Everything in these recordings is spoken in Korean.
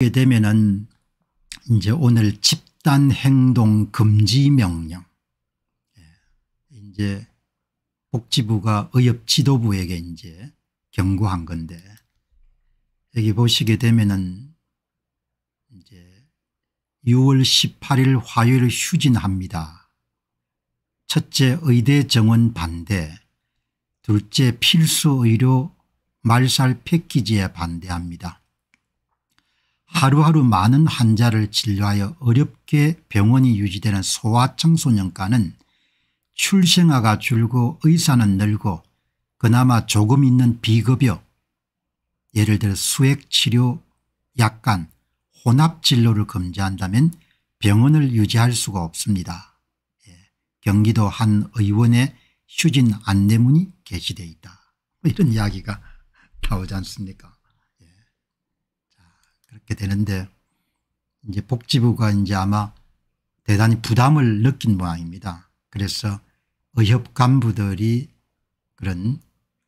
이렇게 되면은 이제 오늘 집단 행동 금지 명령 예. 이제 복지부가 의협 지도부에게 이제 경고한 건데 여기 보시게 되면은 이제 6월 18일 화요일 휴진합니다. 첫째 의대 정원 반대 둘째 필수 의료 말살 패키지에 반대합니다. 하루하루 많은 환자를 진료하여 어렵게 병원이 유지되는 소아청소년과는 출생아가 줄고 의사는 늘고 그나마 조금 있는 비급여 예를 들어 수액치료 약간 혼합진료를 금지한다면 병원을 유지할 수가 없습니다. 예. 경기도 한 의원의 휴진 안내문이 게시되어 있다. 뭐 이런 이야기가 나오지 않습니까 그렇게 되는데 이제 복지부가 이제 아마 대단히 부담을 느낀 모양입니다. 그래서 의협 간부들이 그런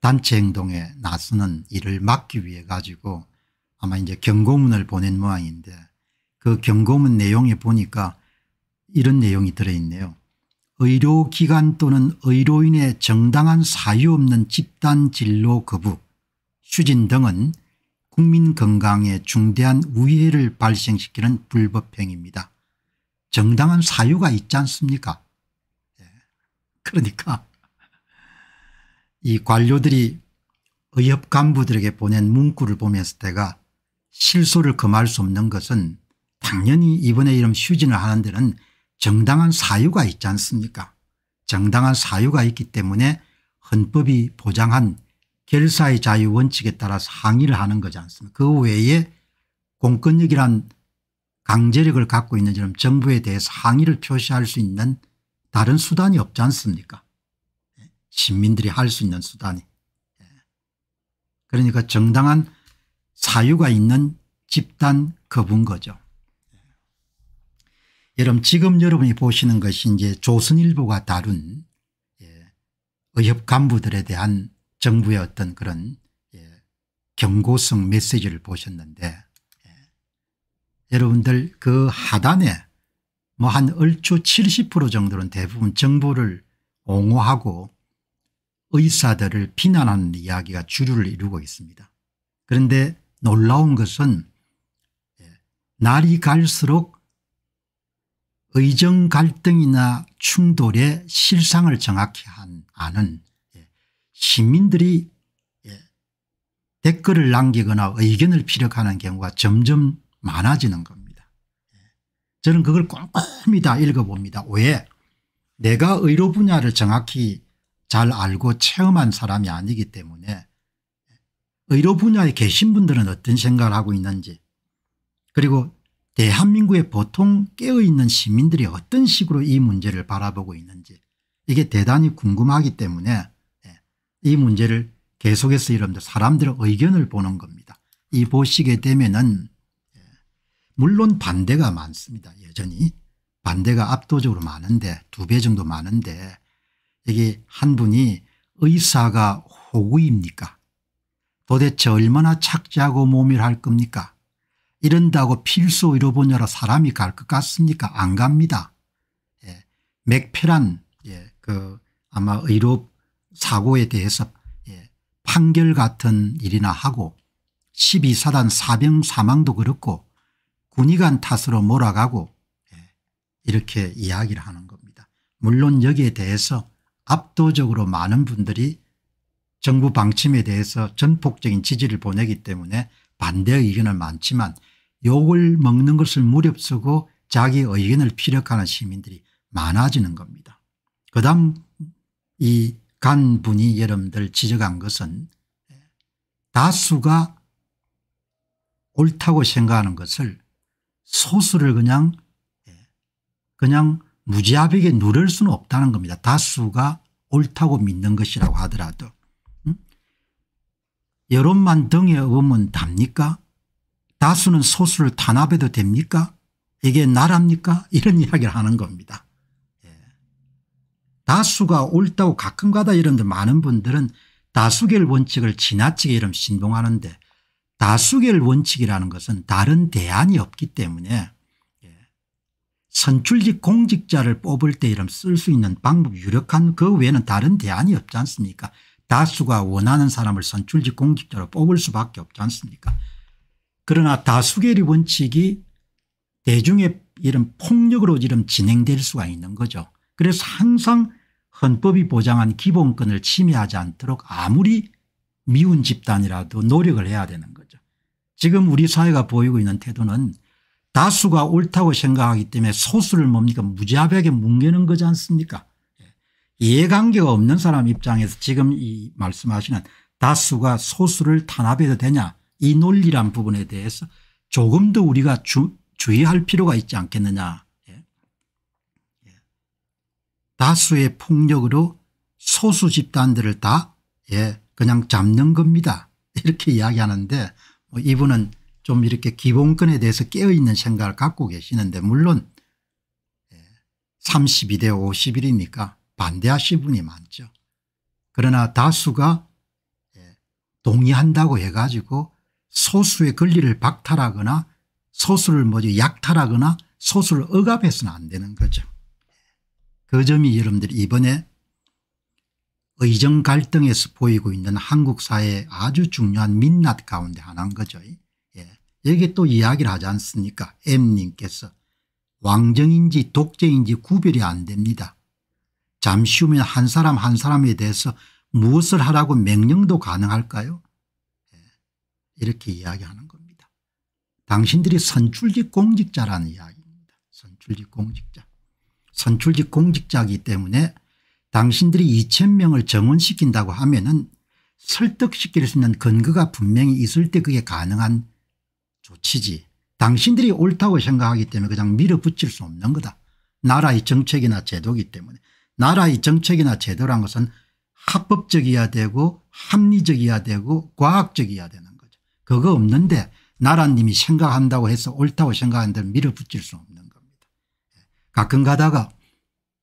단체 행동에 나서는 일을 막기 위해 가지고 아마 이제 경고문을 보낸 모양인데 그 경고문 내용에 보니까 이런 내용이 들어있네요. 의료기관 또는 의료인의 정당한 사유 없는 집단 진로 거부, 추진 등은 국민 건강에 중대한 위해를 발생시키는 불법행위입니다. 정당한 사유가 있지 않습니까 예. 그러니까 이 관료들이 의협 간부들에게 보낸 문구를 보면서 내가 실소를 금할 수 없는 것은 당연히 이번에 이런 휴진을 하는 데는 정당한 사유가 있지 않습니까 정당한 사유가 있기 때문에 헌법이 보장한 결사의 자유 원칙에 따라서 항의를 하는 거지 않습니까 그 외에 공권력이란 강제력을 갖고 있는 지금 정부에 대해서 항의를 표시할 수 있는 다른 수단이 없지 않습니까 예, 시민들이 할 수 있는 수단이 예. 그러니까 정당한 사유가 있는 집단 거부인 거죠. 예. 여러분 지금 여러분이 보시는 것이 이제 조선일보가 다룬 의협 간부들에 대한 정부의 어떤 그런 예, 경고성 메시지를 보셨는데 예. 여러분들 그 하단에 뭐 한 얼추 70% 정도는 대부분 정부를 옹호하고 의사들을 비난하는 이야기가 주류를 이루고 있습니다. 그런데 놀라운 것은 예, 날이 갈수록 의정 갈등이나 충돌의 실상을 정확히 한 아는 시민들이 예, 댓글을 남기거나 의견을 피력하는 경우가 점점 많아지는 겁니다. 예, 저는 그걸 꼼꼼히 다 읽어봅니다. 왜 내가 의료 분야를 정확히 잘 알고 체험한 사람이 아니기 때문에 예, 의료 분야에 계신 분들은 어떤 생각을 하고 있는지 그리고 대한민국의 보통 깨어있는 시민들이 어떤 식으로 이 문제를 바라보고 있는지 이게 대단히 궁금하기 때문에 이 문제를 계속해서 여러분들 사람들의 의견을 보는 겁니다. 이 보시게 되면은 예, 물론 반대가 많습니다. 여전히 반대가 압도적으로 많은데 두 배 정도 많은데 여기 한 분이 의사가 호구입니까 도대체 얼마나 착지하고 모밀할 겁니까 이런다고 필수 의료 분야로 사람이 갈 것 같습니까 안 갑니다. 예. 맥페란 예. 그 아마 의료 사고에 대해서 예, 판결 같은 일이나 하고 12사단 사병 사망도 그렇고 군의관 탓으로 몰아가고 예, 이렇게 이야기를 하는 겁니다. 물론 여기에 대해서 압도적으로 많은 분들이 정부 방침에 대해서 전폭적인 지지를 보내기 때문에 반대 의견은 많지만 욕을 먹는 것을 무렵쓰고 자기 의견을 피력하는 시민들이 많아지는 겁니다. 그 다음 이간 분이 여러분들 지적한 것은 다수가 옳다고 생각하는 것을 소수를 그냥 예, 그냥 무지합에게 누를 수는 없다는 겁니다. 다수가 옳다고 믿는 것이라고 하더라도 응? 음? 여론만 등에 오면 답니까? 다수는 소수를 탄압해도 됩니까? 이게 나랍니까? 이런 이야기를 하는 겁니다. 다수가 옳다고 가끔가다 이런데 많은 분들은 다수결 원칙을 지나치게 이름 신봉하는데 다수결 원칙이라는 것은 다른 대안이 없기 때문에 예, 선출직 공직자를 뽑을 때 이름 쓸 수 있는 방법 유력한 그 외에는 다른 대안이 없지 않습니까 다수가 원하는 사람을 선출직 공직자로 뽑을 수밖에 없지 않습니까 그러나 다수결의 원칙이 대중의 이런 폭력으로 이름 진행될 수가 있는 거죠. 그래서 항상 헌법이 보장한 기본권을 침해하지 않도록 아무리 미운 집단이라도 노력을 해야 되는 거죠. 지금 우리 사회가 보이고 있는 태도는 다수가 옳다고 생각하기 때문에 소수를 뭡니까 무자비하게 뭉개는 거지 않습니까 예. 이해관계가 없는 사람 입장에서 지금 이 말씀하시는 다수가 소수를 탄압해도 되냐 이 논리란 부분에 대해서 조금 더 우리가 주, 주의할 필요가 있지 않겠느냐 다수의 폭력으로 소수 집단들을 다 예, 그냥 잡는 겁니다. 이렇게 이야기하는데 뭐 이분은 좀 이렇게 기본권에 대해서 깨어있는 생각을 갖고 계시는데 물론 32대 예, 51이니까 반대하실 분이 많죠. 그러나 다수가 예, 동의한다고 해가지고 소수의 권리를 박탈하거나 소수를 뭐지 약탈하거나 소수를 억압해서는 안 되는 거죠. 그 점이 여러분들이 번에 의정 갈등에서 보이고 있는 한국 사회의 아주 중요한 민낯 가운데 하나인 거죠. 예. 여기 또 이야기를 하지 않습니까 M님께서 왕정인지 독재인지 구별이 안 됩니다. 잠시 후면 한 사람 한 사람에 대해서 무엇을 하라고 명령도 가능할까요 예. 이렇게 이야기하는 겁니다. 당신들이 선출직 공직자라는 이야기입니다. 선출직 공직 선출직 공직자이기 때문에 당신들이 2천 명을 정원시킨다고 하면 은 설득시킬 수 있는 근거가 분명히 있을 때 그게 가능한 조치지 당신들이 옳다고 생각하기 때문에 그냥 밀어붙일 수 없는 거다. 나라의 정책이나 제도기 이 때문에 나라의 정책이나 제도란 것은 합법적이어야 되고 합리적이어야 되고 과학적이어야 되는 거죠. 그거 없는데 나라님이 생각한다고 해서 옳다고 생각하는데 밀어붙일 수 없는 가끔 가다가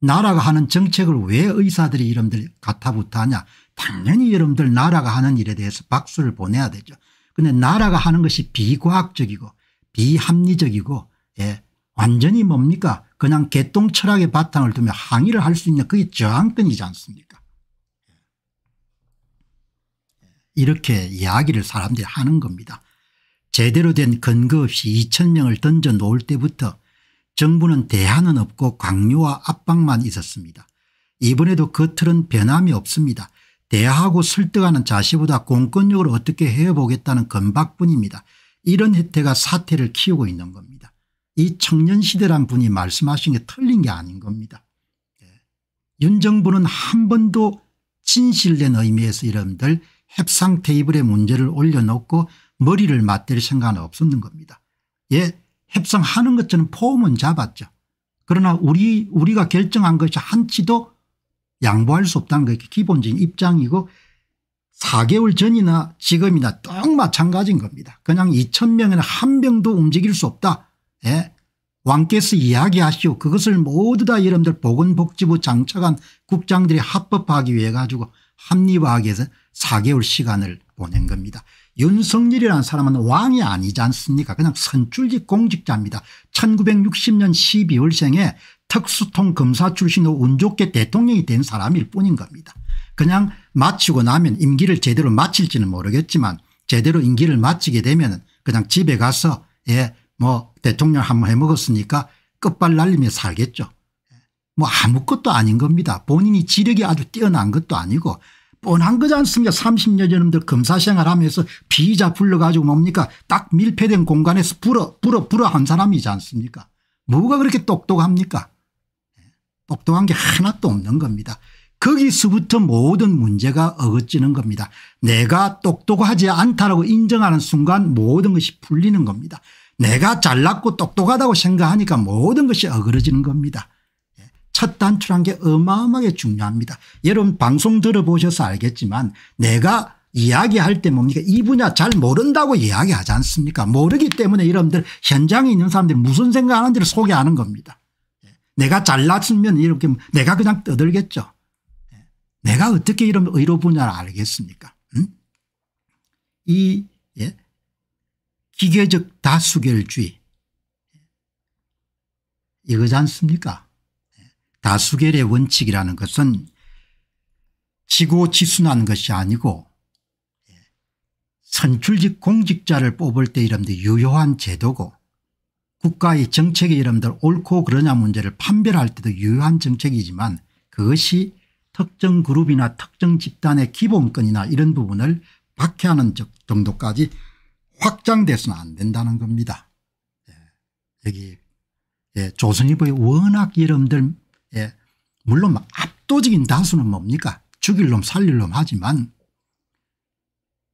나라가 하는 정책을 왜 의사들이 이름들 가타부터 하냐 당연히 여러분들 나라가 하는 일에 대해서 박수를 보내야 되죠. 근데 나라가 하는 것이 비과학적이고 비합리적이고 예, 완전히 뭡니까 그냥 개똥 철학의 바탕을 두며 항의를 할 수 있는 그게 저항권이지 않습니까 예. 이렇게 이야기를 사람들이 하는 겁니다. 제대로 된 근거 없이 2 0 0 0 명을 던져 놓을 때부터 정부는 대안은 없고 강요와 압박만 있었습니다. 이번에도 그 틀은 변함이 없습니다. 대하고 설득하는 자시보다 공권력을 어떻게 해보겠다는 건박뿐입니다. 이런 혜태가 사태를 키우고 있는 겁니다. 이 청년시대란 분이 말씀하신 게 틀린 게 아닌 겁니다. 네. 윤 정부는 한 번도 진실된 의미에서 여러분들 협상 테이블에 문제를 올려놓고 머리를 맞댈 생각은 없었는 겁니다. 예 협상하는 것처럼 포 폼은 잡았죠. 그러나 우리 우리가 결정한 것이 한치도 양보할 수 없다는 게 기본적인 입장이고 4개월 전이나 지금이나 똑 마찬가지인 겁니다. 그냥 2천 명에는 한 명도 움직일 수 없다. 예. 왕께서 이야기하시오. 그것을 모두 다 여러분들 보건복지부 장차관 국장들이 합법화하기 위해 가지고 합리화하기 위해서 4개월 시간을 보낸 겁니다. 윤석열이라는 사람은 왕이 아니지 않습니까 그냥 선출직 공직자입니다. 1960년 12월생에 특수통 검사 출신으로 운 좋게 대통령이 된 사람일 뿐인 겁니다. 그냥 마치고 나면 임기를 제대로 마칠지는 모르겠지만 제대로 임기를 마치게 되면 그냥 집에 가서 예뭐 대통령 한번 해먹었으니까 끝발 날리며 살겠죠. 예, 뭐 아무것도 아닌 겁니다. 본인이 지력이 아주 뛰어난 것도 아니고 뻔한 거지 않습니까 30여 년들 검사 생활하면서 비자 불러가지고 뭡니까 딱 밀폐된 공간에서 불어 불어 불어 한 사람이지 않습니까 뭐가 그렇게 똑똑합니까 똑똑한 게 하나도 없는 겁니다. 거기서부터 모든 문제가 어긋지는 겁니다. 내가 똑똑하지 않다라고 인정하는 순간 모든 것이 풀리는 겁니다. 내가 잘났고 똑똑하다고 생각하니까 모든 것이 어그러지는 겁니다. 첫 단추란 게 어마어마하게 중요합니다. 여러분 방송 들어보셔서 알겠지만 내가 이야기할 때 뭡니까 이 분야 잘 모른다고 이야기하지 않습니까 모르기 때문에 여러분들 현장에 있는 사람들이 무슨 생각하는지를 소개하는 겁니다. 예. 내가 잘났으면 이렇게 내가 그냥 떠들겠죠. 예. 내가 어떻게 이런 의료 분야를 알겠습니까 응? 음? 이 예? 기계적 다수결주의 예. 이거지 않습니까 다수결의 원칙이라는 것은 지고 지순한 것이 아니고 선출직 공직자를 뽑을 때 이름들 유효한 제도고 국가의 정책의 이름들 옳고 그러냐 문제를 판별할 때도 유효한 정책이지만 그것이 특정 그룹이나 특정 집단의 기본권이나 이런 부분을 박해하는 정도까지 확장돼서는 안 된다는 겁니다. 예, 여기 예, 조선일보의 워낙 이름들 예. 물론 뭐 압도적인 다수는 뭡니까 죽일 놈 살릴 놈 하지만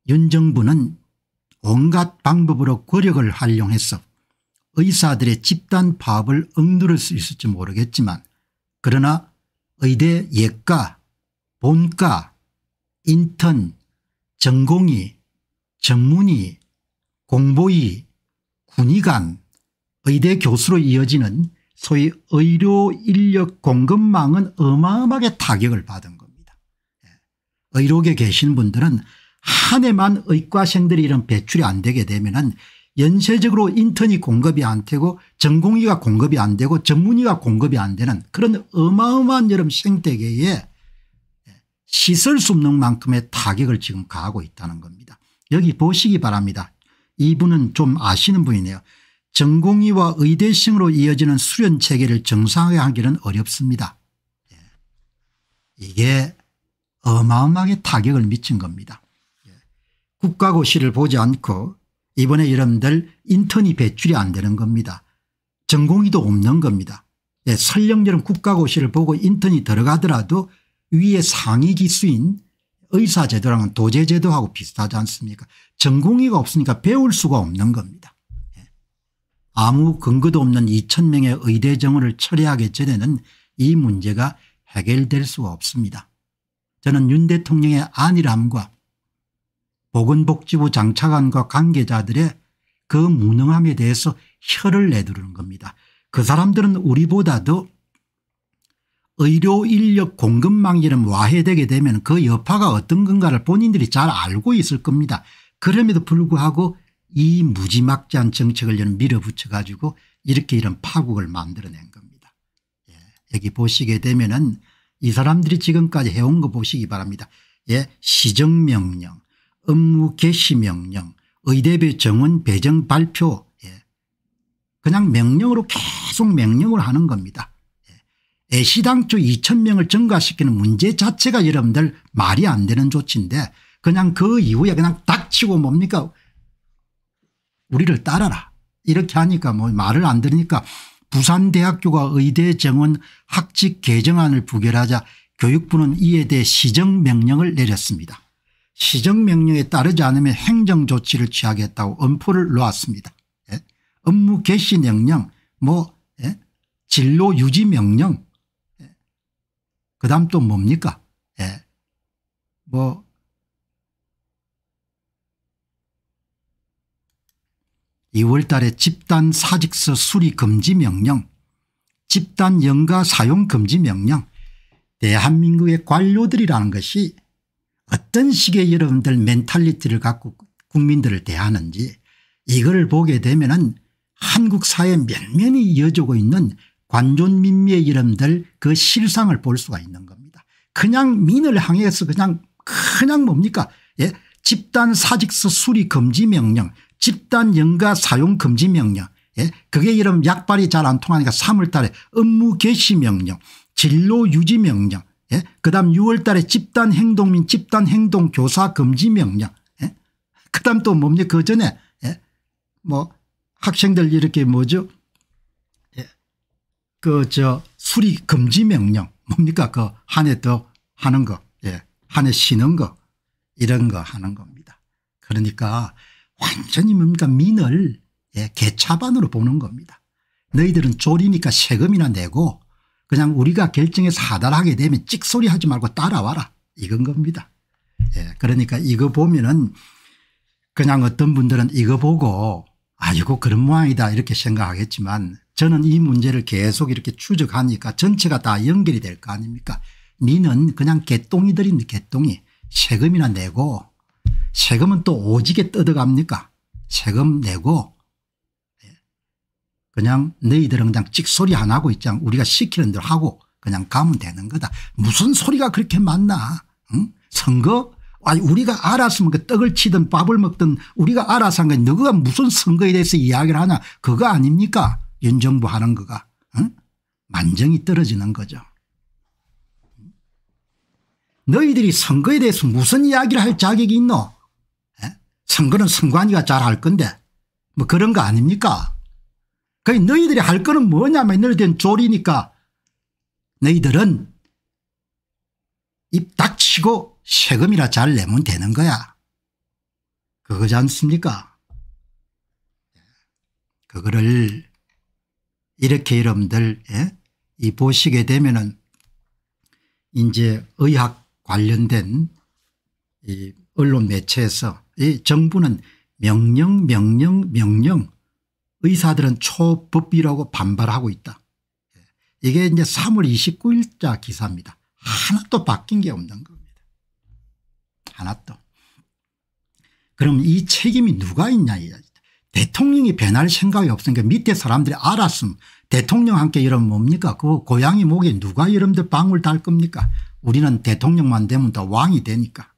윤 정부는 온갖 방법으로 권력을 활용해서 의사들의 집단 파업을 억누를 수 있을지 모르겠지만 그러나 의대 예과 본과 인턴 전공의 전문의 공보의 군의관 의대 교수로 이어지는 소위 의료 인력 공급망은 어마어마하게 타격을 받은 겁니다. 예. 의료계 계신 분들은 한 해만 의과생들이 이런 배출이 안 되게 되면 은 연쇄적으로 인턴이 공급이 안 되고 전공의가 공급이 안 되고 전문의가 공급이 안 되는 그런 어마어마한 여름 생태계에 시설 없는 만큼의 타격을 지금 가하고 있다는 겁니다. 여기 보시기 바랍니다. 이분은 좀 아시는 분이네요. 전공의와 의대생으로 이어지는 수련체계를 정상화하기는 어렵습니다. 예. 이게 어마어마하게 타격을 미친 겁니다. 예. 국가고시를 보지 않고 이번에 여러분들 인턴이 배출이 안 되는 겁니다. 전공의도 없는 겁니다. 예, 설령 여러 국가고시를 보고 인턴이 들어가더라도 위에 상위 기수인 의사제도랑은 도제제도하고 비슷하지 않습니까 전공의가 없으니까 배울 수가 없는 겁니다. 아무 근거도 없는 2천 명의 의대 정원을 철회하기 전에는 이 문제가 해결될 수 없습니다. 저는 윤 대통령의 안일함과 보건복지부 장차관과 관계자들의 그 무능함에 대해서 혀를 내두르는 겁니다. 그 사람들은 우리보다도 의료 인력 공급망이랑 와해되게 되면 그 여파가 어떤 건가를 본인들이 잘 알고 있을 겁니다. 그럼에도 불구하고 이 무지막지한 정책을 밀어붙여 가지고 이렇게 이런 파국을 만들어낸 겁니다. 예. 여기 보시게 되면은 이 사람들이 지금까지 해온 거 보시기 바랍니다. 예. 시정명령 업무 개시명령 의대배 정원 배정 발표 예. 그냥 명령으로 계속 명령을 하는 겁니다. 예, 애시당초 2천명을 증가시키는 문제 자체가 여러분들 말이 안 되는 조치인데 그냥 그 이후에 그냥 닥치고 뭡니까 우리를 따라라 이렇게 하니까 뭐 말을 안 들으니까 부산대학교가 의대 정원 학칙 개정안을 부결하자 교육부는 이에 대해 시정명령을 내렸습니다. 시정명령에 따르지 않으면 행정조치를 취하겠다고 엄포를 놓았습니다. 예? 업무 개시 명령 뭐 예? 진로 유지 명령 예? 그다음 또 뭡니까 예? 뭐 2월 달에 집단 사직서 수리 금지 명령 집단 연가 사용 금지 명령 대한민국의 관료들이라는 것이 어떤 식의 여러분들 멘탈리티를 갖고 국민들을 대하는지 이걸 보게 되면 은 한국 사회 면면히 이어지고 있는 관존민미의 이름들 그 실상을 볼 수가 있는 겁니다. 그냥 민을 향해서 그냥 그냥 뭡니까 예? 집단 사직서 수리 금지 명령 집단 연가 사용 금지 명령 예? 그게 이름 약발이 잘 안 통하니까 3월 달에 업무 개시 명령 진로 유지 명령 예? 그다음 6월 달에 집단 행동 및 집단 행동 교사 금지 명령 예? 그다음 또 뭡니까 그 전에 예? 뭐 학생들 이렇게 뭐죠 예? 그저 수리 금지 명령 뭡니까 그한해더 하는 거 예. 한해 쉬는 거 이런 거 하는 겁니다 그러니까 완전히 뭡니까 민을 예, 개차반으로 보는 겁니다. 너희들은 조리니까 세금이나 내고 그냥 우리가 결정해서 하달하게 되면 찍소리 하지 말고 따라와라 이건 겁니다. 예, 그러니까 이거 보면은 그냥 어떤 분들은 이거 보고 아이고 그런 모양이다 이렇게 생각하겠지만 저는 이 문제를 계속 이렇게 추적하니까 전체가 다 연결이 될 거 아닙니까 미는 그냥 개똥이들인 개똥이 세금이나 내고 세금은 또 오지게 뜯어갑니까 세금 내고 예. 그냥 너희들은 그냥 찍소리 안 하고 있지 우리가 시키는 대로 하고 그냥 가면 되는 거다. 무슨 소리가 그렇게 많나 응? 선거 아니 우리가 알았으 그 떡을 치든 밥을 먹든 우리가 알아서 한 거니 너가 무슨 선거에 대해서 이야기를 하냐 그거 아닙니까 윤정부 하는 거가 응? 만정이 떨어지는 거죠. 너희들이 선거에 대해서 무슨 이야기를 할 자격이 있노 선거는 선관위가 잘 할 건데 뭐 그런 거 아닙니까 그 너희들이 할 거는 뭐냐면 너희들은 조리니까 너희들은 입 닥치고 세금이나 잘 내면 되는 거야 그거지 않습니까 그거를 이렇게 여러분들 예? 이 보시게 되면은 이제 의학 관련된 이 언론 매체에서 이 정부는 명령 명령 명령 의사들은 초법이라고 반발하고 있다. 이게 이제 3월 29일자 기사입니다. 하나도 바뀐 게 없는 겁니다. 하나도. 그럼 이 책임이 누가 있냐 대통령이 변할 생각이 없으니까 밑에 사람들이 알았음 대통령한테 이러면 뭡니까 그 고양이 목에 누가 여러분들 방울 달 겁니까 우리는 대통령만 되면 다 왕이 되니까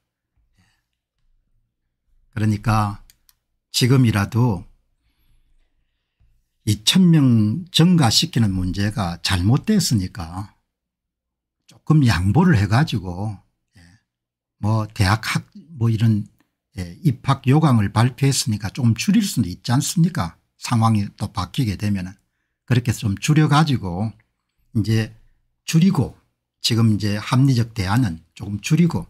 그러니까 지금이라도 2천명 증가시키는 문제가 잘못됐으니까 조금 양보를 해가지고 예, 뭐 대학 학, 뭐 이런 예, 입학 요강을 발표했으니까 좀 줄일 수도 있지 않습니까? 상황이 또 바뀌게 되면은 그렇게 좀 줄여가지고 이제 줄이고 지금 이제 합리적 대안은 조금 줄이고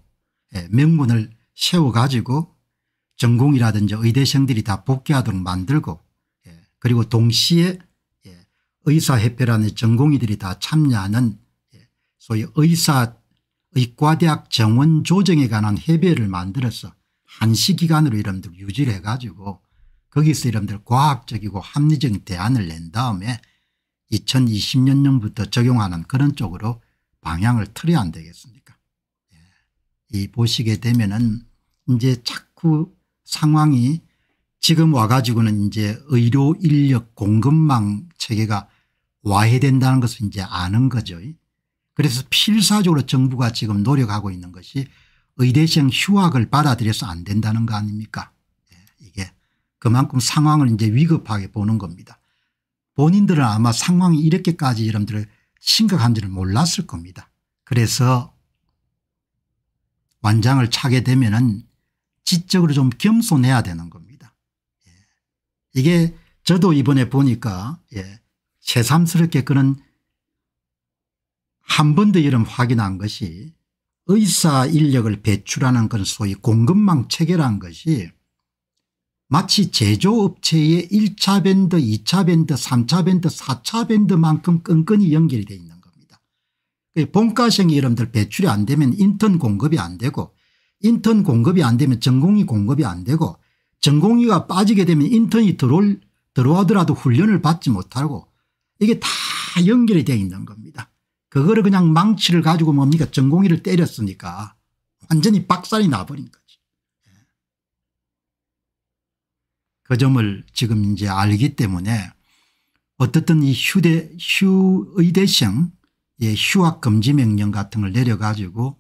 예, 명분을 세워가지고 전공이라든지 의대생들이 다 복귀하도록 만들고 예. 그리고 동시에 예. 의사협회라는 전공의들이 다 참여하는 예. 소위 의사 의과대학 정원 조정에 관한 협의회를 만들어서 한시기간으로 이름들 유지를 해가지고 거기서 이름들 과학적이고 합리적인 대안을 낸 다음에 2020년부터 적용하는 그런 쪽으로 방향을 틀어야 안 되겠습니까 예, 이 보시게 되면은 이제 자꾸 상황이 지금 와가지고는 이제 의료 인력 공급망 체계가 와해된다는 것을 이제 아는 거죠. 그래서 필사적으로 정부가 지금 노력하고 있는 것이 의대생 휴학을 받아들여서 안 된다는 거 아닙니까 예, 이게 그만큼 상황을 이제 위급하게 보는 겁니다. 본인들은 아마 상황이 이렇게까지 여러분들 심각한 줄을 몰랐을 겁니다. 그래서 완장을 차게 되면은 지적으로 좀 겸손해야 되는 겁니다. 예. 이게 저도 이번에 보니까 예. 새삼스럽게 그런 한번더 이름 확인한 것이 의사 인력을 배출하는 건 소위 공급망 체계란 것이 마치 제조업체의 1차 밴드 2차 밴드 3차 밴드 4차 밴드만큼 끈끈히 연결이 되어 있는 겁니다. 그 본과생 이름들 배출이 안 되면 인턴 공급이 안 되고 인턴 공급이 안 되면 전공이 공급이 안 되고 전공이가 빠지게 되면 인턴이 들어올, 들어오더라도 훈련을 받지 못하고 이게 다 연결이 되어 있는 겁니다. 그거를 그냥 망치를 가지고 뭡니까 전공이를 때렸으니까 완전히 박살이 나버린 거지. 예. 그 점을 지금 이제 알기 때문에 어떻든 이 휴대, 휴의대성 예, 휴학금지 명령 같은 걸 내려가지고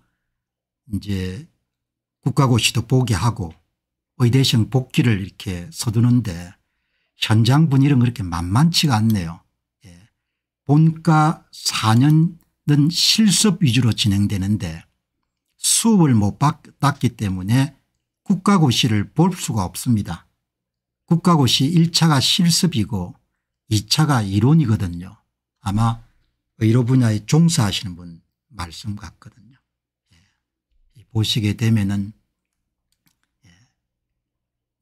이제 국가고시도 보기하고 의대생 복귀를 이렇게 서두는데 현장 분위기는 그렇게 만만치가 않네요. 예. 본과 4년은 실습 위주로 진행되는데 수업을 못 받았기 때문에 국가고시를 볼 수가 없습니다. 국가고시 1차가 실습이고 2차가 이론이거든요. 아마 의료 분야에 종사하시는 분 말씀 같거든요. 예. 보시게 되면은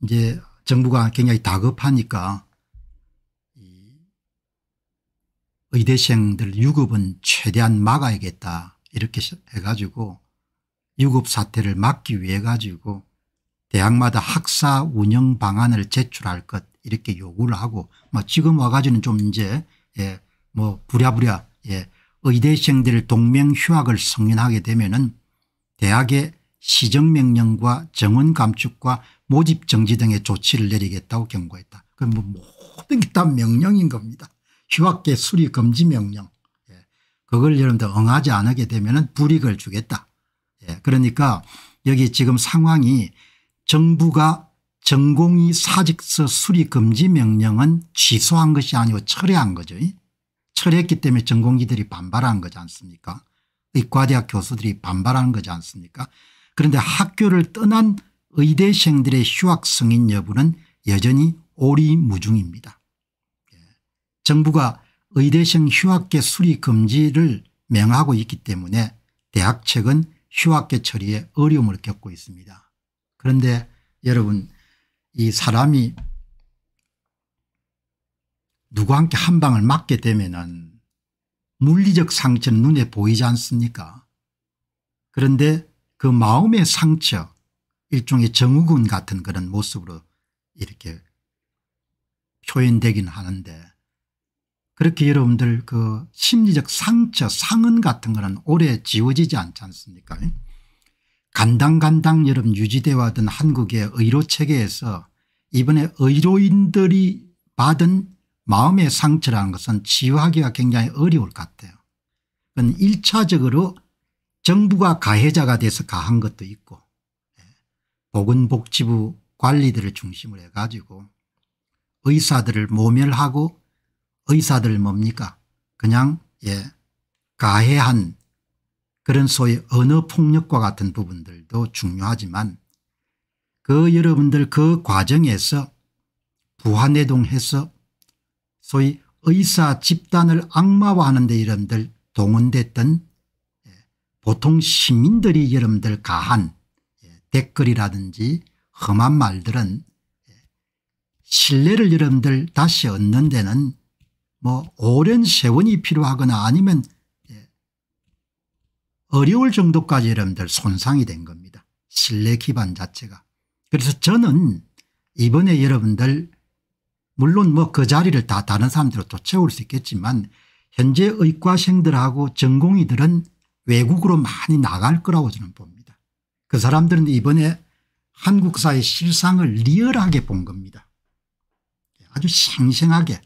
이제 정부가 굉장히 다급하니까 이 의대생들 유급은 최대한 막아야겠다 이렇게 해가지고 유급 사태를 막기 위해 가지고 대학마다 학사 운영 방안을 제출할 것 이렇게 요구를 하고 뭐 지금 와가지는좀 이제 예뭐 부랴부랴 예 의대생들 동맹 휴학을 승인하게 되면은 대학의 시정명령과 정원 감축과 모집 정지 등의 조치를 내리겠다고 경고했다. 그뭐 모든 게 다 명령인 겁니다. 휴학계 수리 금지 명령. 예. 그걸 여러분들 응하지 않게 되면 불이익을 주겠다. 예. 그러니까 여기 지금 상황이 정부가 전공의 사직서 수리 금지 명령은 취소한 것이 아니고 철회한 거죠. 철회했기 때문에 전공기들이 반발한 거지 않습니까 의과대학 교수들이 반발하 거지 않습니까 그런데 학교를 떠난 의대생들의 휴학 승인 여부는 여전히 오리무중입니다. 예. 정부가 의대생 휴학계 수리 금지를 명하고 있기 때문에 대학 측은 휴학계 처리에 어려움을 겪고 있습니다. 그런데 여러분 이 사람이 누구와 함께 한 방을 맞게 되면은 물리적 상처는 눈에 보이지 않습니까 그런데 그 마음의 상처 일종의 정우군 같은 그런 모습으로 이렇게 표현되긴 하는데 그렇게 여러분들 그 심리적 상처 상은 같은 거는 오래 지워지지 않지 않습니까 간당간당 여러분 유지되어 왔던 한국의 의료 체계에서 이번에 의료인들이 받은 마음의 상처라는 것은 치유하기가 굉장히 어려울 것 같아요. 그건 1차적으로 정부가 가해자가 돼서 가한 것도 있고 보건복지부 관리들을 중심으로 해가지고 의사들을 모멸하고 의사들 뭡니까 그냥 예 가해한 그런 소위 언어폭력과 같은 부분들도 중요하지만 그 여러분들 그 과정에서 부한해동해서 소위 의사 집단을 악마화하는 데 여러분들 동원됐던 예, 보통 시민들이 여러분들 가한 댓글이라든지 험한 말들은 신뢰를 여러분들 다시 얻는 데는 뭐 오랜 세월이 필요하거나 아니면 예, 어려울 정도까지 여러분들 손상이 된 겁니다. 신뢰 기반 자체가. 그래서 저는 이번에 여러분들 물론 뭐 그 자리를 다 다른 사람들로 또 채울 수 있겠지만 현재 의과생들하고 전공의들은 외국으로 많이 나갈 거라고 저는 봅니다. 그 사람들은 이번에 한국사의 실상을 리얼하게 본 겁니다. 아주 생생하게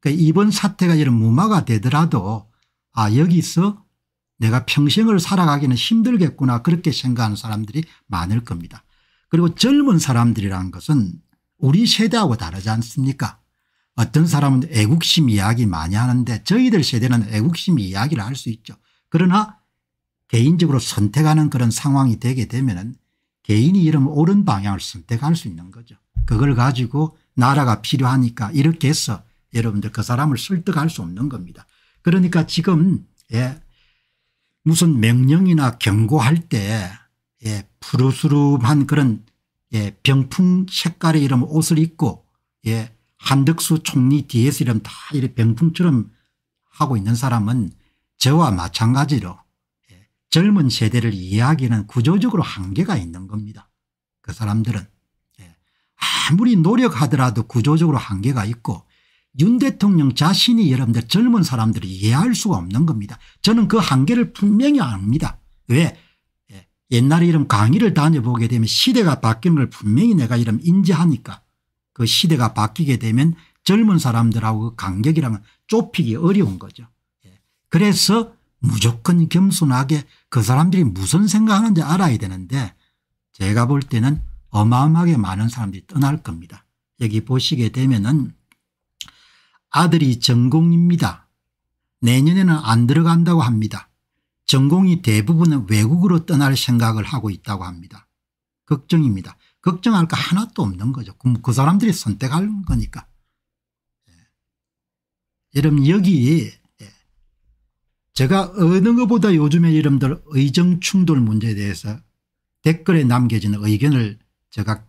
그 이번 사태가 이런 무마가 되더라도 아 여기서 내가 평생을 살아가기는 힘들겠구나 그렇게 생각하는 사람들이 많을 겁니다. 그리고 젊은 사람들이라는 것은 우리 세대하고 다르지 않습니까 어떤 사람은 애국심 이야기 많이 하는데 저희들 세대는 애국심 이야기를 할 수 있죠. 그러나 개인적으로 선택하는 그런 상황이 되게 되면 은 개인이 이런 옳은 방향을 선택할 수 있는 거죠. 그걸 가지고 나라가 필요하니까 이렇게 해서 여러분들 그 사람을 설득할 수 없는 겁니다. 그러니까 지금 예 무슨 명령이나 경고할 때 예, 푸르스름한 그런 예, 병풍 색깔의 이런 옷을 입고 예, 한덕수 총리 뒤에서 이런 다 이런 병풍처럼 하고 있는 사람은 저와 마찬가지로 젊은 세대를 이해하기는 구조적으로 한계가 있는 겁니다. 그 사람들은 예. 아무리 노력하더라도 구조적으로 한계가 있고 윤 대통령 자신이 여러분들 젊은 사람들이 이해할 수가 없는 겁니다. 저는 그 한계를 분명히 압니다. 왜? 예. 옛날에 이런 강의를 다녀보게 되면 시대가 바뀌는 걸 분명히 내가 이런 인지하니까 그 시대가 바뀌게 되면 젊은 사람들하고 그 간격이랑은 좁히기 어려운 거죠. 예. 그래서 무조건 겸손하게 그 사람들이 무슨 생각하는지 알아야 되는데 제가 볼 때는 어마어마하게 많은 사람들이 떠날 겁니다. 여기 보시게 되면은 아들이 전공입니다. 내년에는 안 들어간다고 합니다. 전공이 대부분은 외국으로 떠날 생각을 하고 있다고 합니다. 걱정입니다. 걱정할 거 하나도 없는 거죠. 그 사람들이 선택하는 거니까. 예. 여러분 여기 제가 어느 것보다 요즘의 이름들 의정 충돌 문제에 대해서 댓글에 남겨진 의견을 제가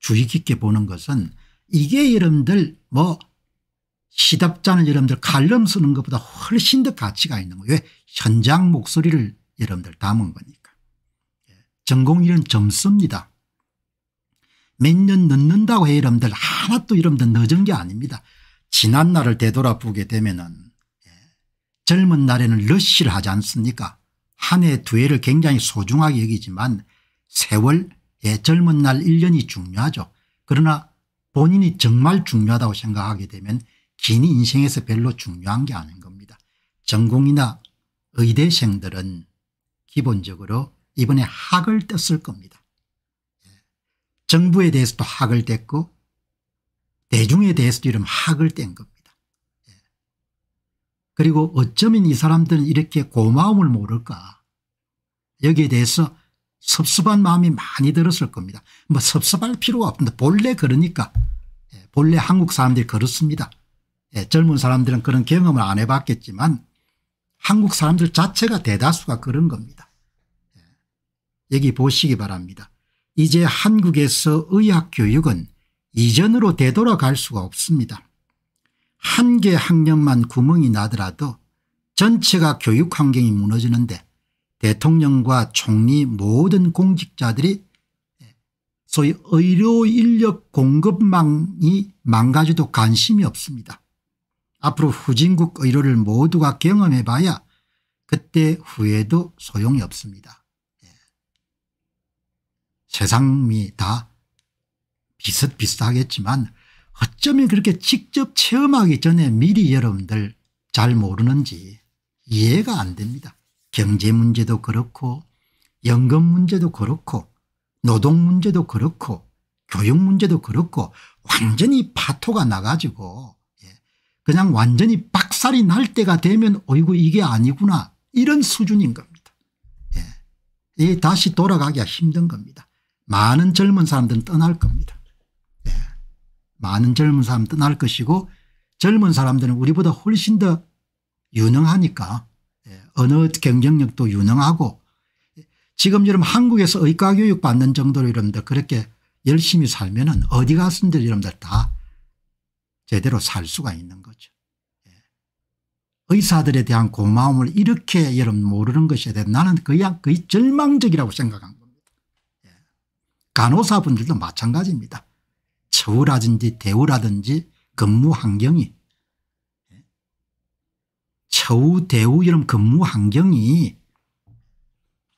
주의 깊게 보는 것은 이게 이름들 뭐 시답자는 이름들 칼럼 쓰는 것보다 훨씬 더 가치가 있는 거예요. 왜? 현장 목소리를 이름들 담은 거니까. 예. 전공일은 점수입니다. 몇 년 늦는다고 해 이름들 하나도 이름들 늦은 게 아닙니다. 지난 날을 되돌아보게 되면은 젊은 날에는 러쉬를 하지 않습니까 한 해 두 해를 굉장히 소중하게 여기지만 세월 의 젊은 날 1년이 중요하죠. 그러나 본인이 정말 중요하다고 생각하게 되면 긴 인생에서 별로 중요한 게 아닌 겁니다. 전공이나 의대생들은 기본적으로 이번에 학을 뗐을 겁니다. 예. 정부에 대해서도 학을 뗐고 대중에 대해서도 이런 학을 뗀 겁니다. 그리고 어쩌면 이 사람들은 이렇게 고마움을 모를까 여기에 대해서 섭섭한 마음이 많이 들었을 겁니다. 뭐 섭섭할 필요가 없는데 본래 그러니까 예, 본래 한국 사람들이 그렇습니다. 예, 젊은 사람들은 그런 경험을 안 해봤겠지만 한국 사람들 자체가 대다수가 그런 겁니다. 예, 여기 보시기 바랍니다. 이제 한국에서 의학 교육은 이전으로 되돌아갈 수가 없습니다. 한개 학년만 구멍이 나더라도 전체가 교육 환경이 무너지는데 대통령과 총리 모든 공직자들이 소위 의료 인력 공급망이 망가져도 관심이 없습니다. 앞으로 후진국 의료를 모두가 경험해 봐야 그때 후회도 소용이 없습니다. 예. 세상이 다 비슷비슷하겠지만 어쩌면 그렇게 직접 체험하기 전에 미리 여러분들 잘 모르는지 이해가 안 됩니다. 경제 문제도 그렇고 연금 문제도 그렇고 노동 문제도 그렇고 교육 문제도 그렇고 완전히 파토가 나가지고 예, 그냥 완전히 박살이 날 때가 되면 어이구 이게 아니구나 이런 수준인 겁니다. 예. 다시 돌아가기가 힘든 겁니다. 많은 젊은 사람들은 떠날 겁니다. 많은 젊은 사람 떠날 것이고 젊은 사람들은 우리보다 훨씬 더 유능하니까 예, 어느 경쟁력도 유능하고 지금 여러분 한국에서 의과교육 받는 정도로 여러분들 그렇게 열심히 살면 은 어디 갔은들 여러분들 다 제대로 살 수가 있는 거죠. 예. 의사들에 대한 고마움을 이렇게 여러분 모르는 것에 대해 나는 거의, 거의 절망적이라고 생각한 겁니다. 예. 간호사분들도 마찬가지입니다. 처우라든지 대우라든지 근무 환경이 처우 대우 이런 근무 환경이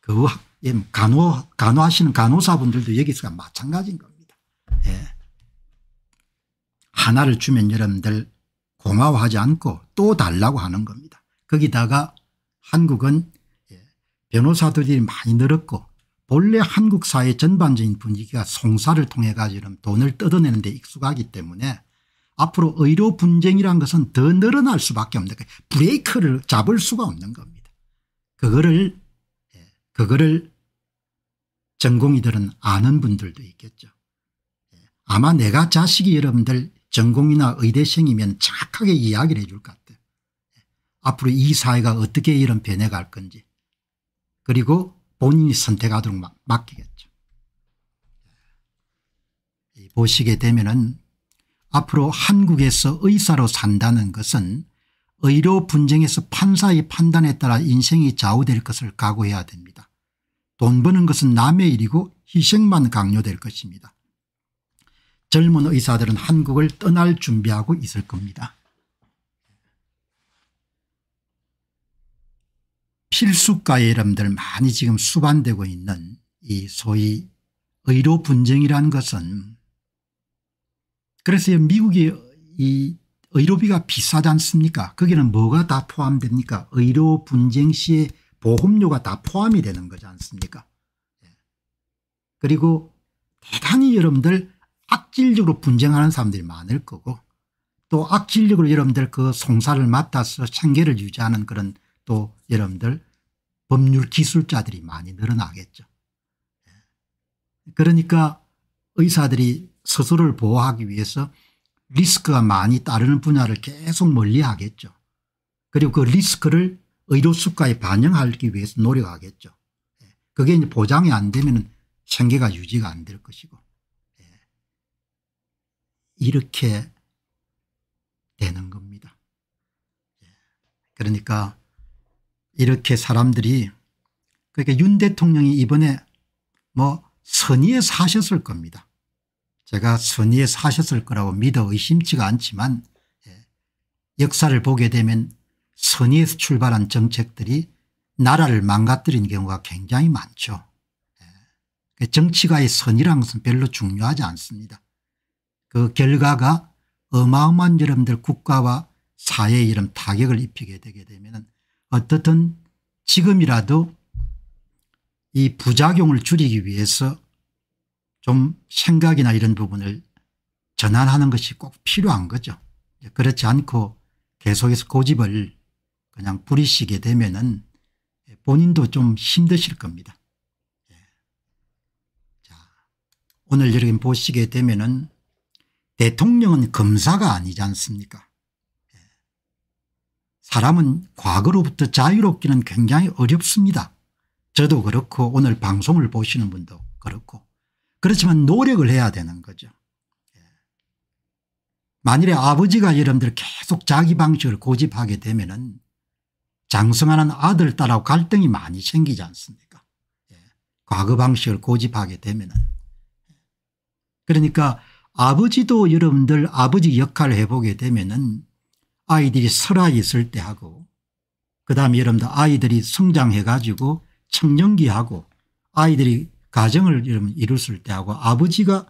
그 예, 간호 간호하시는 간호사분들도 여기서 마찬가지인 겁니다. 예. 하나를 주면 여러분들 고마워하지 않고 또 달라고 하는 겁니다. 거기다가 한국은 예, 변호사들이 많이 늘었고 본래 한국 사회 전반적인 분위기가 송사를 통해 가지고 돈을 뜯어내는 데 익숙하기 때문에 앞으로 의료 분쟁이란 것은 더 늘어날 수밖에 없는 거예요. 브레이크를 잡을 수가 없는 겁니다. 그거를 예, 그거를 전공이들은 아는 분들도 있겠죠. 예, 아마 내가 자식이 여러분들 전공이나 의대생이면 착하게 이야기를 해줄 것 같아요. 예, 앞으로 이 사회가 어떻게 이런 변해갈 건지 그리고 본인이 선택하도록 막, 맡기겠죠. 보시게 되면은 앞으로 한국에서 의사로 산다는 것은 의료 분쟁에서 판사의 판단에 따라 인생이 좌우될 것을 각오해야 됩니다. 돈 버는 것은 남의 일이고 희생만 강요될 것입니다. 젊은 의사들은 한국을 떠날 준비하고 있을 겁니다. 필수과의 이름들 많이 지금 수반되고 있는 이 소위 의료 분쟁이라는 것은 그래서 미국이 이 의료비가 비싸지 않습니까 거기는 뭐가 다 포함됩니까 의료 분쟁 시에 보험료가 다 포함이 되는 거지 않습니까 예. 그리고 대단히 여러분들 악질적으로 분쟁하는 사람들이 많을 거고 또 악질적으로 여러분들 그 송사를 맡아서 생계를 유지하는 그런 또 여러분들 법률 기술자들이 많이 늘어나겠죠. 그러니까 의사들이 스스로를 보호하기 위해서 리스크가 많이 따르는 분야를 계속 멀리하겠죠. 그리고 그 리스크를 의료 수가에 반영하기 위해서 노력하겠죠. 그게 이제 보장이 안 되면 생계가 유지가 안 될 것이고 이렇게 되는 겁니다. 그러니까 이렇게 사람들이 그러니까 윤 대통령이 이번에 뭐 선의에 사셨을 겁니다. 제가 선의에 사셨을 거라고 믿어 의심치가 않지만 예, 역사를 보게 되면 선의에서 출발한 정책들이 나라를 망가뜨린 경우가 굉장히 많죠. 예, 그 정치가의 선이라는 것은 별로 중요하지 않습니다. 그 결과가 어마어마한 여러분들 국가와 사회에 이런 타격을 입히게 되게 되면 어떻든 지금이라도 이 부작용을 줄이기 위해서 좀 생각이나 이런 부분을 전환하는 것이 꼭 필요한 거죠. 그렇지 않고 계속해서 고집을 그냥 부리시게 되면은 본인도 좀 힘드실 겁니다. 예. 자, 오늘 여러분 보시게 되면은 대통령은 검사가 아니지 않습니까? 사람은 과거로부터 자유롭기는 굉장히 어렵습니다. 저도 그렇고 오늘 방송을 보시는 분도 그렇고 그렇지만 노력을 해야 되는 거죠. 예. 만일에 아버지가 여러분들 계속 자기 방식을 고집하게 되면 은 장성하는 아들 딸하고 갈등이 많이 생기지 않습니까 예. 과거 방식을 고집하게 되면 은 그러니까 아버지도 여러분들 아버지 역할을 해보게 되면 은 아이들이 살아있을 때 하고 그다음에 여러분들 아이들이 성장해 가지고 청년기하고 아이들이 가정을 여러분 이뤘을 때 하고 아버지가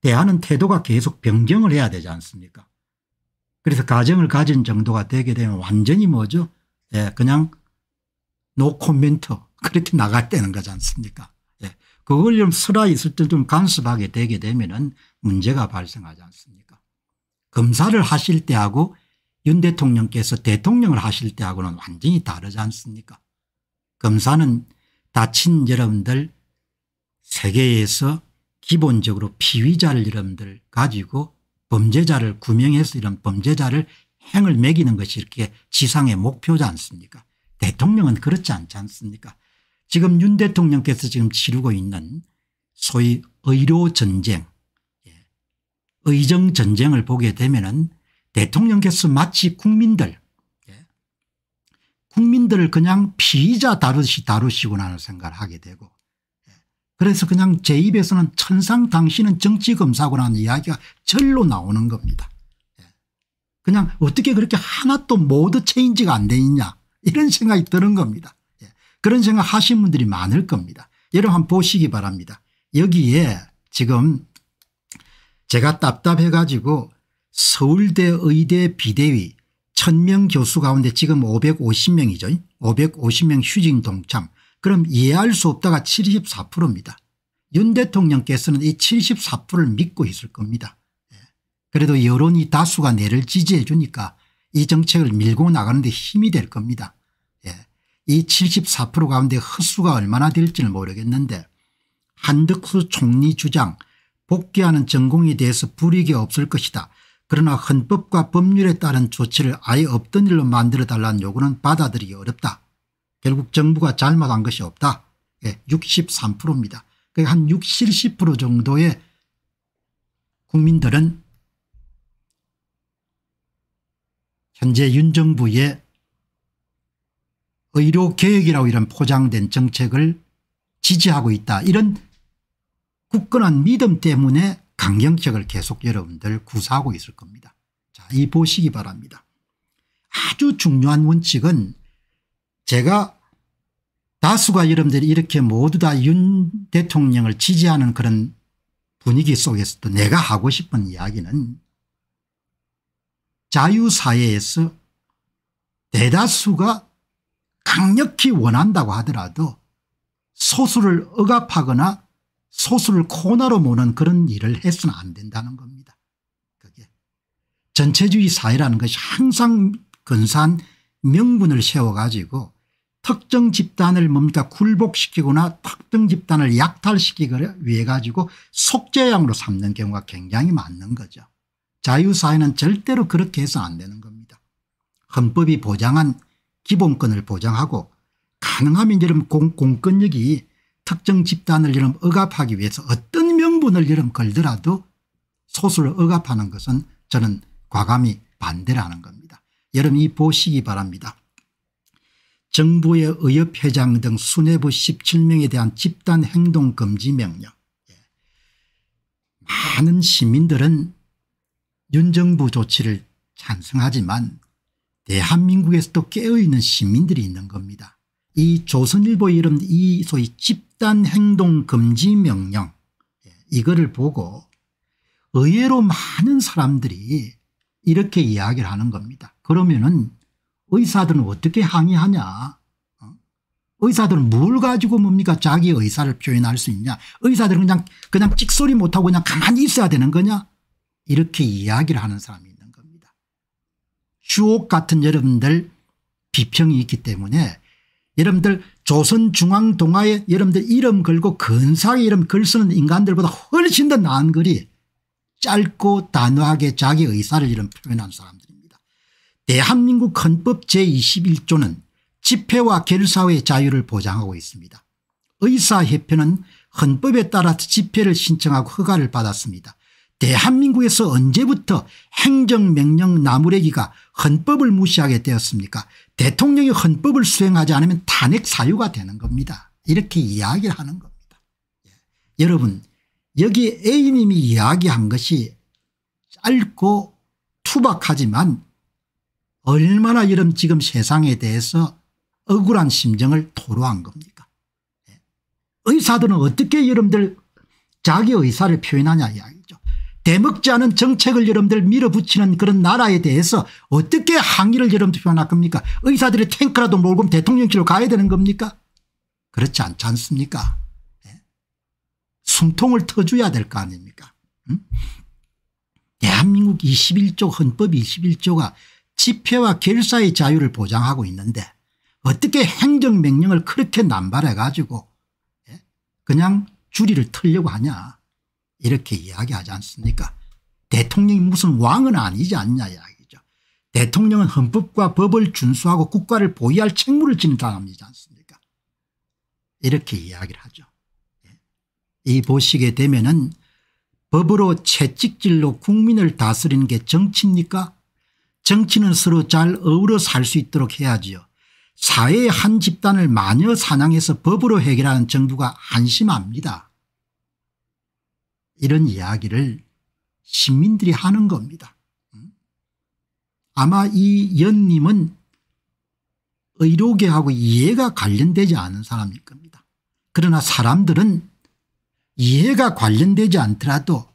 대하는 태도가 계속 변경을 해야 되지 않습니까 그래서 가정을 가진 정도가 되게 되면 완전히 뭐죠 예, 그냥 노 코멘트 그렇게 나갈 때는 거지 않습니까 예. 그걸 좀 살아있을 때 좀 간섭하게 되게 되면 은 문제가 발생하지 않습니까 검사를 하실 때하고 윤 대통령께서 대통령을 하실 때하고는 완전히 다르지 않습니까 검사는 다친 여러분들 세계에서 기본적으로 피의자를 여러분들 가지고 범죄자를 구명해서 이런 범죄자를 행을 매기는 것이 이렇게 지상의 목표지 않습니까 대통령은 그렇지 않지 않습니까 지금 윤 대통령께서 지금 치르고 있는 소위 의료전쟁 의정 전쟁을 보게 되면은 대통령께서 마치 국민들 예. 국민들을 그냥 피의자 다루시 다루시구나 하는 생각을 하게 되고 예. 그래서 그냥 제 입에서는 천상 당신은 정치검사구라는 이야기가 절로 나오는 겁니다. 예. 그냥 어떻게 그렇게 하나도 모두 체인지가 안되있냐 이런 생각이 드는 겁니다. 그런 생각 하신 분들이 많을 겁니다. 여러분 한번 보시기 바랍니다. 여기에 지금 제가 답답해가지고 서울대 의대 비대위 1000명 교수 가운데 지금 550명이죠. 550명 휴진 동참. 그럼 이해할 수 없다가 74%입니다. 윤 대통령께서는 이 74%를 믿고 있을 겁니다. 예. 그래도 여론이 다수가 내를 지지해 주니까 이 정책을 밀고 나가는 데 힘이 될 겁니다. 예. 이74% 가운데 헛수가 얼마나 될지는 모르겠는데 한덕수 총리 주장 복귀하는 전공에 대해서 불이익이 없을 것이다. 그러나 헌법과 법률에 따른 조치를 아예 없던 일로 만들어 달라는 요구는 받아들이기 어렵다. 결국 정부가 잘못한 것이 없다. 예, 63%입니다. 그러한 60, 70% 정도의 국민들은 현재 윤 정부의 의료개혁이라고 이런 포장된 정책을 지지하고 있다. 이런 굳건한 믿음 때문에 강경책을 계속 여러분들 구사하고 있을 겁니다. 자, 이 보시기 바랍니다. 아주 중요한 원칙은 제가 다수가 여러분들이 이렇게 모두 다 윤 대통령을 지지하는 그런 분위기 속에서도 내가 하고 싶은 이야기는 자유사회에서 대다수가 강력히 원한다고 하더라도 소수를 억압하거나 소수를 코너로 모는 그런 일을 해서는 안 된다는 겁니다. 그게 전체주의 사회라는 것이 항상 근사한 명분을 세워가지고 특정 집단을 뭡니까 굴복시키거나 특정 집단을 약탈시키기 위해 가지고 속죄양으로 삼는 경우가 굉장히 많은 거죠. 자유사회는 절대로 그렇게 해서 안 되는 겁니다. 헌법이 보장한 기본권을 보장하고 가능하면 여러분 공권력이 특정 집단을 이름 억압하기 위해서 어떤 명분을 이름 걸더라도 소수를 억압하는 것은 저는 과감히 반대라는 겁니다. 여러분 이 보시기 바랍니다. 정부의 의협회장 등 수뇌부 17명에 대한 집단 행동 금지 명령. 예. 많은 시민들은 윤정부 조치를 찬성하지만 대한민국에서도 깨어있는 시민들이 있는 겁니다. 이 조선일보 이름 이 소위 집단행동금지 명령 예, 이거를 보고 의외로 많은 사람들이 이렇게 이야기를 하는 겁니다. 그러면은 의사들은 어떻게 항의하냐 어? 의사들은 뭘 가지고 뭡니까 자기 의사를 표현할 수 있냐 의사들은 그냥 그냥 찍소리 못하고 그냥 가만히 있어야 되는 거냐 이렇게 이야기를 하는 사람이 있는 겁니다. 주옥 같은 여러분들 비평이 있기 때문에 여러분들 조선중앙동화에 여러분들 이름 걸고 근사하게 이름 글 쓰는 인간들보다 훨씬 더 나은 글이 짧고 단호하게 자기 의사를 이런 표현한 사람들입니다. 대한민국 헌법 제21조는 집회와 결사의 자유를 보장하고 있습니다. 의사협회는 헌법에 따라 집회를 신청하고 허가를 받았습니다. 대한민국에서 언제부터 행정명령 나무래기가 헌법을 무시하게 되었습니까 대통령이 헌법을 수행하지 않으면 탄핵 사유가 되는 겁니다. 이렇게 이야기를 하는 겁니다. 예. 여러분 여기 A님이 이야기한 것이 짧고 투박하지만 얼마나 이런 지금 세상에 대해서 억울한 심정을 토로한 겁니까 예. 의사들은 어떻게 여러분들 자기 의사를 표현하냐 이야기 대먹지 않은 정책을 여러분들 밀어붙이는 그런 나라에 대해서 어떻게 항의를 여러분들 표현할 겁니까 의사들이 탱크라도 몰고 대통령실로 가야 되는 겁니까 그렇지 않지 않습니까 예? 숨통을 터줘야 될 거 아닙니까 음? 대한민국 21조 헌법 21조가 집회와 결사의 자유를 보장하고 있는데 어떻게 행정명령을 그렇게 남발해 가지고 예? 그냥 줄이를 틀려고 하냐 이렇게 이야기하지 않습니까 대통령이 무슨 왕은 아니지 않냐 이야기죠. 대통령은 헌법과 법을 준수하고 국가를 보위할 책무를 지는 사람이지 않습니까 이렇게 이야기를 하죠. 예. 이 보시게 되면은 법으로 채찍질로 국민을 다스리는 게 정치입니까 정치는 서로 잘 어우러 살 수 있도록 해야지요. 사회의 한 집단을 마녀 사냥해서 법으로 해결하는 정부가 한심합니다. 이런 이야기를 시민들이 하는 겁니다. 음? 아마 이 연님은 의료계하고 이해가 관련되지 않은 사람일 겁니다. 그러나 사람들은 이해가 관련되지 않더라도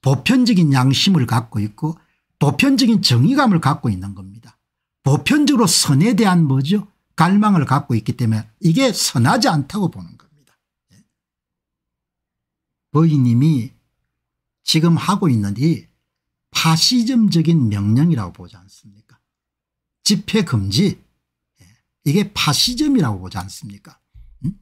보편적인 양심을 갖고 있고 보편적인 정의감을 갖고 있는 겁니다. 보편적으로 선에 대한 뭐죠? 갈망을 갖고 있기 때문에 이게 선하지 않다고 보는 겁니다. 거의님이 예? 지금 하고 있는 이 파시즘적인 명령이라고 보지 않습니까 집회 금지 예, 이게 파시즘이라고 보지 않습니까 음?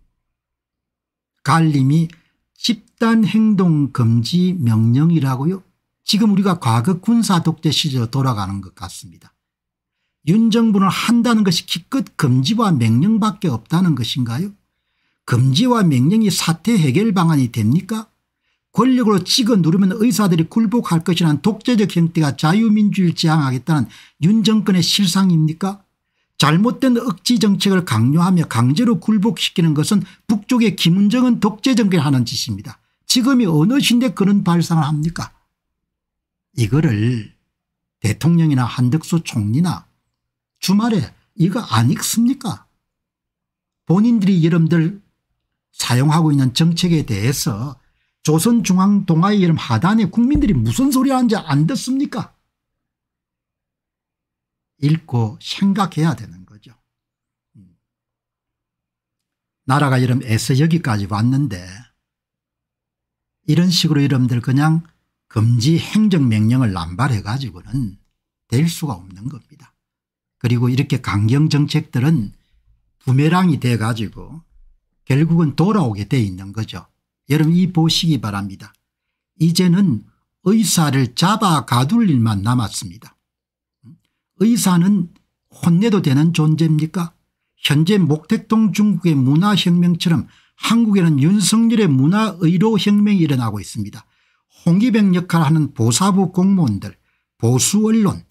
갈림이 집단행동금지 명령이라고요 지금 우리가 과거 군사독재 시절 돌아가는 것 같습니다 윤 정부는 한다는 것이 기껏 금지와 명령밖에 없다는 것인가요 금지와 명령이 사태 해결 방안이 됩니까 권력으로 찍어 누르면 의사들이 굴복할 것이란 독재적 형태가 자유민주를 지향하겠다는 윤 정권의 실상입니까 잘못된 억지 정책을 강요하며 강제로 굴복시키는 것은 북쪽의 김은정은 독재 정권이 하는 짓입니다. 지금이 어느 시인데 그런 발상을 합니까 이거를 대통령이나 한덕수 총리나 주말에 이거 안 읽습니까 본인들이 여러분들 사용하고 있는 정책에 대해서 조선중앙동아위 이름 하단에 국민들이 무슨 소리 하는지 안 듣습니까? 읽고 생각해야 되는 거죠. 나라가 이름 애써 여기까지 왔는데 이런 식으로 이름들 그냥 금지 행정명령을 남발해 가지고는 될 수가 없는 겁니다. 그리고 이렇게 강경정책들은 부메랑이 돼 가지고 결국은 돌아오게 돼 있는 거죠. 여러분 이 보시기 바랍니다. 이제는 의사를 잡아 가둘 일만 남았습니다. 의사는 혼내도 되는 존재입니까? 현재 목택동 중국의 문화혁명처럼 한국에는 윤석열의 문화의료혁명이 일어나고 있습니다. 홍기병 역할하는 을 보사부 공무원들 보수 언론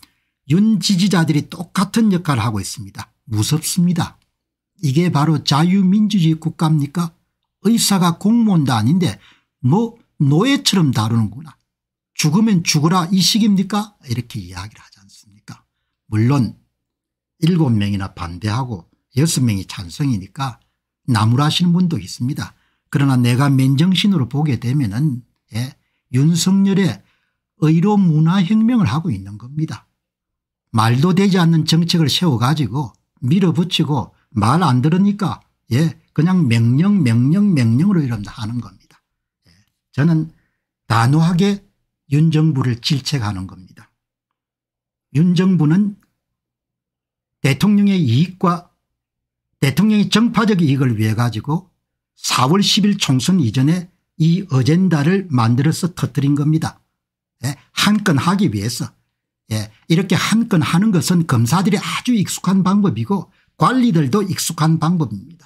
윤 지지자들이 똑같은 역할을 하고 있습니다. 무섭습니다. 이게 바로 자유민주주의 국가입니까? 의사가 공무원도 아닌데 뭐 노예처럼 다루는구나. 죽으면 죽어라 이 식입니까? 이렇게 이야기를 하지 않습니까? 물론 7명이나 반대하고 6명이 찬성이니까 나무라시는 분도 있습니다. 그러나 내가 맨정신으로 보게 되면 은 예, 윤석열의 의료 문화혁명을 하고 있는 겁니다. 말도 되지 않는 정책을 세워가지고 밀어붙이고 말 안 들으니까 예, 그냥 명령 명령 명령으로 이런다 하는 겁니다. 예, 저는 단호하게 윤 정부를 질책하는 겁니다. 윤 정부는 대통령의 이익과 대통령의 정파적 이익을 위해 가지고 4월 10일 총선 이전에 이 어젠다를 만들어서 터뜨린 겁니다. 예, 한건 하기 위해서 예, 이렇게 한 건 하는 것은 검사들이 아주 익숙한 방법이고 관리들도 익숙한 방법입니다.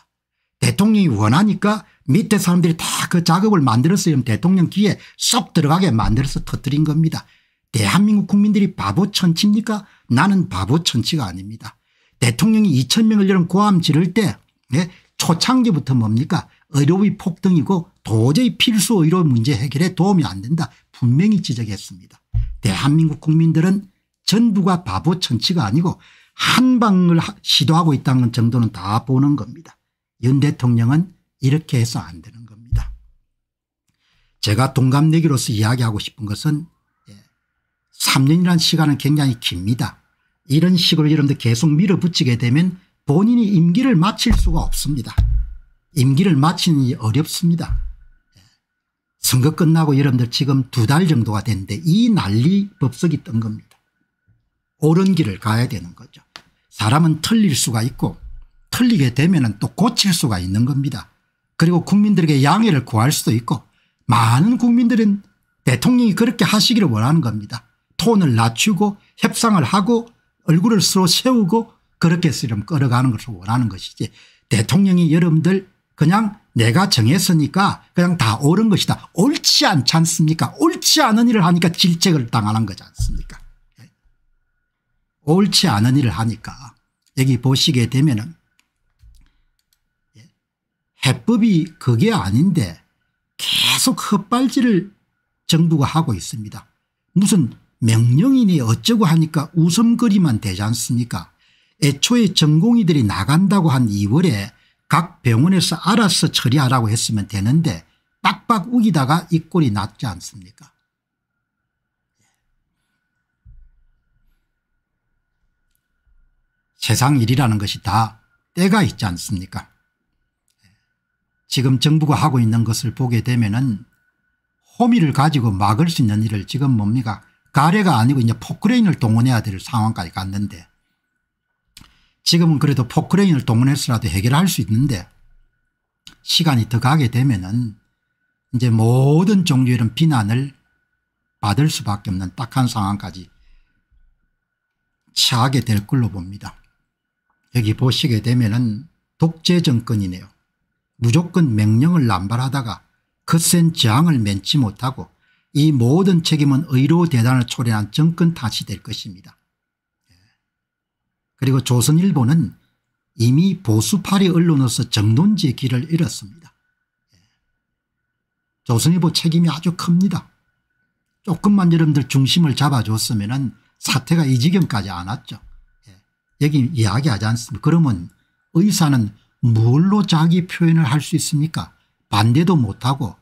대통령이 원하니까 밑에 사람들이 다 그 작업을 만들었으면 대통령 귀에 쏙 들어가게 만들어서 터뜨린 겁니다. 대한민국 국민들이 바보 천치입니까? 나는 바보 천치가 아닙니다. 대통령이 2천 명을 이런 고함 지를 때 네? 초창기부터 뭡니까? 의료비 폭등이고 도저히 필수 의료 문제 해결에 도움이 안 된다. 분명히 지적했습니다. 대한민국 국민들은 전부가 바보 천치가 아니고 한방을 시도하고 있다는 정도는 다 보는 겁니다. 윤 대통령은 이렇게 해서 안 되는 겁니다. 제가 동갑내기로서 이야기하고 싶은 것은 3년이라는 예, 시간은 굉장히 깁니다. 이런 식으로 여러분들 계속 밀어붙이게 되면 본인이 임기를 마칠 수가 없습니다. 임기를 마치는 게 어렵습니다. 예, 선거 끝나고 여러분들 지금 두 달 정도가 됐는데 이 난리 법석이 뜬 겁니다. 옳은 길을 가야 되는 거죠. 사람은 틀릴 수가 있고 틀리게 되면 또 고칠 수가 있는 겁니다. 그리고 국민들에게 양해를 구할 수도 있고 많은 국민들은 대통령이 그렇게 하시기를 원하는 겁니다. 톤을 낮추고 협상을 하고 얼굴을 서로 세우고 그렇게 쓰려면 끌어가는 것을 원하는 것이지 대통령이 여러분들 그냥 내가 정했으니까 그냥 다 옳은 것이다. 옳지 않지 않습니까 옳지 않은 일을 하니까 질책을 당하는 거지 않습니까 옳지 않은 일을 하니까 여기 보시게 되면 은 해법이 그게 아닌데 계속 헛발질을 정부가 하고 있습니다. 무슨 명령이니 어쩌고 하니까 웃음거리만 되지 않습니까 애초에 전공의들이 나간다고 한 2월에 각 병원에서 알아서 처리하라고 했으면 되는데 빡빡 우기다가 이 꼴이 났지 않습니까 세상 일이라는 것이 다 때가 있지 않습니까 지금 정부가 하고 있는 것을 보게 되면 은 호미를 가지고 막을 수 있는 일을 지금 뭡니까 가래가 아니고 이제 포크레인을 동원해야 될 상황까지 갔는데 지금은 그래도 포크레인을 동원해서라도 해결할 수 있는데 시간이 더 가게 되면은 이제 모든 종류의 이런 비난을 받을 수밖에 없는 딱한 상황까지 처하게 될 걸로 봅니다. 여기 보시게 되면은 독재 정권이네요. 무조건 명령을 남발하다가 거센 저항을 면치 못하고 이 모든 책임은 의료 대단을 초래한 정권 탓이 될 것입니다. 예. 그리고 조선일보는 이미 보수파리 언론으로서 정돈지의 길을 잃었습니다. 예. 조선일보 책임이 아주 큽니다. 조금만 여러분들 중심을 잡아줬으면 사태가 이 지경까지 안 왔죠. 예. 여기 이야기하지 않습니까 그러면 의사는 뭘로 자기 표현을 할 수 있습니까 반대도 못하고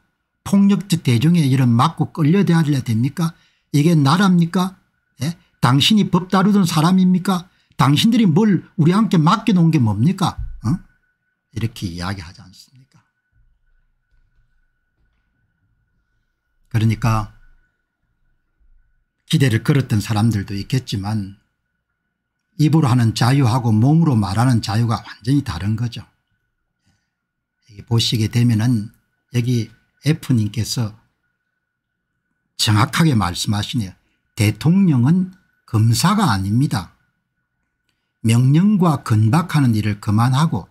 폭력적 대중에 이런 맞고 끌려대야 됩니까 이게 나라입니까 예? 당신이 법 다루던 사람입니까 당신들이 뭘 우리 함께 맡겨놓은 게 뭡니까 어? 이렇게 이야기하지 않습니까 그러니까 기대를 걸었던 사람들도 있겠지만 입으로 하는 자유하고 몸으로 말하는 자유가 완전히 다른 거죠. 보시게 되면은 여기 F님께서 정확하게 말씀하시네요. 대통령은 검사가 아닙니다. 명령과 근박하는 일을 그만하고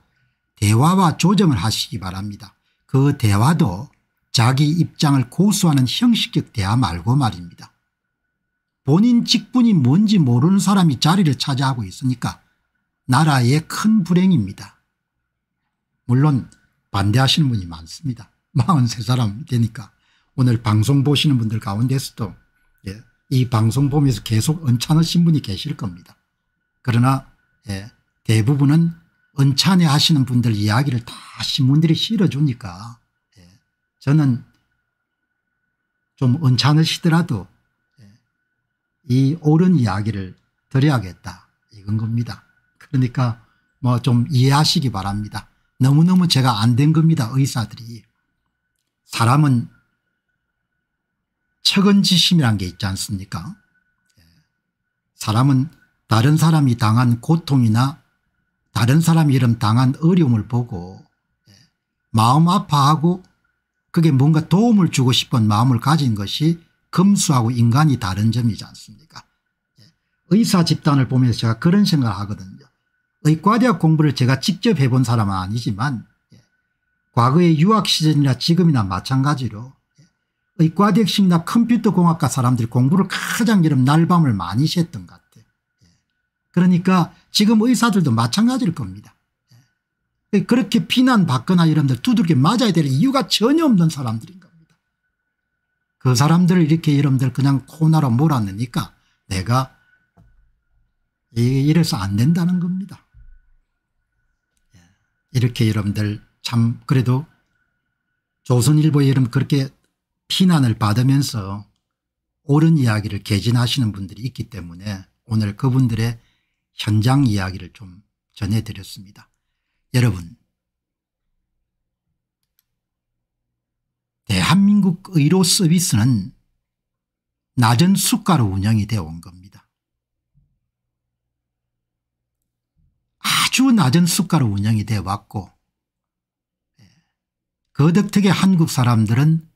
대화와 조정을 하시기 바랍니다. 그 대화도 자기 입장을 고수하는 형식적 대화 말고 말입니다. 본인 직분이 뭔지 모르는 사람이 자리를 차지하고 있으니까 나라의 큰 불행입니다. 물론 반대하시는 분이 많습니다. 43사람 되니까 오늘 방송 보시는 분들 가운데서도 예, 이 방송 보면서 계속 언짢으신 분이 계실 겁니다. 그러나 예, 대부분은 언짢아 하시는 분들 이야기를 다 신문들이 실어주니까 예, 저는 좀 언짢으시더라도 예, 이 옳은 이야기를 드려야겠다 이건 겁니다. 그러니까 뭐 좀 이해하시기 바랍니다. 너무너무 제가 안 된 겁니다 의사들이. 사람은 척은지심이란 게 있지 않습니까 예. 사람은 다른 사람이 당한 고통이나 다른 사람이 름 당한 어려움을 보고 예. 마음 아파하고 그게 뭔가 도움을 주고 싶은 마음을 가진 것이 금수하고 인간이 다른 점이지 않습니까 예. 의사 집단을 보면서 제가 그런 생각을 하거든요. 의과대학 공부를 제가 직접 해본 사람은 아니지만 예, 과거의 유학 시절이나 지금이나 마찬가지로 의과대학식이나 예, 컴퓨터공학과 사람들이 공부를 가장 여름 날밤을 많이 샜던 것 같아요. 예, 그러니까 지금 의사들도 마찬가지일 겁니다. 그렇게 비난받거나 이런들 두들겨 맞아야 될 이유가 전혀 없는 사람들인 겁니다. 그 사람들을 이렇게 여러분들 그냥 코나로 몰아넣으니까 내가 이래서 안 된다는 겁니다. 이렇게 여러분들 참 그래도 조선일보의 여러분 그렇게 피난을 받으면서 옳은 이야기를 개진하시는 분들이 있기 때문에 오늘 그분들의 현장 이야기를 좀 전해드렸습니다. 여러분 대한민국 의료 서비스는 낮은 수가로 운영이 되어 온 겁니다. 아주 낮은 수가로 운영이 되어 왔고 예, 거덕특의 한국 사람들은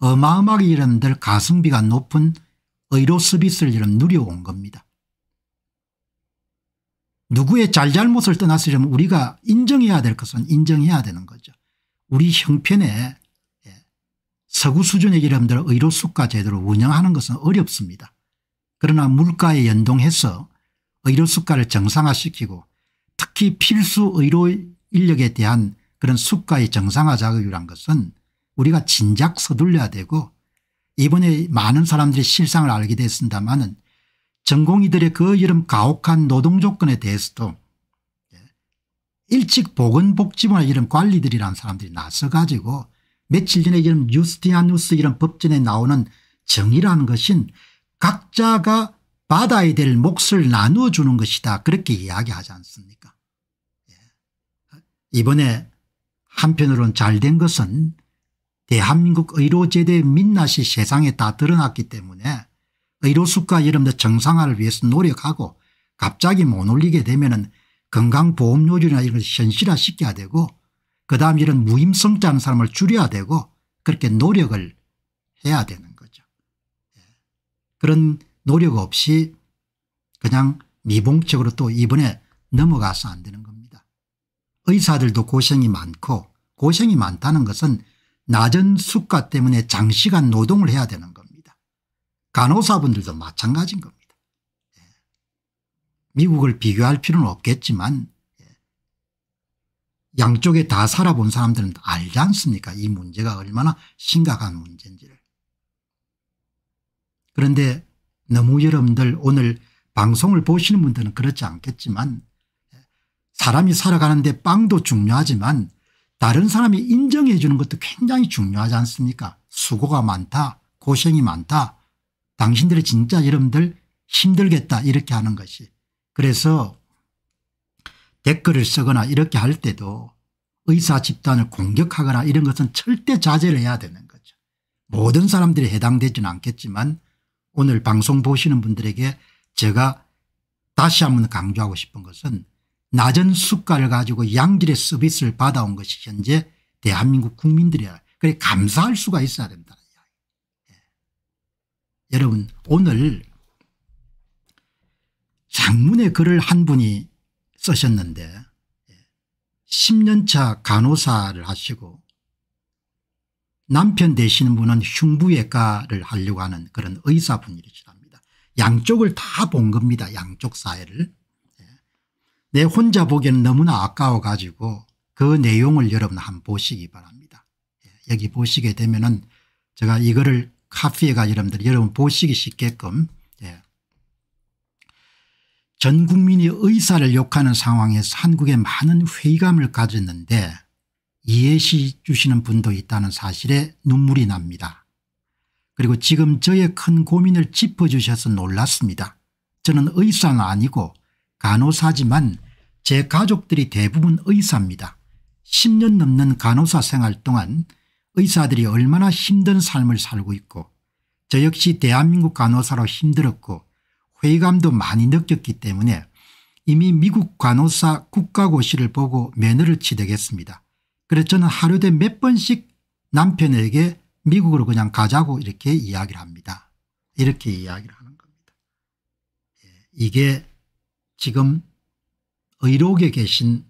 어마어마하게 이름들 가성비가 높은 의료 서비스를 이름 누려온 겁니다. 누구의 잘잘못을 떠났으려면 우리가 인정해야 될 것은 인정해야 되는 거죠. 우리 형편에 예, 서구 수준의 이름들 의료 수가 제대로 운영하는 것은 어렵습니다. 그러나 물가에 연동해서 의료 수가를 정상화시키고 특히 필수 의료 인력에 대한 그런 수가의 정상화 작업이란 것은 우리가 진작 서둘려야 되고 이번에 많은 사람들이 실상을 알게 됐습니다마는 전공의들의 그 이름 가혹한 노동 조건에 대해서도 일찍 보건복지부나 이런 관리들이란 사람들이 나서 가지고 며칠 전에 이런 뉴스티아뉴스 이런 법전에 나오는 정의라는 것인 각자가 받아야 될 몫을 나누어 주는 것이다 그렇게 이야기하지 않습니까 예. 이번에 한편으론 잘된 것은 대한민국 의료제도의 민낯이 세상에 다 드러났기 때문에 의료수가 여러분들 정상화를 위해서 노력하고 갑자기 못 올리게 되면 건강보험료율이나 이런 것 현실화시켜야 되고 그다음 이런 무임성자는 사람을 줄여야 되고 그렇게 노력을 해야 되는 거죠. 예. 그런 노력 없이 그냥 미봉적으로 또 이번에 넘어가서 안 되는 겁니다. 의사들도 고생이 많고 고생이 많다는 것은 낮은 수가 때문에 장시간 노동을 해야 되는 겁니다. 간호사분들도 마찬가지인 겁니다. 예. 미국을 비교할 필요는 없겠지만 예. 양쪽에 다 살아본 사람들은 알지 않습니까 이 문제가 얼마나 심각한 문제인지를. 그런데 너무 여러분들 오늘 방송을 보시는 분들은 그렇지 않겠지만 사람이 살아가는데 빵도 중요하지만 다른 사람이 인정해 주는 것도 굉장히 중요하지 않습니까 수고가 많다 고생이 많다 당신들이 진짜 여러분들 힘들겠다 이렇게 하는 것이 그래서 댓글을 쓰거나 이렇게 할 때도 의사 집단을 공격하거나 이런 것은 절대 자제를 해야 되는 거죠. 모든 사람들이 해당되지는 않겠지만 오늘 방송 보시는 분들에게 제가 다시 한번 강조하고 싶은 것은 낮은 수가를 가지고 양질의 서비스를 받아온 것이 현재 대한민국 국민들이야. 그래 감사할 수가 있어야 된다. 예. 여러분 오늘 장문의 글을 한 분이 쓰셨는데 10년차 간호사를 하시고 남편 되시는 분은 흉부외과를 하려고 하는 그런 의사분이시랍니다. 양쪽을 다 본 겁니다. 양쪽 사회를. 예. 내 혼자 보기에는 너무나 아까워 가지고 그 내용을 여러분 한번 보시기 바랍니다. 예. 여기 보시게 되면 은 제가 이거를 카피해가 여러분들 여러분 보시기 쉽게끔 예. 전 국민이 의사를 욕하는 상황에서 한국에 많은 회의감을 가졌는데 이해시 주시는 분도 있다는 사실에 눈물이 납니다. 그리고 지금 저의 큰 고민을 짚어주셔서 놀랐습니다. 저는 의사가 아니고 간호사지만 제 가족들이 대부분 의사입니다. 10년 넘는 간호사 생활 동안 의사들이 얼마나 힘든 삶을 살고 있고 저 역시 대한민국 간호사로 힘들었고 회의감도 많이 느꼈기 때문에 이미 미국 간호사 국가고시를 보고 매너를 치대겠습니다. 그래서 저는 하루에 몇 번씩 남편에게 미국으로 그냥 가자고 이렇게 이야기를 합니다. 이렇게 이야기를 하는 겁니다. 예, 이게 지금 의료계에 계신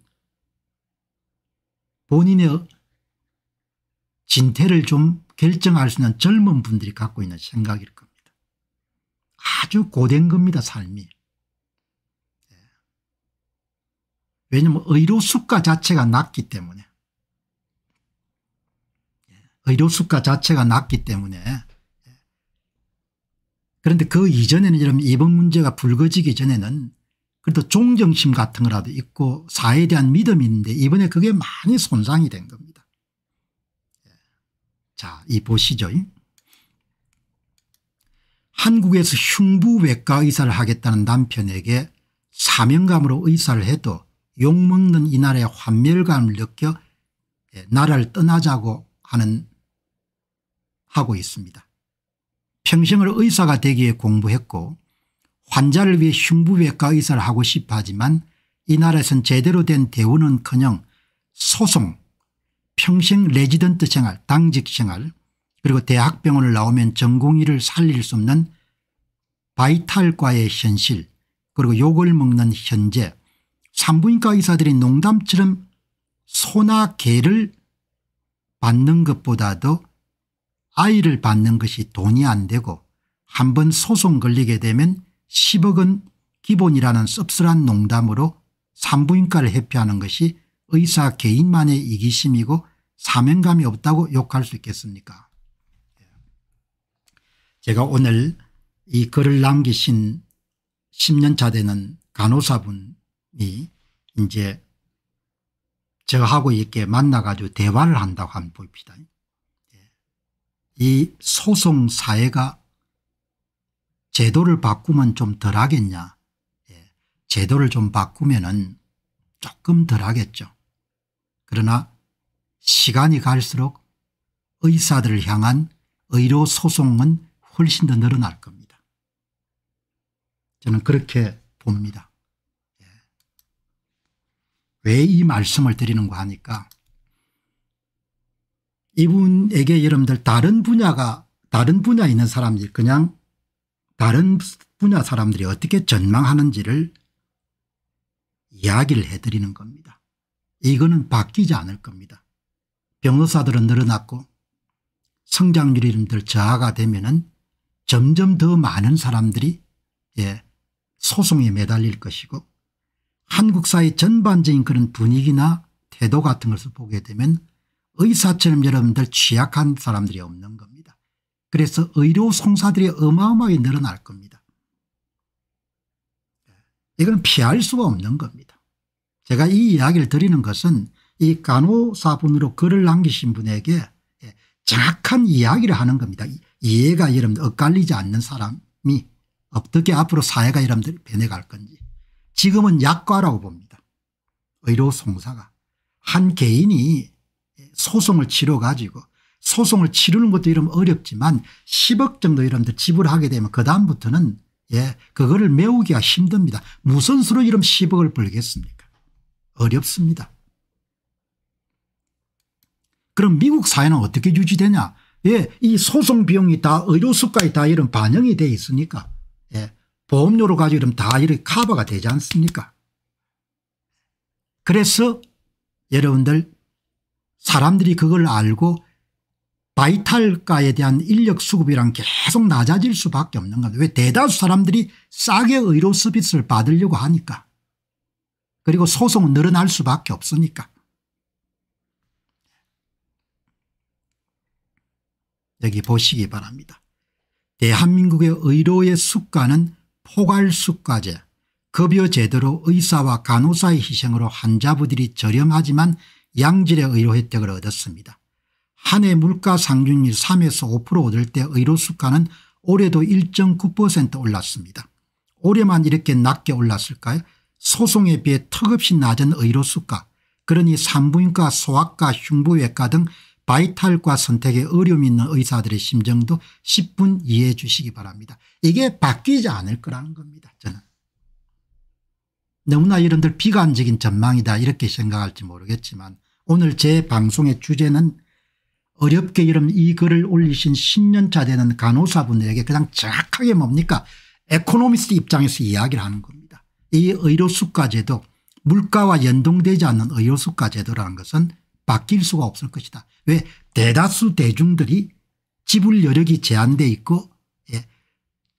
본인의 진퇴를 좀 결정할 수 있는 젊은 분들이 갖고 있는 생각일 겁니다. 아주 고된 겁니다 삶이. 예. 왜냐하면 의료 수가 자체가 낮기 때문에 의료 수가 자체가 낮기 때문에 그런데 그 이전에는 이런 입원 문제가 불거지기 전에는 그래도 존경심 같은 거라도 있고 사회에 대한 믿음이 있는데 이번에 그게 많이 손상이 된 겁니다. 예. 자, 이 보시죠. 한국에서 흉부외과 의사를 하겠다는 남편에게 사명감으로 의사를 해도 욕먹는 이날의 환멸감을 느껴 예, 나라를 떠나자고 하는 하고 있습니다. 평생을 의사가 되기에 공부했고 환자를 위해 흉부외과 의사를 하고 싶어 하지만 이 나라에선 제대로 된 대우는커녕 소송 평생 레지던트 생활 당직 생활 그리고 대학병원을 나오면 전공의를 살릴 수 없는 바이탈과의 현실 그리고 욕을 먹는 현재 산부인과 의사들이 농담처럼 소나 개를 받는 것보다도 아이를 받는 것이 돈이 안 되고 한 번 소송 걸리게 되면 10억 은 기본이라는 씁쓸한 농담으로 산부인과를 회피하는 것이 의사 개인만의 이기심이고 사명감이 없다고 욕할 수 있겠습니까 제가 오늘 이 글을 남기신 10년차 되는 간호사분이 이제 저하고 이렇게 만나가지고 대화를 한다고 한번 봅시다. 이 소송 사회가 제도를 바꾸면 좀 덜하겠냐 예. 제도를 좀 바꾸면 은 조금 덜하겠죠. 그러나 시간이 갈수록 의사들을 향한 의료 소송은 훨씬 더 늘어날 겁니다. 저는 그렇게 봅니다. 예. 왜이 말씀을 드리는가 하니까 이분에게 여러분들 다른 분야가 다른 분야에 있는 사람이 들 그냥 다른 분야 사람들이 어떻게 전망하는지를 이야기를 해드리는 겁니다. 이거는 바뀌지 않을 겁니다. 변호사들은 늘어났고 성장률이 여러분들 저하가 되면 은 점점 더 많은 사람들이 예, 소송에 매달릴 것이고 한국 사회 전반적인 그런 분위기나 태도 같은 것을 보게 되면 의사처럼 여러분들 취약한 사람들이 없는 겁니다. 그래서 의료 송사들이 어마어마하게 늘어날 겁니다. 네. 이건 피할 수가 없는 겁니다. 제가 이 이야기를 드리는 것은 이 간호사분으로 글을 남기신 분에게 예, 정확한 이야기를 하는 겁니다. 이해가 여러분들 엇갈리지 않는 사람이 어떻게 앞으로 사회가 여러분들 변해갈 건지 지금은 약과라고 봅니다. 의료 송사가 한 개인이 소송을 치러가지고 소송을 치르는 것도 이름 어렵지만 10억 정도 여러분들 지불하게 되면 그다음부터는 예, 그거를 메우기가 힘듭니다. 무슨 수로 이름 10억을 벌겠습니까? 어렵습니다. 그럼 미국 사회는 어떻게 유지되냐? 예, 이 소송 비용이 다 의료수가에 다 이런 반영이 돼 있으니까 예, 보험료로 가지고 이러면 다 이렇게 커버가 되지 않습니까? 그래서 여러분들 사람들이 그걸 알고 바이탈가에 대한 인력 수급이랑 계속 낮아질 수밖에 없는 겁니다. 왜 대다수 사람들이 싸게 의료 서비스를 받으려고 하니까 그리고 소송은 늘어날 수밖에 없으니까 여기 보시기 바랍니다. 대한민국의 의료의 숙가는 포괄수가제 급여 제대로 의사와 간호사의 희생으로 환자부들이 저렴하지만 양질의 의료 혜택을 얻었습니다. 한해 물가 상승률 3에서 5% 얻을 때 의료 수가는 올해도 1.9% 올랐습니다. 올해만 이렇게 낮게 올랐을까요 소송에 비해 턱없이 낮은 의료 수가 그러니 산부인과 소아과 흉부외과 등 바이탈과 선택에 어려움 이 있는 의사들의 심정도 10분 이해해 주시기 바랍니다. 이게 바뀌지 않을 거라는 겁니다. 저는. 너무나 여러분들 비관적인 전망이다 이렇게 생각할지 모르겠지만 오늘 제 방송의 주제는 어렵게 이름 이 글을 올리신 10년차 되는 간호사분들에게 그냥 정확하게 뭡니까 에코노미스트 입장에서 이야기를 하는 겁니다. 이 의료수가 제도 물가와 연동되지 않는 의료수가 제도라는 것은 바뀔 수가 없을 것이다. 왜 대다수 대중들이 지불 여력이 제한돼 있고 예.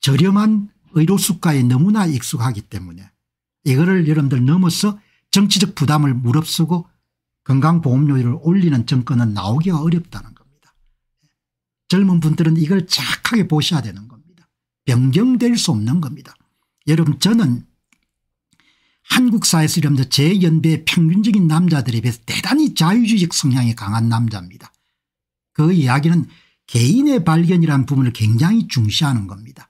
저렴한 의료수가에 너무나 익숙하기 때문에 이거를 여러분들 넘어서 정치적 부담을 무릅쓰고 건강보험료율을 올리는 정권은 나오기가 어렵다는 겁니다. 젊은 분들은 이걸 착하게 보셔야 되는 겁니다. 변경될 수 없는 겁니다. 여러분 저는 한국 사회에서 이러면서 제 연배의 평균적인 남자들에 비해서 대단히 자유주의적 성향이 강한 남자입니다. 그 이야기는 개인의 발견이라는 부분을 굉장히 중시하는 겁니다.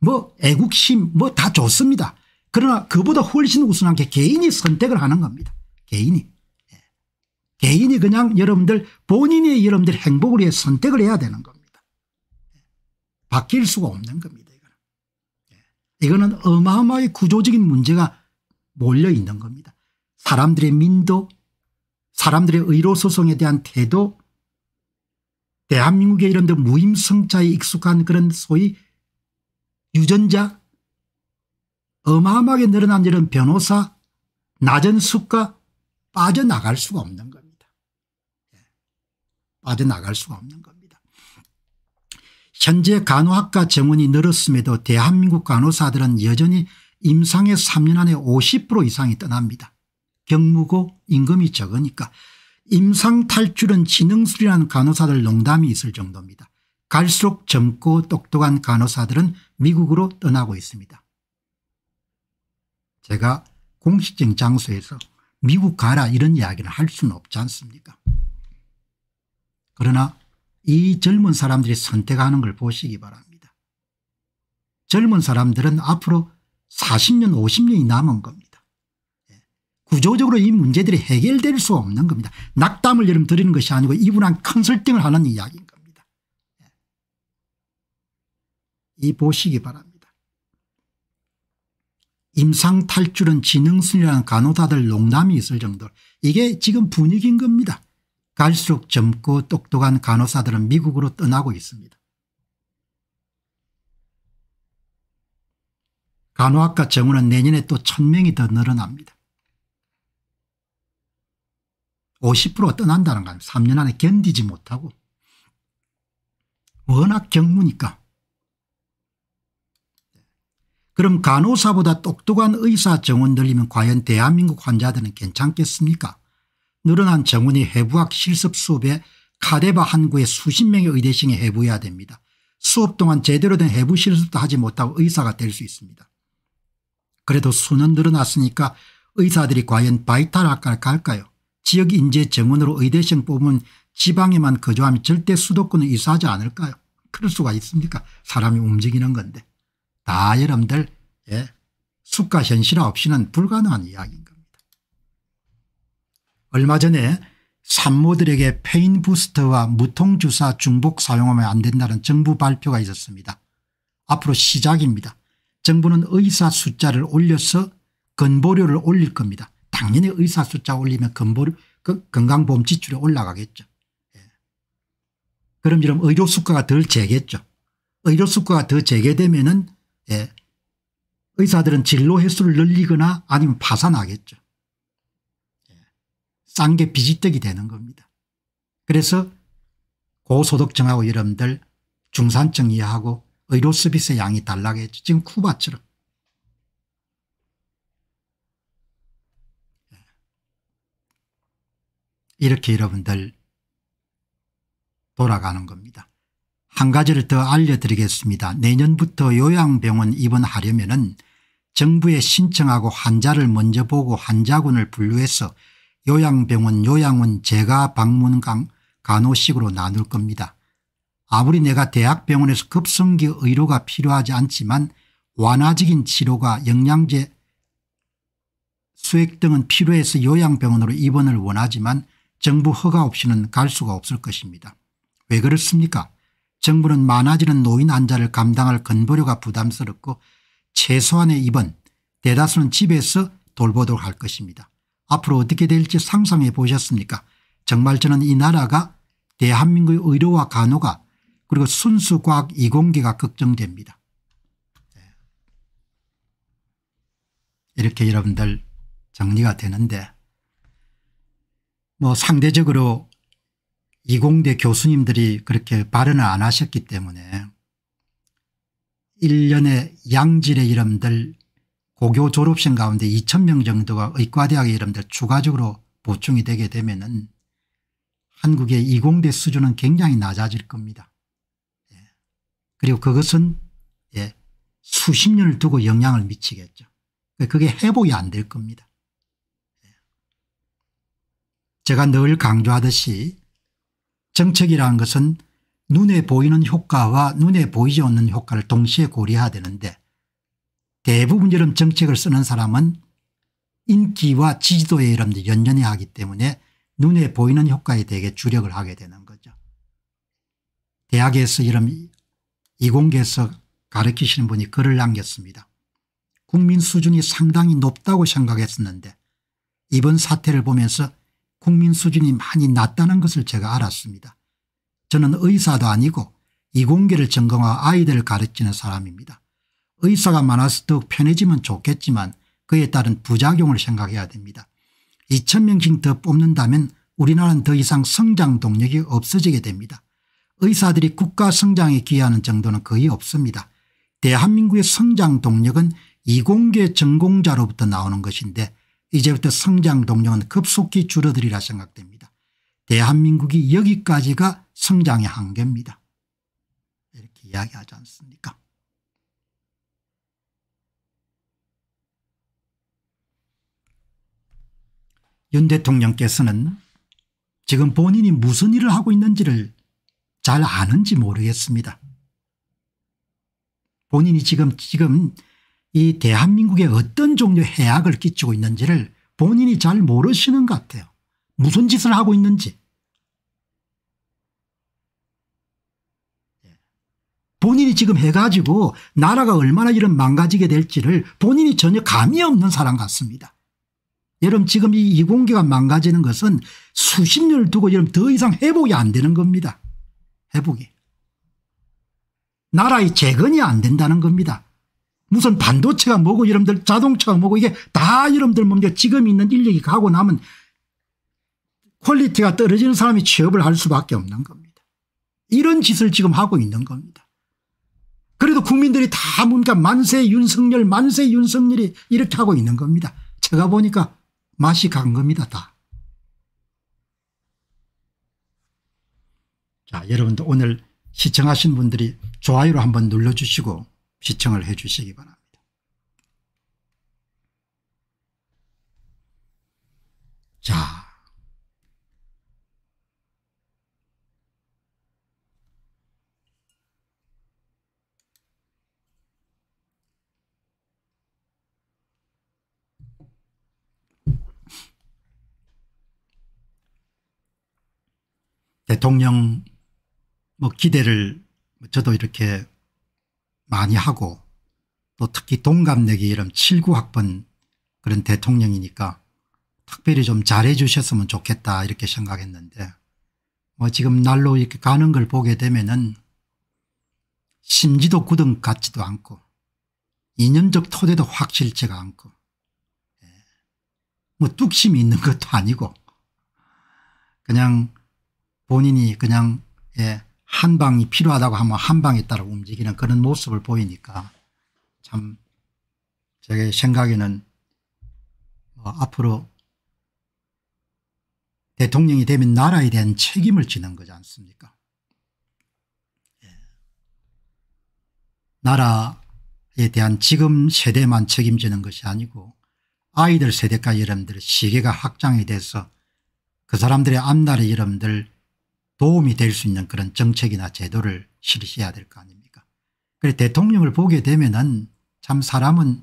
뭐 애국심 뭐 다 좋습니다. 그러나 그보다 훨씬 우선한 게 개인이 선택을 하는 겁니다. 개인이. 개인이 그냥 여러분들 본인이 여러분들 행복을 위해 선택을 해야 되는 겁니다. 바뀔 수가 없는 겁니다. 이거는, 어마어마하게 구조적인 문제가 몰려있는 겁니다. 사람들의 민도 사람들의 의료소송에 대한 태도 대한민국의 이런 데 무임승차에 익숙한 그런 소위 유전자 어마어마하게 늘어난 이런 변호사 낮은 수가 빠져나갈 수가 없는 겁니다. 예. 빠져나갈 수가 없는 겁니다. 현재 간호학과 정원이 늘었음에도 대한민국 간호사들은 여전히 임상의 3년 안에 50% 이상이 떠납니다. 경무고 임금이 적으니까 임상 탈출은 지능술이라는 간호사들 농담이 있을 정도입니다. 갈수록 젊고 똑똑한 간호사들은 미국으로 떠나고 있습니다. 제가 공식적 인 장소에서 미국 가라 이런 이야기는 할 수는 없지 않습니까 그러나 이 젊은 사람들이 선택하는 걸 보시기 바랍니다. 젊은 사람들은 앞으로 40년 50년이 남은 겁니다. 예. 구조적으로 이 문제들이 해결될 수 없는 겁니다. 낙담을 여러분 드리는 것이 아니고 이분한 컨설팅을 하는 이야기인 겁니다. 예. 이 보시기 바랍니다. 임상탈출은 지능순이라는 간호사들 농담이 있을 정도로 이게 지금 분위기인 겁니다. 갈수록 젊고 똑똑한 간호사들은 미국으로 떠나고 있습니다. 간호학과 정원은 내년에 또 1000명이 더 늘어납니다. 50%가 떠난다는 겁니다. 3년 안에 견디지 못하고 워낙 경무니까 그럼 간호사보다 똑똑한 의사 정원 늘리면 과연 대한민국 환자들은 괜찮겠습니까 늘어난 정원이 해부학 실습 수업에 카데바 한구에 수십 명의 의대생이 해부해야 됩니다. 수업 동안 제대로 된 해부 실습도 하지 못하고 의사가 될 수 있습니다. 그래도 수는 늘어났으니까 의사들이 과연 바이탈학과를 갈까요 지역 인재 정원으로 의대생 뽑으면 지방에만 거주하면 절대 수도권은 이사하지 않을까요 그럴 수가 있습니까 사람이 움직이는 건데. 다 여러분들 예, 숙가 현실화 없이는 불가능한 이야기인 겁니다. 얼마 전에 산모들에게 페인 부스터와 무통주사 중복 사용하면 안 된다는 정부 발표가 있었습니다. 앞으로 시작입니다. 정부는 의사 숫자를 올려서 건보료를 올릴 겁니다. 당연히 의사 숫자 올리면 건보료, 그 건강보험 지출이 올라가겠죠. 예. 그럼 이런 의료 수가가 덜 재겠죠. 의료 수가가 더 재개되면 은 예. 의사들은 진로 횟수를 늘리거나 아니면 파산하겠죠. 예. 싼게 비지떡이 되는 겁니다. 그래서 고소득층하고 여러분들 중산층 이하하고 의료 서비스의 양이 달라겠죠. 지금 쿠바처럼. 예. 이렇게 여러분들 돌아가는 겁니다. 한 가지를 더 알려드리겠습니다. 내년부터 요양병원 입원하려면 은 정부에 신청하고 환자를 먼저 보고 환자군을 분류해서 요양병원 요양원 재가 방문 강 간호식으로 나눌 겁니다. 아무리 내가 대학병원에서 급성기 의료가 필요하지 않지만 완화적인 치료가 영양제 수액 등은 필요해서 요양병원으로 입원을 원하지만 정부 허가 없이는 갈 수가 없을 것입니다. 왜 그렇습니까 정부는 많아지는 노인 환자를 감당할 근보료가 부담스럽고 최소한의 입원 대다수는 집에서 돌보도록 할 것입니다. 앞으로 어떻게 될지 상상해 보셨습니까 정말 저는 이 나라가 대한민국의 의료와 간호가 그리고 순수과학 이공계가 걱정됩니다. 네. 이렇게 여러분들 정리가 되는데 뭐 상대적으로 이공대 교수님들이 그렇게 발언을 안 하셨기 때문에 1년에 양질의 이름들 고교 졸업생 가운데 2천명 정도가 의과대학의 이름들 추가적으로 보충이 되게 되면 은 한국의 이공대 수준은 굉장히 낮아질 겁니다. 예. 그리고 그것은 예. 수십 년을 두고 영향을 미치겠죠. 그게 회복이 안 될 겁니다. 예. 제가 늘 강조하듯이 정책이라는 것은 눈에 보이는 효과와 눈에 보이지 않는 효과를 동시에 고려해야 되는데 대부분 이런 정책을 쓰는 사람은 인기와 지지도에 이름도 연연해 하기 때문에 눈에 보이는 효과에 대해 주력을 하게 되는 거죠. 대학에서 이런 이공계에서 가르치시는 분이 글을 남겼습니다. 국민 수준이 상당히 높다고 생각했었는데 이번 사태를 보면서 국민 수준이 많이 낮다는 것을 제가 알았습니다. 저는 의사도 아니고 이공계를 전공하고 아이들을 가르치는 사람입니다. 의사가 많아서 더욱 편해지면 좋겠지만 그에 따른 부작용을 생각해야 됩니다. 2천명씩 더 뽑는다면 우리나라는 더 이상 성장 동력이 없어지게 됩니다. 의사들이 국가 성장에 기여하는 정도는 거의 없습니다. 대한민국의 성장 동력은 이공계 전공자로부터 나오는 것인데 이제부터 성장 동력은 급속히 줄어들이라 생각됩니다. 대한민국이 여기까지가 성장의 한계입니다. 이렇게 이야기하지 않습니까 윤 대통령께서는 지금 본인이 무슨 일을 하고 있는지를 잘 아는지 모르겠습니다. 본인이 지금 지금 이 대한민국에 어떤 종류의 해악을 끼치고 있는지를 본인이 잘 모르시는 것 같아요. 무슨 짓을 하고 있는지. 본인이 지금 해가지고 나라가 얼마나 이런 망가지게 될지를 본인이 전혀 감이 없는 사람 같습니다. 여러분 지금 이 이공계가 망가지는 것은 수십 년을 두고 여러분 더 이상 회복이 안 되는 겁니다. 회복이. 나라의 재건이 안 된다는 겁니다. 무슨 반도체가 뭐고 여러들 자동차가 뭐고 이게 다 여러분들 뭡니까 지금 있는 인력이 가고 나면 퀄리티가 떨어지는 사람이 취업을 할 수밖에 없는 겁니다. 이런 짓을 지금 하고 있는 겁니다. 그래도 국민들이 다 뭡니까 만세 윤석열 만세 윤석열이 이렇게 하고 있는 겁니다. 제가 보니까 맛이 간 겁니다 다. 자 여러분들 오늘 시청하신 분들이 좋아요를 한번 눌러주시고 시청을 해 주시기 바랍니다. 자. 대통령 뭐 기대를 저도 이렇게 많이 하고 또 특히 동갑내기 이름 79학번 그런 대통령이니까 특별히 좀 잘해 주셨으면 좋겠다 이렇게 생각했는데 뭐 지금 날로 이렇게 가는 걸 보게 되면은 심지도 굳은 같지도 않고 이념적 토대도 확실치가 않고 예, 뭐 뚝심이 있는 것도 아니고 그냥 본인이 그냥 예 한방이 필요하다고 하면 한방에 따라 움직이는 그런 모습을 보이니까 참 제 생각에는 뭐 앞으로 대통령이 되면 나라에 대한 책임을 지는 거지 않습니까 예. 나라에 대한 지금 세대만 책임지는 것이 아니고 아이들 세대까지 여러분들 시계가 확장이 돼서 그 사람들의 앞날에 여러분들 도움이 될 수 있는 그런 정책이나 제도를 실시해야 될 거 아닙니까 그래 대통령을 보게 되면 은참 사람은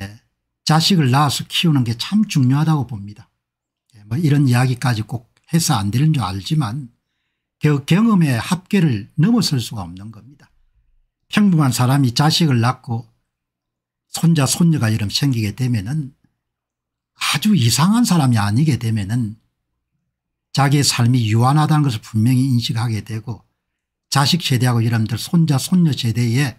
예, 자식을 낳아서 키우는 게 참 중요하다고 봅니다. 예, 뭐 이런 이야기까지 꼭 해서 안 되는 줄 알지만 그 경험의 합계를 넘어설 수가 없는 겁니다. 평범한 사람이 자식을 낳고 손자 손녀가 이름 생기게 되면 은 아주 이상한 사람이 아니게 되면 은 자기의 삶이 유한하다는 것을 분명히 인식하게 되고 자식 세대하고 여러분들 손자 손녀 세대에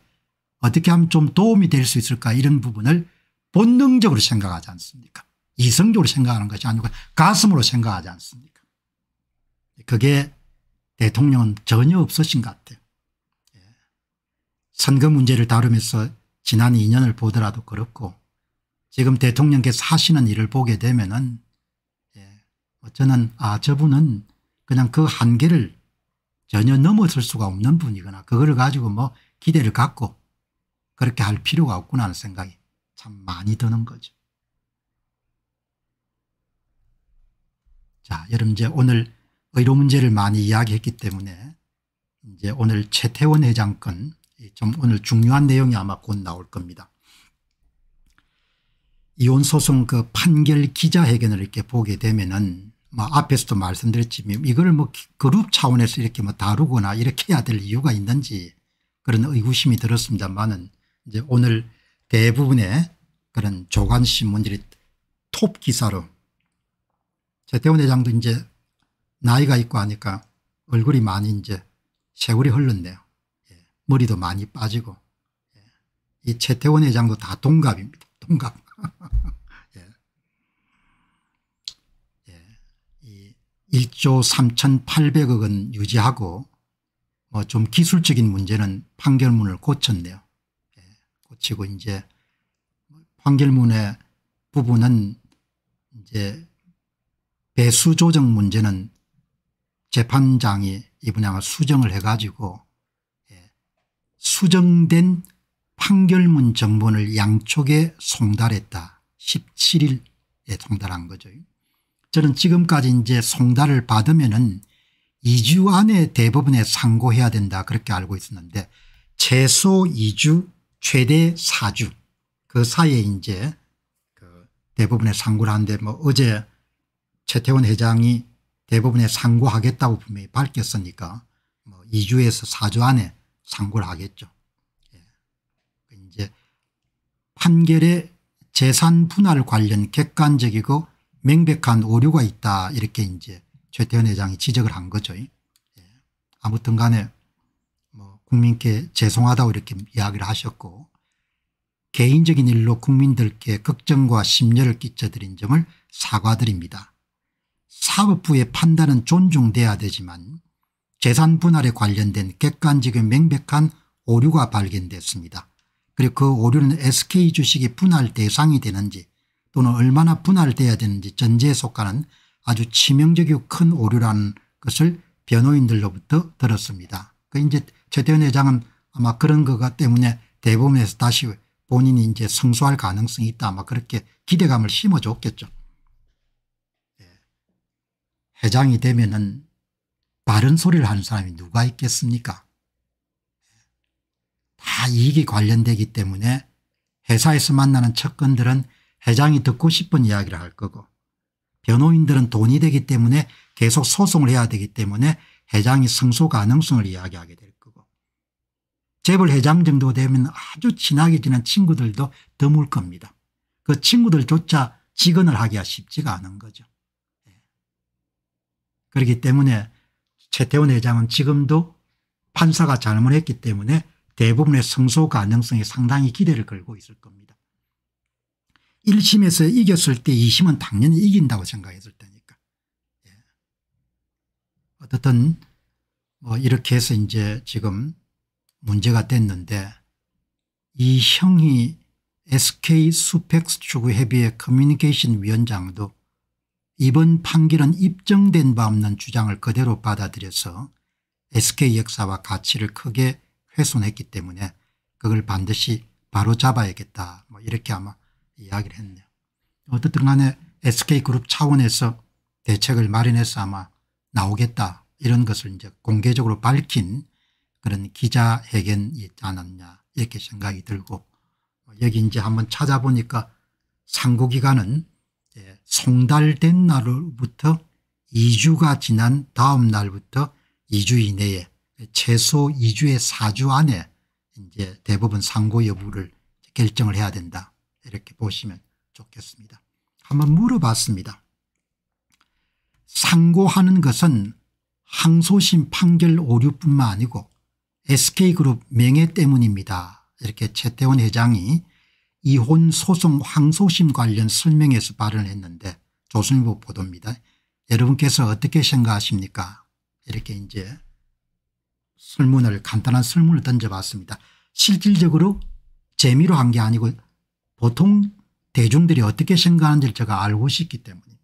어떻게 하면 좀 도움이 될 수 있을까 이런 부분을 본능적으로 생각하지 않습니까 이성적으로 생각하는 것이 아니고 가슴으로 생각하지 않습니까 그게 대통령은 전혀 없으신 것 같아요 예. 선거 문제를 다루면서 지난 2년을 보더라도 그렇고 지금 대통령께서 하시는 일을 보게 되면 은 저는 아 저분은 그냥 그 한계를 전혀 넘어설 수가 없는 분이거나 그걸 가지고 뭐 기대를 갖고 그렇게 할 필요가 없구나 하는 생각이 참 많이 드는 거죠. 자, 여러분 이제 오늘 의료 문제를 많이 이야기했기 때문에 이제 오늘 최태원 회장 건좀 오늘 중요한 내용이 아마 곧 나올 겁니다. 이혼 소송 그 판결 기자회견을 이렇게 보게 되면은 뭐 앞에서도 말씀드렸지만 이걸 뭐 그룹 차원에서 이렇게 뭐 다루거나 이렇게 해야 될 이유가 있는지 그런 의구심이 들었습니다만은 이제 오늘 대부분의 그런 조간신문들이 톱 기사로 최태원 회장도 이제 나이가 있고 하니까 얼굴이 많이 이제 세월이 흘렀네요. 예. 머리도 많이 빠지고 예. 이 최태원 회장도 다 동갑입니다. 동갑. 1조 3,800억 은 유지하고 뭐좀 기술적인 문제는 판결문을 고쳤네요. 예, 고치고 이제 판결문의 부분은 이제 배수 조정 문제는 재판장이 이번에 아마 수정을 해가지고 예, 수정된 판결문 정본을 양쪽에 송달했다. 17일에 송달한 거죠. 저는 지금까지 이제 송달을 받으면은 2주 안에 대법원에 상고해야 된다 그렇게 알고 있었는데 최소 2주 최대 4주 그 사이에 이제 그 대법원에 상고를 하는데 뭐 어제 최태원 회장이 대법원에 상고하겠다고 분명히 밝혔으니까 뭐 2주에서 4주 안에 상고를 하겠죠. 예. 그 이제 판결의 재산 분할 관련 객관적이고 명백한 오류가 있다 이렇게 이제 최태원 회장이 지적을 한 거죠. 예. 아무튼 간에 뭐 국민께 죄송하다고 이렇게 이야기를 하셨고 개인적인 일로 국민들께 걱정과 심려를 끼쳐드린 점을 사과드립니다. 사법부의 판단은 존중돼야 되지만 재산 분할에 관련된 객관적인 명백한 오류가 발견됐습니다. 그리고 그 오류는 SK 주식이 분할 대상이 되는지 또는 얼마나 분할되어야 되는지 전제에 속하는 아주 치명적이고 큰 오류라는 것을 변호인들로부터 들었습니다. 그 이제 최태원 회장은 아마 그런 거가 때문에 대법원에서 다시 본인이 이제 승소할 가능성이 있다 아마 그렇게 기대감을 심어줬겠죠. 예. 회장이 되면은 바른 소리를 하는 사람이 누가 있겠습니까? 예. 다 이익이 관련되기 때문에 회사에서 만나는 척건들은 회장이 듣고 싶은 이야기를 할 거고 변호인들은 돈이 되기 때문에 계속 소송을 해야 되기 때문에 회장이 승소 가능성을 이야기하게 될 거고 재벌 회장 정도 되면 아주 친하게 지낸 친구들도 드물 겁니다. 그 친구들조차 직언을 하기가 쉽지가 않은 거죠. 예. 그렇기 때문에 최태원 회장은 지금도 판사가 잘못했기 때문에 대부분의 승소 가능성이 상당히 기대를 걸고 있을 겁니다. 1심에서 이겼을 때 2심은 당연히 이긴다고 생각했을 테니까. 예. 어떻든 뭐 이렇게 해서 이제 지금 문제가 됐는데 이 형이 SK 수펙스 추구협의회 커뮤니케이션 위원장도 이번 판결은 입증된 바 없는 주장을 그대로 받아들여서 SK 역사와 가치를 크게 훼손했기 때문에 그걸 반드시 바로잡아야겠다 뭐 이렇게 아마 이야기를 했네요. 어떻든 간에 SK그룹 차원에서 대책을 마련해서 아마 나오겠다 이런 것을 이제 공개적으로 밝힌 그런 기자회견이 있지 않았냐 이렇게 생각이 들고 여기 이제 한번 찾아보니까 상고기간은 송달된 날부터 2주가 지난 다음 날부터 2주 이내에 최소 2주에 4주 안에 이제 대법원 상고 여부를 결정을 해야 된다. 이렇게 보시면 좋겠습니다. 한번 물어봤습니다. 상고하는 것은 항소심 판결 오류뿐만 아니고 SK그룹 명예 때문입니다. 이렇게 최태원 회장이 이혼 소송 항소심 관련 설명에서 발언을 했는데 조선일보 보도입니다. 여러분께서 어떻게 생각하십니까? 이렇게 이제 설문을 간단한 설문을 던져봤습니다. 실질적으로 재미로 한 게 아니고 보통 대중들이 어떻게 생각하는지를 제가 알고 싶기 때문입니다.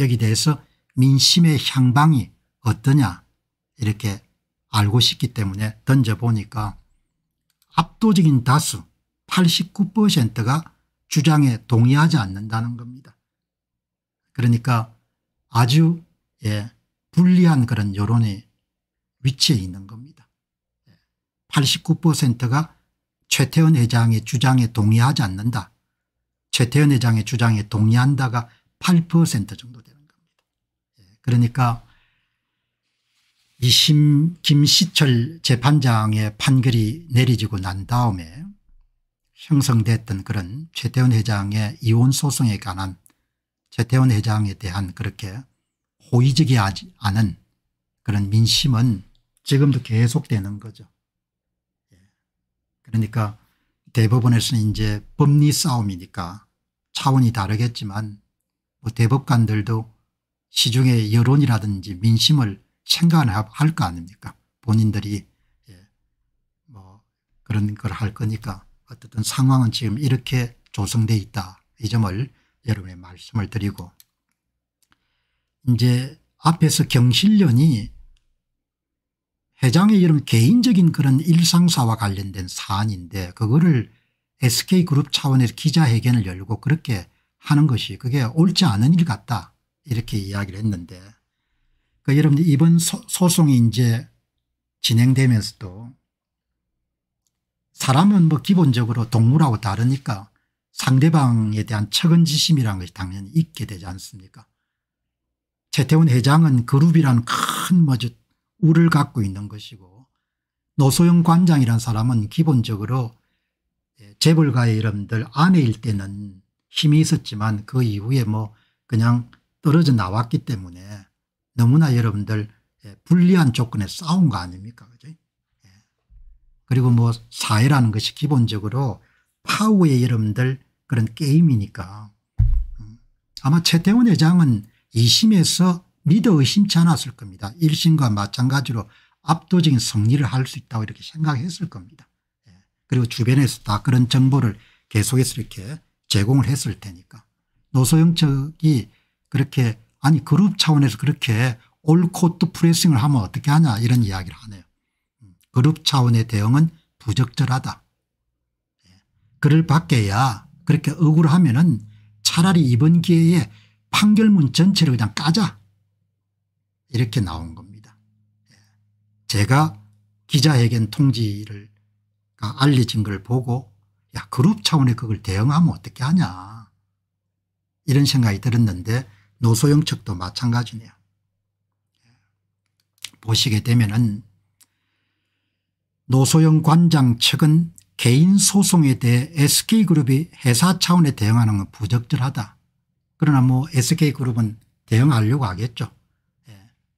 여기 대해서 민심의 향방이 어떠냐 이렇게 알고 싶기 때문에 던져보니까 압도적인 다수 89%가 주장에 동의하지 않는다는 겁니다. 그러니까 아주 예, 불리한 그런 여론이 위치해 있는 겁니다. 89%가 최태원 회장의 주장에 동의하지 않는다. 최태원 회장의 주장에 동의한다가 8% 정도 되는 겁니다. 예, 그러니까 2심 김시철 재판장의 판결이 내려지고 난 다음에 형성됐던 그런 최태원 회장의 이혼 소송에 관한 최태원 회장에 대한 그렇게 호의적이지 않은 그런 민심은 지금도 계속되는 거죠. 그러니까 대법원에서는 이제 법리 싸움이니까 차원이 다르겠지만 뭐 대법관들도 시중의 여론이라든지 민심을 생각할 거 아닙니까 본인들이 예뭐 그런 걸 할 거니까 어쨌든 상황은 지금 이렇게 조성돼 있다 이 점을 여러분의 말씀을 드리고 이제 앞에서 경실련이 회장의 이런 개인적인 그런 일상사와 관련된 사안인데 그거를 SK그룹 차원에서 기자회견을 열고 그렇게 하는 것이 그게 옳지 않은 일 같다 이렇게 이야기를 했는데 그 여러분 이번 소, 소송이 이제 진행되면서도 사람은 뭐 기본적으로 동물하고 다르니까 상대방에 대한 측은지심이라는 것이 당연히 있게 되지 않습니까 최태원 회장은 그룹이라는 큰뭐 우를 갖고 있는 것이고 노소영 관장이란 사람은 기본적으로 예, 재벌가의 이름들 아내일 때는 힘이 있었지만 그 이후에 뭐 그냥 떨어져 나왔기 때문에 너무나 여러분들 예, 불리한 조건에 싸운 거 아닙니까 그죠 예. 그리고 뭐 사회라는 것이 기본적으로 파워의 여러분들 그런 게임이니까 음. 아마 최태원 회장은 2심에서 믿어 의심치 않았을 겁니다. 1심과 마찬가지로 압도적인 승리를 할 수 있다고 이렇게 생각했을 겁니다. 예. 그리고 주변에서 다 그런 정보를 계속해서 이렇게 제공을 했을 테니까. 노소영 측이 그렇게 아니 그룹 차원에서 그렇게 올코트 프레싱을 하면 어떻게 하냐 이런 이야기를 하네요. 음, 그룹 차원의 대응은 부적절하다. 예. 그를 밖에야 그렇게 억울하면 은 차라리 이번 기회에 판결문 전체를 그냥 까자 이렇게 나온 겁니다. 예. 제가 기자회견 통지를 아, 알려진 걸 보고 야 그룹 차원의 그걸 대응하면 어떻게 하냐 이런 생각이 들었는데 노소영 측도 마찬가지네요. 예. 보시게 되면은 노소영 관장 측은 개인 소송에 대해 SK그룹이 회사 차원에 대응하는 건 부적절하다. 그러나 뭐 SK그룹은 대응하려고 하겠죠.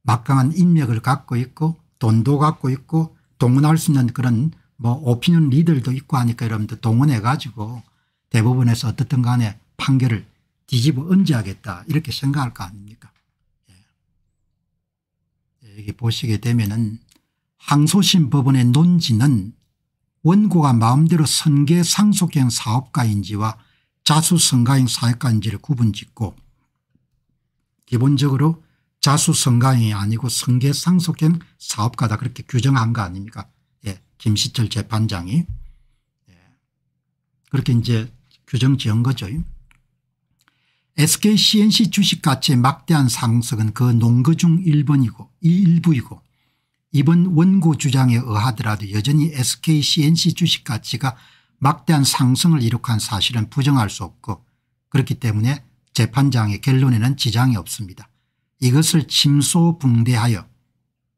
막강한 인맥을 갖고 있고 돈도 갖고 있고 동원할 수 있는 그런 뭐오피는리들도 있고 하니까 여러분들 동원해 가지고 대법원에서 어떻든 간에 판결을 뒤집어 얹제하겠다 이렇게 생각할 거 아닙니까 예. 예. 여기 보시게 되면은 항소심 법원의 논지는 원고가 마음대로 선계 상속형 사업가인지와 자수 선가형 사업가인지를 구분짓고 기본적으로 자수성가이 인 아니고 성계상속형 사업가다 그렇게 규정한 거 아닙니까 예. 김시철 재판장이 예. 그렇게 이제 규정 지은 거죠. SKCNC 주식가치의 막대한 상승은 그 농거 중 1번이고 일부이고 이번 원고 주장에 의하더라도 여전히 SKCNC 주식가치가 막대한 상승을 이룩한 사실은 부정할 수 없고 그렇기 때문에 재판장의 결론에는 지장이 없습니다. 이것을 침소붕대하여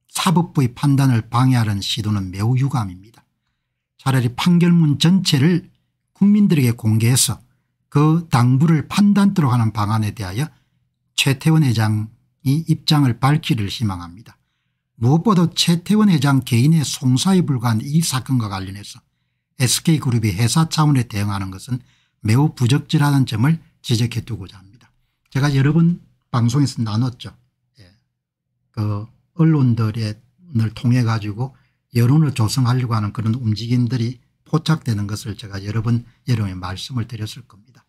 사법부의 판단을 방해하는 시도는 매우 유감입니다. 차라리 판결문 전체를 국민들에게 공개해서 그 당부를 판단토록 하는 방안에 대하여 최태원 회장이 입장을 밝히를 희망합니다. 무엇보다 최태원 회장 개인의 송사에 불과한 이 사건과 관련해서 SK그룹이 회사 차원에 대응하는 것은 매우 부적절하다는 점을 지적해 두고자 합니다. 제가 여러 분 방송에서 나눴죠. 예. 그 언론들을 통해 가지고 여론을 조성하려고 하는 그런 움직임들이 포착되는 것을 제가 여러 번 여러분의 말씀을 드렸을 겁니다.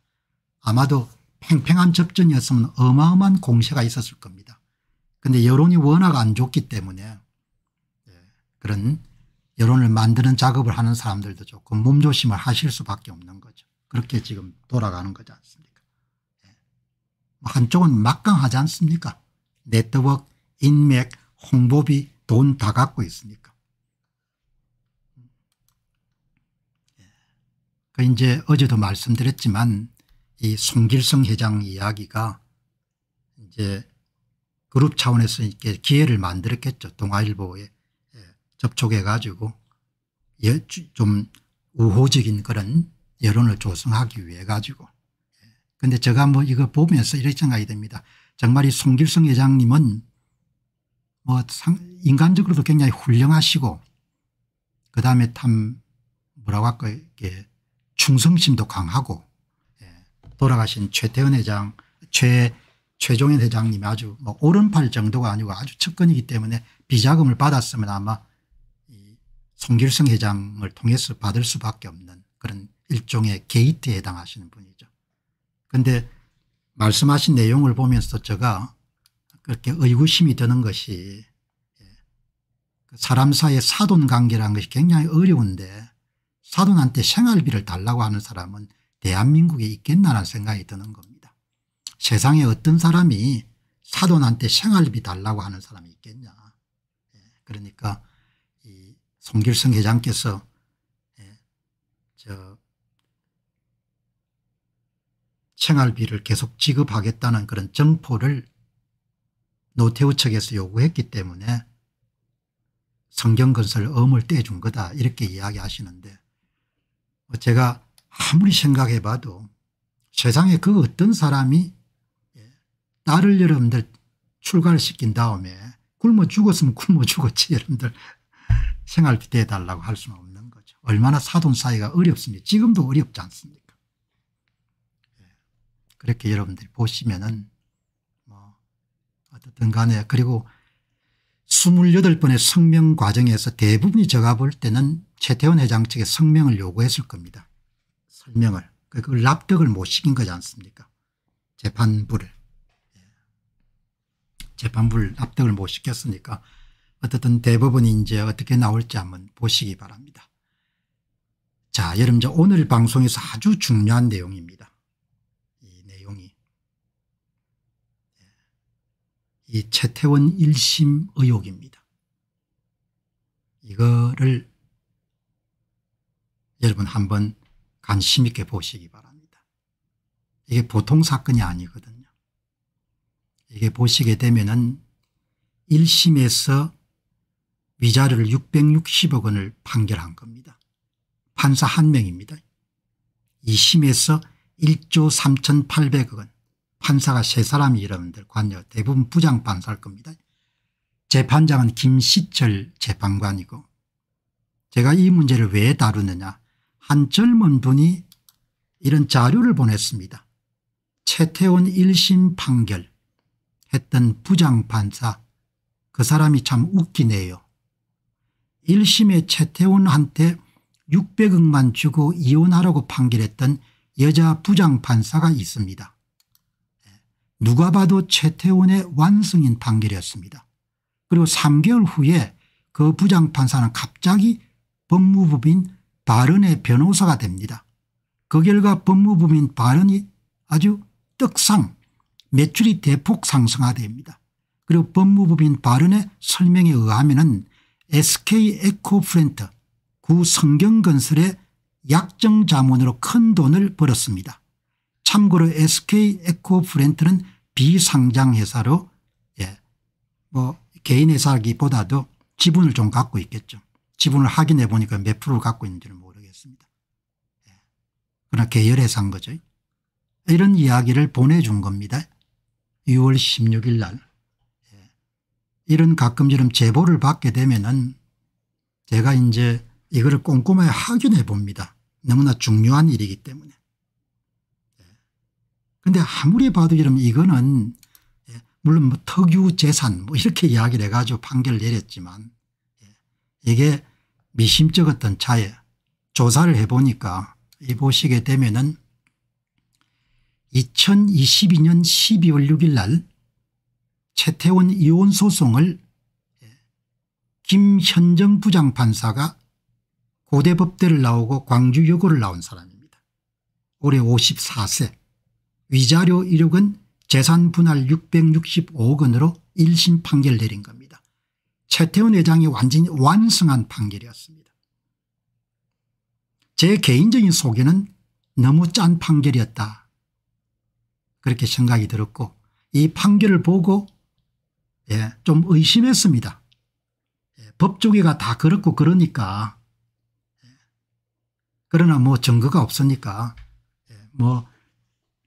아마도 팽팽한 접전이었으면 어마어마한 공세가 있었을 겁니다. 근데 여론이 워낙 안 좋기 때문에 예. 그런 여론을 만드는 작업을 하는 사람들도 조금 몸조심을 하실 수밖에 없는 거죠. 그렇게 지금 돌아가는 거지 않습니까? 한쪽은 막강하지 않습니까 네트워크 인맥 홍보비 돈 다 갖고 있으니까 그 이제 어제도 말씀드렸지만 이 송길성 회장 이야기가 이제 그룹 차원에서 이렇게 기회를 만들었겠죠. 동아일보에 예, 접촉해 가지고 예, 좀 우호적인 그런 여론을 조성하기 위해 가지고 근데 제가 뭐 이거 보면서 이렇게 생각이 됩니다. 정말 이 송길성 회장님은 뭐 인간적으로도 굉장히 훌륭하시고 그 다음에 참 뭐라고 할까 이게 충성심도 강하고 예, 돌아가신 최태원 회장 최 최종현 회장님이 아주 뭐 오른팔 정도가 아니고 아주 측근이기 때문에 비자금을 받았으면 아마 이 송길성 회장을 통해서 받을 수밖에 없는 그런 일종의 게이트에 해당하시는 분이죠. 그런데 말씀하신 내용을 보면서 제가 그렇게 의구심이 드는 것이 예, 그 사람 사이의 사돈 관계라는 것이 굉장히 어려운데 사돈한테 생활비를 달라고 하는 사람은 대한민국에 있겠나라는 생각이 드는 겁니다. 세상에 어떤 사람이 사돈한테 생활비 달라고 하는 사람이 있겠냐. 예, 그러니까 이 송길성 회장께서 생활비를 계속 지급하겠다는 그런 점포를 노태우 측에서 요구했기 때문에 성경건설 엄을 떼준 거다 이렇게 이야기하시는데 뭐 제가 아무리 생각해봐도 세상에 그 어떤 사람이 딸을 여러분들 출가를 시킨 다음에 굶어 죽었으면 굶어 죽었지 여러분들 생활비 대달라고 할 수는 없는 거죠. 얼마나 사돈 사이가 어렵습니까 지금도 어렵지 않습니까 그렇게 여러분들이 보시면은 뭐 어떻든 간에 그리고 28번의 성명 과정에서 대부분이 제가 볼 때는 최태원 회장 측에 성명을 요구했을 겁니다. 설명을. 그걸 그 납득을 못 시킨 거지 않습니까 재판부를. 예. 재판부를 납득을 못 시켰으니까 어떻든 대법원이 이제 어떻게 나올지 한번 보시기 바랍니다. 자 여러분 오늘 방송에서 아주 중요한 내용입니다. 이 최태원 1심 의혹입니다. 이거를 여러분 한번 관심 있게 보시기 바랍니다. 이게 보통 사건이 아니거든요. 이게 보시게 되면은 1심에서 위자료를 660억 원을 판결한 겁니다. 판사 한 명입니다. 2심에서 1조 3,800억 원 판사가 세 사람이 여러분들 관여 대부분 부장판사일 겁니다. 재판장은 김시철 재판관이고 제가 이 문제를 왜 다루느냐 한 젊은 분이 이런 자료를 보냈습니다. 최태원 1심 판결 했던 부장판사 그 사람이 참 웃기네요. 1심에 최태원한테 600억만 주고 이혼하라고 판결했던 여자 부장판사가 있습니다. 누가 봐도 최태원의 완성인 판결이었습니다. 그리고 3개월 후에 그 부장판사는 갑자기 법무법인 바른의 변호사가 됩니다. 그 결과 법무법인 바른이 아주 떡상 매출이 대폭 상승화됩니다. 그리고 법무법인 바른의 설명에 의하면 SK에코프렌트 구성경건설의 약정 자문으로 큰 돈을 벌었습니다. 참고로 SK에코프렌트는 비상장회사로 예. 뭐 개인회사기보다도 지분을 좀 갖고 있겠죠. 지분을 확인해 보니까 몇 프로를 갖고 있는지는 모르겠습니다. 예. 그러나 계열회사인 거죠. 이런 이야기를 보내준 겁니다. 6월 16일 날. 예. 이런 가끔 이런 제보를 받게 되면은 제가 이제 이거를 꼼꼼하게 확인해 봅니다. 너무나 중요한 일이기 때문에. 근데 아무리 봐도 이러면 이거는 예, 물론 뭐 특유 재산 뭐 이렇게 이야기를 해가지고 판결을 내렸지만 예, 이게 미심쩍 었던 차에 조사를 해보니까 이 보시게 되면은 2022년 12월 6일 날 최태원 이혼 소송을 예, 김현정 부장판사가 고대법대를 나오고 광주여고를 나온 사람입니다. 올해 54세 위자료 1억은 재산 분할 665억 원으로 1심 판결 내린 겁니다. 최태원 회장이 완전히 완성한 판결이었습니다. 제 개인적인 소견은 너무 짠 판결이었다. 그렇게 생각이 들었고 이 판결을 보고 예, 좀 의심했습니다. 예, 법조계가 다 그렇고 그러니까 예, 그러나 뭐 증거가 없으니까 예, 뭐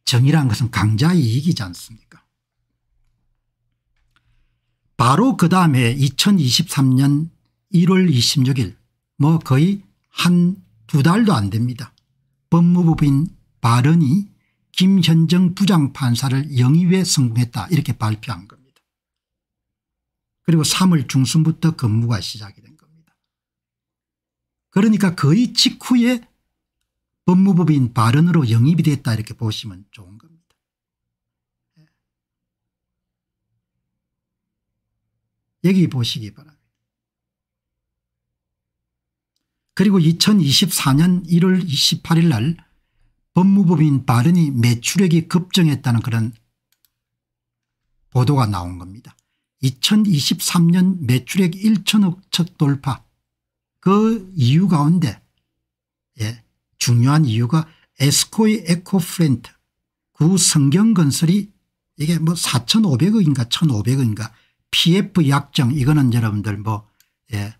정의란 것은 강자 이익이지 않습니까 바로 그 다음에 2023년 1월 26일 뭐 거의 한 두 달도 안 됩니다. 법무부인 바른이 김현정 부장판사를 영위에 성공했다 이렇게 발표한 겁니다. 그리고 3월 중순부터 근무가 시작이 된 겁니다. 그러니까 거의 직후에 법무법인 발언으로 영입이 됐다 이렇게 보시면 좋은 겁니다. 예. 여기 보시기 바랍니다. 그리고 2024년 1월 28일 날 법무법인 발언이 매출액이 급증했다는 그런 보도가 나온 겁니다. 2023년 매출액 1천억 첫 돌파 그 이유 가운데 중요한 이유가 에스코이 에코프렌트 구 성경건설이 이게 뭐 4,500억인가 1,500억인가 PF 약정 이거는 여러분들 뭐 예,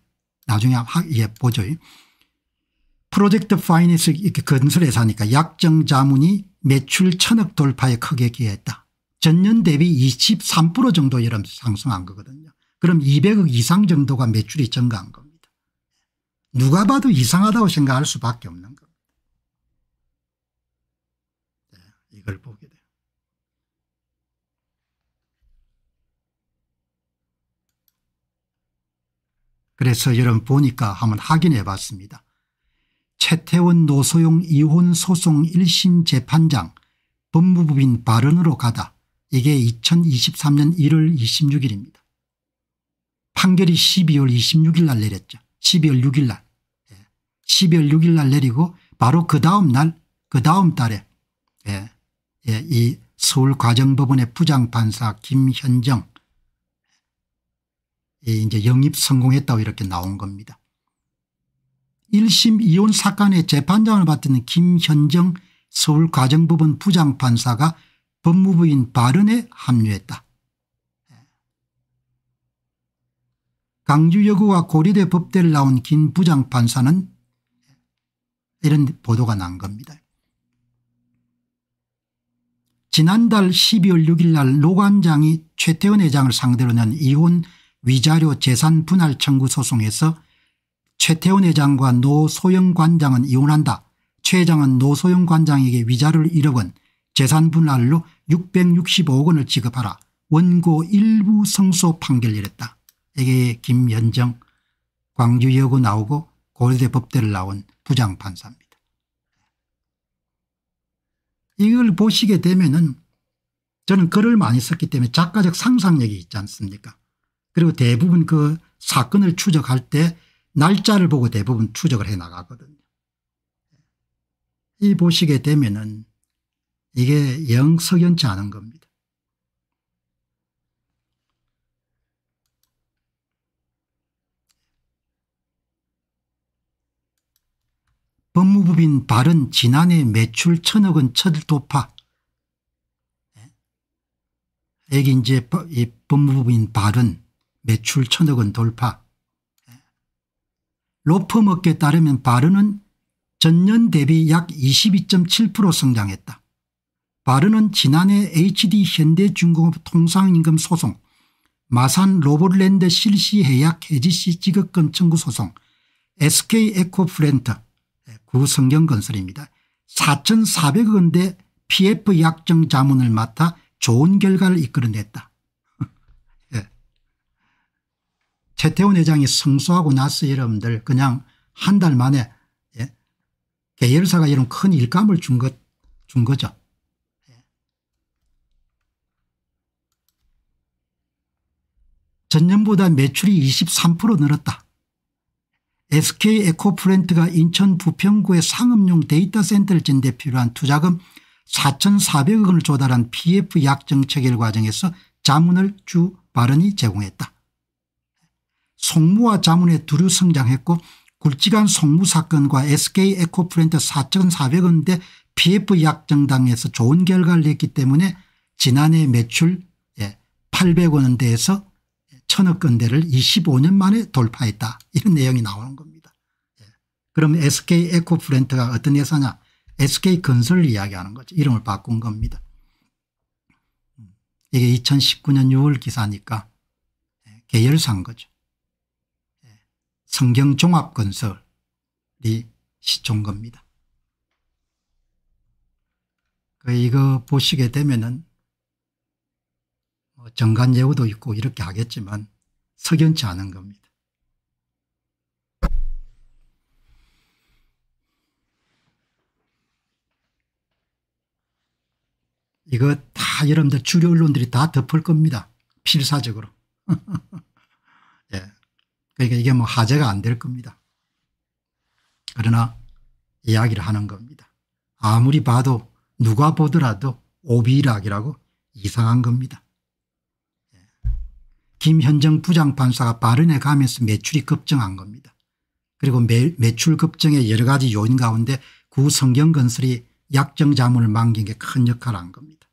나중에 하, 예, 보죠. 프로젝트 파이낸스 이렇게 건설회사 니까 약정 자문이 매출 천억 돌파에 크게 기여했다. 전년 대비 23% 정도 여름 상승한 거거든요. 그럼 200억 이상 정도가 매출이 증가한 겁니다. 누가 봐도 이상하다고 생각할 수밖에 없는 거 이걸 보게 돼요. 그래서 여러분 보니까 한번 확인해 봤습니다. 최태원 노소영 이혼소송 1심 재판장 법무부인 발언으로 가다 이게 2023년 1월 26일입니다. 판결이 12월 26일 날 내렸죠. 12월 6일 날. 12월 예. 6일 날 내리고 바로 그 다음 날, 그 다음 달에 예. 예, 이 서울과정법원의 부장판사 김현정 이제 영입 성공했다고 이렇게 나온 겁니다. 1심 이혼 사건의 재판장을 맡은 김현정 서울과정법원 부장판사가 법무부인 발언에 합류했다. 강주여고와 고려대 법대를 나온 김 부장판사는 이런 보도가 난 겁니다. 지난달 12월 6일 날 노관장이 최태원 회장을 상대로 낸 이혼 위자료 재산 분할 청구 소송에서 최태원 회장과 노소영 관장은 이혼한다. 최 회장은 노소영 관장에게 위자료를 1억 원 재산 분할로 665억 원을 지급하라. 원고 일부 성소 판결을 했다. 이게 김연정 광주여고 나오고 고려대 법대를 나온 부장판사입니다. 이걸 보시게 되면은 저는 글을 많이 썼기 때문에 작가적 상상력이 있지 않습니까 그리고 대부분 그 사건을 추적할 때 날짜를 보고 대부분 추적을 해나가거든요. 이 보시게 되면은 이게 영석연치 않은 겁니다. 법무법인 발은 지난해 매출 천억 원 철도파. 예? 여기 이제 법무법인 발은 매출 천억 원 돌파. 예? 로펌업계 따르면 바른은 전년 대비 약 22.7% 성장했다. 바른은 지난해 HD 현대중공업 통상임금 소송, 마산 로봇랜드 실시 해약 해지 시 지급금 청구 소송, SK 에코프렌트, 우성경건설입니다. 4,400억 원대 PF 약정 자문을 맡아 좋은 결과를 이끌어냈다. 예. 최태원 회장이 성수하고 나서 여러분들 그냥 한 달 만에 예. 계열사가 이런 큰 일감을 준, 것, 준 거죠. 예. 전년보다 매출이 23% 늘었다. SK 에코프렌트가 인천 부평구의 상업용 데이터센터를 진대 필요한 투자금 4,400억 원을 조달한 PF 약정 체결 과정에서 자문을 주 발언이 제공했다. 송무와 자문에 두루 성장했고 굵직한 송무 사건과 SK 에코프렌트 4,400억 원대 PF 약정당에서 좋은 결과를 냈기 때문에 지난해 매출 800억 예, 원대에서 천억 건대를 25년 만에 돌파했다 이런 내용이 나오는 겁니다. 예. 그럼 SK 에코프렌트가 어떤 회사냐 SK건설 이야기하는 거죠. 이름을 바꾼 겁니다. 음. 이게 2019년 6월 기사니까 예, 계열사인 거죠. 예. 성경종합건설이 시총 겁니다. 그 이거 보시게 되면은 뭐 정관 예우도 있고 이렇게 하겠지만 석연치 않은 겁니다. 이거 다 여러분들 주류 언론들이 다 덮을 겁니다. 필사적으로. 예. 그러니까 이게 뭐 하재가 안 될 겁니다. 그러나 이야기를 하는 겁니다. 아무리 봐도 누가 보더라도 오비락이라고 이상한 겁니다. 김현정 부장판사가 발언에 가면서 매출이 급증한 겁니다. 그리고 매, 매출 급증의 여러 가지 요인 가운데 구성경 건설이 약정 자문을 망긴게 큰 역할을 한 겁니다.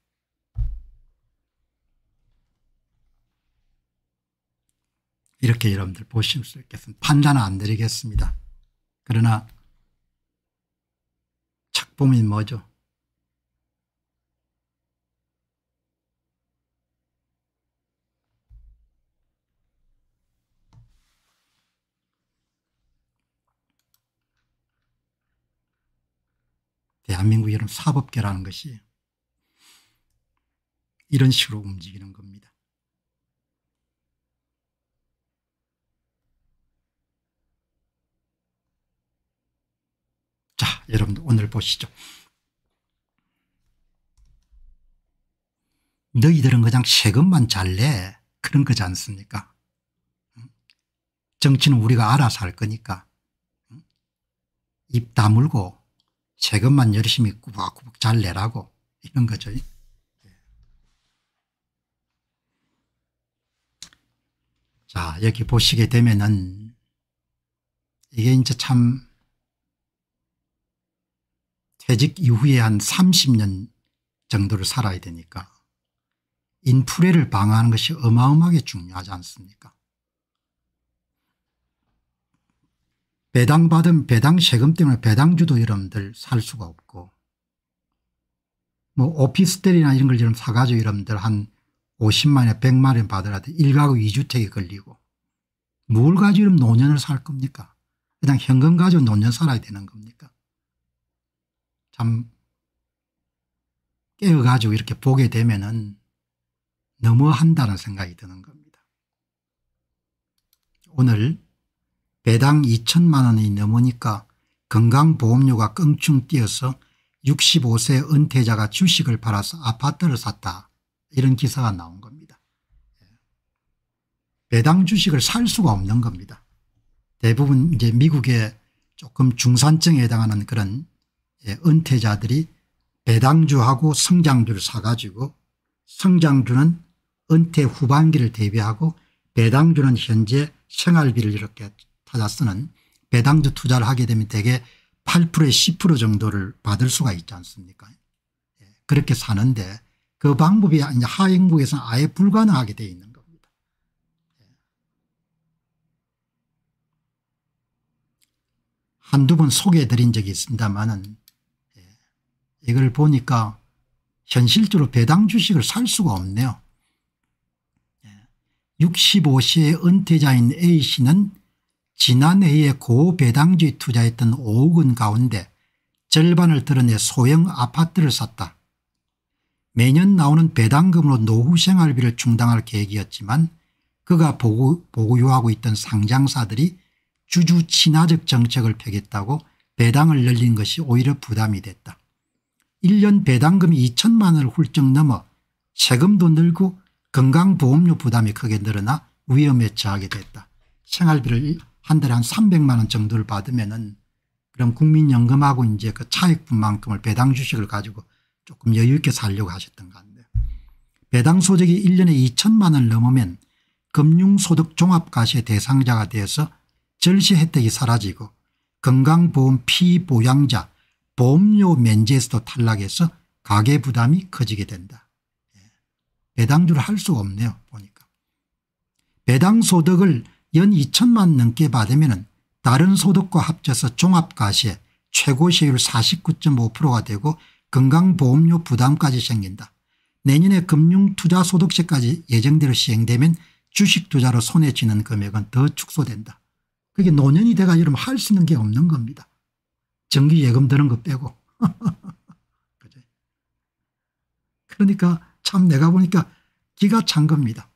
이렇게 여러분들 보실 수 있겠습니다. 판단은 안 드리겠습니다. 그러나 착범이 뭐죠? 대한민국 의 이런 사법계라는 것이 이런 식으로 움직이는 겁니다. 자, 여러분들 오늘 보시죠. 너희들은 그냥 세금만 잘 내. 그런 거지 않습니까? 정치는 우리가 알아서 할 거니까 입 다물고 책금만 열심히 꾸박꾸박 잘 내라고 이런 거죠. 예. 자 여기 보시게 되면은 이게 이제 참 퇴직 이후에 한 30년 정도를 살아야 되니까 인프레를 방어하는 것이 어마어마하게 중요하지 않습니까 배당받은 배당 세금 때문에 배당주도 여러분들 살 수가 없고 뭐 오피스텔이나 이런 걸 지금 사가지고 여러분들 한 50만에 100만 원 받으라도 일가구 2주택이 걸리고 뭘 가지고 노년을 살 겁니까 그냥 현금 가지고 노년 살아야 되는 겁니까 참 깨어가지고 이렇게 보게 되면 은 너무한다는 생각이 드는 겁니다 오늘 배당 2천만 원이 넘으니까 건강보험료가 껑충 뛰어서 65세 은퇴자가 주식을 팔아서 아파트를 샀다. 이런 기사가 나온 겁니다. 예. 배당 주식을 살 수가 없는 겁니다. 대부분 이제 미국의 조금 중산층에 해당하는 그런 예, 은퇴자들이 배당주하고 성장주를 사가지고 성장주는 은퇴 후반기를 대비하고 배당주는 현재 생활비를 이렇게 하자스는 배당주 투자를 하게 되면 대개 8%에 10% 정도를 받을 수가 있지 않습니까 예, 그렇게 사는데 그 방법이 하행국에서는 아예 불가능하게 되어 있는 겁니다. 예. 한두 번 소개해 드린 적이 있습니다만 예, 이걸 보니까 현실적으로 배당 주식을 살 수가 없네요. 6 5세 은퇴자인 A씨는 지난해에 고배당지 투자했던 5억 원 가운데 절반을 드러내 소형 아파트를 샀다. 매년 나오는 배당금으로 노후 생활비를 충당할 계획이었지만 그가 보고, 보유하고 있던 상장사들이 주주 친화적 정책을 펴겠다고 배당을 늘린 것이 오히려 부담이 됐다. 1년 배당금이 2천만 원을 훌쩍 넘어 세금도 늘고 건강보험료 부담이 크게 늘어나 위험에 처하게 됐다. 생활비를 한 달에 한 300만 원 정도를 받으면은 그럼 국민연금하고 이제 그 차액분만큼을 배당 주식을 가지고 조금 여유 있게 살려고 하셨던 것 같네요. 배당 소득이 1년에 2천만 원을 넘으면 금융소득 종합과세 대상자가 되어서 절시 혜택이 사라지고 건강보험 피보양자 보험료 면제에서도 탈락해서 가계 부담이 커지게 된다. 예. 배당주를 할 수가 없네요 보니까. 배당소득을 연 2천만 넘게 받으면 다른 소득과 합쳐서 종합과세 최고세율 49.5%가 되고 건강보험료 부담까지 생긴다. 내년에 금융투자소득세까지 예정대로 시행되면 주식투자로 손에 쥐는 금액은 더 축소된다. 그게 노년이 돼가 여러분 할수 있는 게 없는 겁니다. 정기예금 드는 거 빼고. 그러니까 참 내가 보니까 기가 찬 겁니다.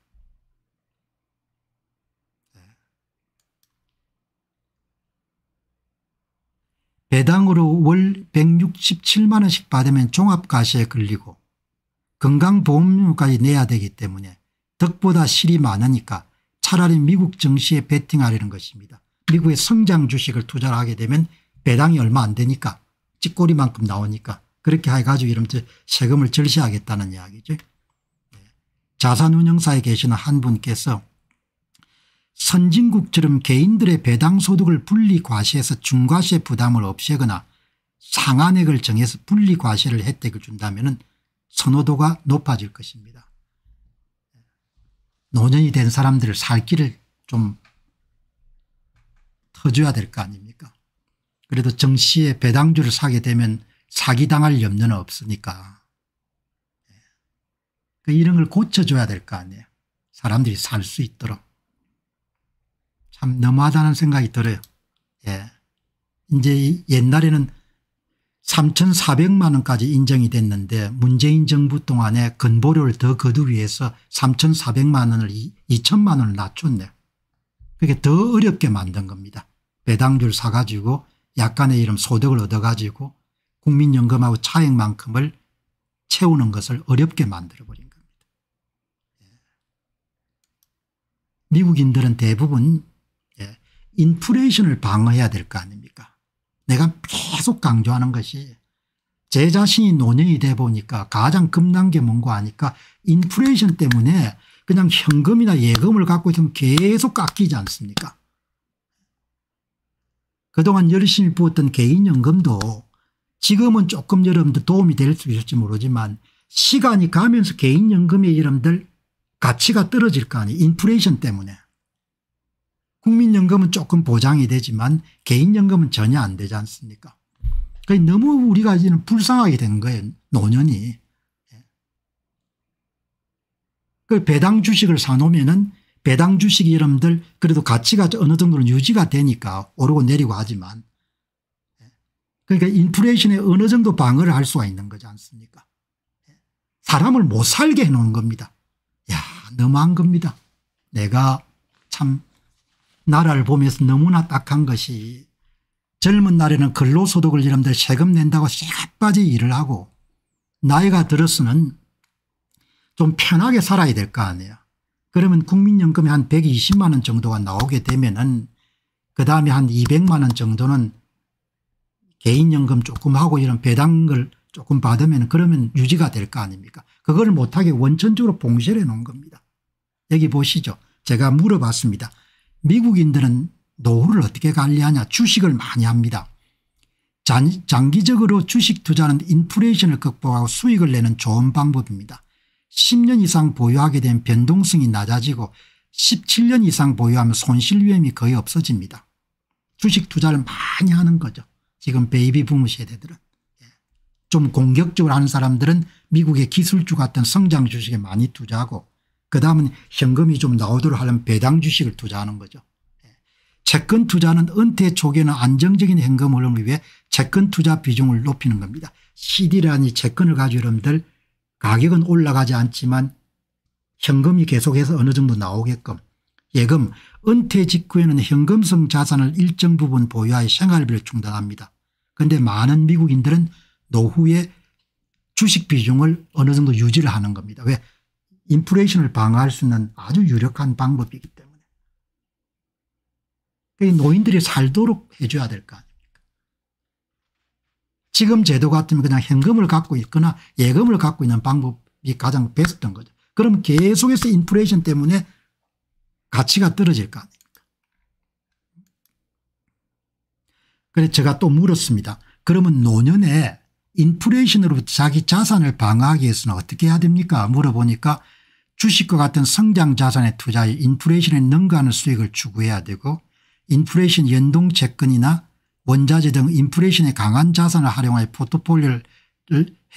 배당으로 월 167만 원씩 받으면 종합가시에 걸리고 건강보험료까지 내야 되기 때문에 덕보다 실이 많으니까 차라리 미국 증시에 베팅하려는 것입니다. 미국의 성장 주식을 투자를 하게 되면 배당이 얼마 안 되니까 찌꼬리만큼 나오니까 그렇게 해가지고 이런 세금을 절세하겠다는 이야기죠. 네. 자산운용사에 계시는 한 분께서 선진국처럼 개인들의 배당소득을 분리과세해서 중과세 부담을 없애거나 상한액을 정해서 분리과세를 혜택을 준다면 선호도가 높아질 것입니다. 노년이 된 사람들을 살 길을 좀 터줘야 될 거 아닙니까 그래도 정시에 배당주를 사게 되면 사기당할 염려는 없으니까 예. 그니까 이런 걸 고쳐줘야 될 거 아니에요 사람들이 살 수 있도록 참 너무하다는 생각이 들어요. 예. 이제 옛날에는 3,400만 원까지 인정이 됐는데 문재인 정부 동안에 근보료를 더 거두기 위해서 3,400만 원을 2천만 원을 낮췄네. 그게 더 어렵게 만든 겁니다. 배당주 사가지고 약간의 이름 소득을 얻어가지고 국민연금하고 차액만큼을 채우는 것을 어렵게 만들어버린 겁니다. 예. 미국인들은 대부분 인플레이션을 방어해야 될 거 아닙니까 내가 계속 강조하는 것이 제 자신이 노년이 돼 보니까 가장 겁난 게 뭔가 아니까 인플레이션 때문에 그냥 현금이나 예금을 갖고 있으면 계속 깎이지 않습니까 그동안 열심히 부었던 개인연금도 지금은 조금 여러분들 도움이 될 수 있을지 모르지만 시간이 가면서 개인연금의 여러분들 가치가 떨어질 거 아니에요 인플레이션 때문에 국민연금은 조금 보장이 되지만 개인연금은 전혀 안 되지 않습니까 너무 우리가 이제는 불쌍하게 되 거예요 노년이. 예. 그 배당 주식을 사놓으면은 배당 주식이 여러분들 그래도 가치가 어느 정도는 유지가 되니까 오르고 내리고 하지만 예. 그러니까 인플레이션에 어느 정도 방어를 할 수가 있는 거지 않습니까 예. 사람을 못 살게 해놓은 겁니다. 야 너무한 겁니다. 내가 참 나라를 보면서 너무나 딱한 것이 젊은 날에는 근로소득을 이름들 세금 낸다고 새빠지 일을 하고 나이가 들어서는 좀 편하게 살아야 될 거 아니야. 그러면 국민연금이 한 120만 원 정도가 나오게 되면은 그다음에 한 200만 원 정도는 개인연금 조금 하고 이런 배당을 조금 받으면 그러면 유지가 될 거 아닙니까 그걸 못하게 원천적으로 봉쇄를 해 놓은 겁니다. 여기 보시죠. 제가 물어봤습니다. 미국인들은 노후를 어떻게 관리하냐 주식을 많이 합니다. 장기적으로 주식 투자는 인플레이션을 극복하고 수익을 내는 좋은 방법입니다. 10년 이상 보유하게 된 변동성이 낮아지고 17년 이상 보유하면 손실 위험이 거의 없어집니다. 주식 투자를 많이 하는 거죠. 지금 베이비 부무 세대들은. 예. 좀 공격적으로 하는 사람들은 미국의 기술주 같은 성장 주식에 많이 투자하고 그다음은 현금이 좀 나오도록 하려면 배당 주식을 투자하는 거죠. 예. 채권 투자는 은퇴 초기에는 안정적인 현금 흐름을 위해 채권 투자 비중을 높이는 겁니다. CD라니 채권을 가지고 여러분들 가격은 올라가지 않지만 현금이 계속해서 어느 정도 나오게끔 예금 은퇴 직후에는 현금성 자산을 일정 부분 보유하여 생활비를 충당합니다. 그런데 많은 미국인들은 노후에 주식 비중을 어느 정도 유지를 하는 겁니다. 왜 인플레이션을 방어할 수 있는 아주 유력한 방법이기 때문에 그러니까 노인들이 살도록 해줘야 될거 아닙니까 지금 제도 같으면 그냥 현금을 갖고 있거나 예금을 갖고 있는 방법이 가장 베스트인 거죠. 그럼 계속해서 인플레이션 때문에 가치가 떨어질 거 아닙니까 그래서 제가 또 물었습니다. 그러면 노년에 인플레이션으로 자기 자산을 방어하기 위해서는 어떻게 해야 됩니까 물어보니까 주식과 같은 성장 자산의 투자에 인플레이션에 능가하는 수익을 추구해야 되고 인플레이션 연동 채권이나 원자재 등 인플레이션에 강한 자산을 활용하여 포트폴리오를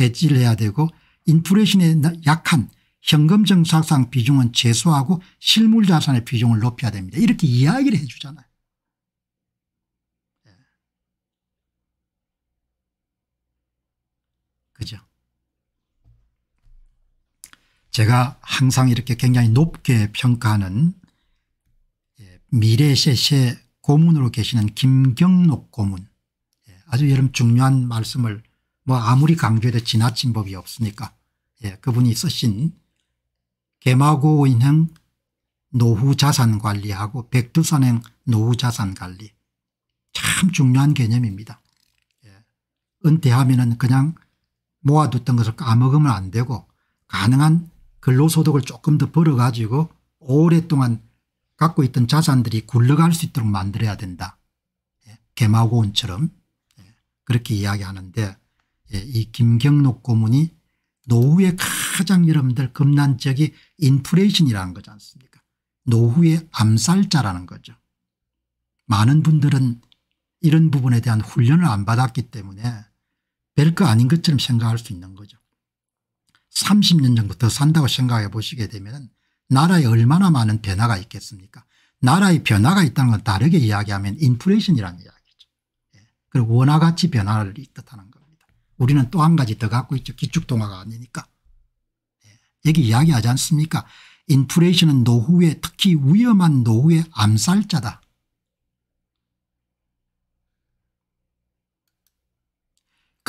해지를해야 되고 인플레이션에 약한 현금 정착상 비중은 최소화하고 실물 자산의 비중을 높여야 됩니다. 이렇게 이야기를 해 주잖아요. 제가 항상 이렇게 굉장히 높게 평가하는 예, 미래세세 고문으로 계시는 김경록 고문 예, 아주 여름 중요한 말씀을 뭐 아무리 강조해도 지나친 법이 없으니까 예, 그분이 쓰신 개마고 인행 노후자산관리하고 백두산행 노후자산관리 참 중요한 개념입니다. 예. 은퇴하면 은 그냥 모아뒀던 것을 까먹으면 안 되고 가능한 근로소득을 조금 더 벌어가지고 오랫동안 갖고 있던 자산들이 굴러갈 수 있도록 만들어야 된다. 예, 개마고원처럼 예, 그렇게 이야기하는데 예, 이 김경록 고문이 노후에 가장 여러분들 겁난적이 인플레이션이라는 거지 않습니까 노후의 암살자라는 거죠. 많은 분들은 이런 부분에 대한 훈련을 안 받았기 때문에 별거 아닌 것처럼 생각할 수 있는 거죠. 30년 전부터 산다고 생각해 보시게 되면 나라에 얼마나 많은 변화가 있겠습니까 나라의 변화가 있다는 건 다르게 이야기하면 인플레이션이라는 이야기죠. 예. 그리고 원화가치 변화를 뜻하는 겁니다. 우리는 또 한 가지 더 갖고 있죠. 기축통화가 아니니까. 예. 여기 이야기하지 않습니까 인플레이션은 노후에 특히 위험한 노후의 암살자다.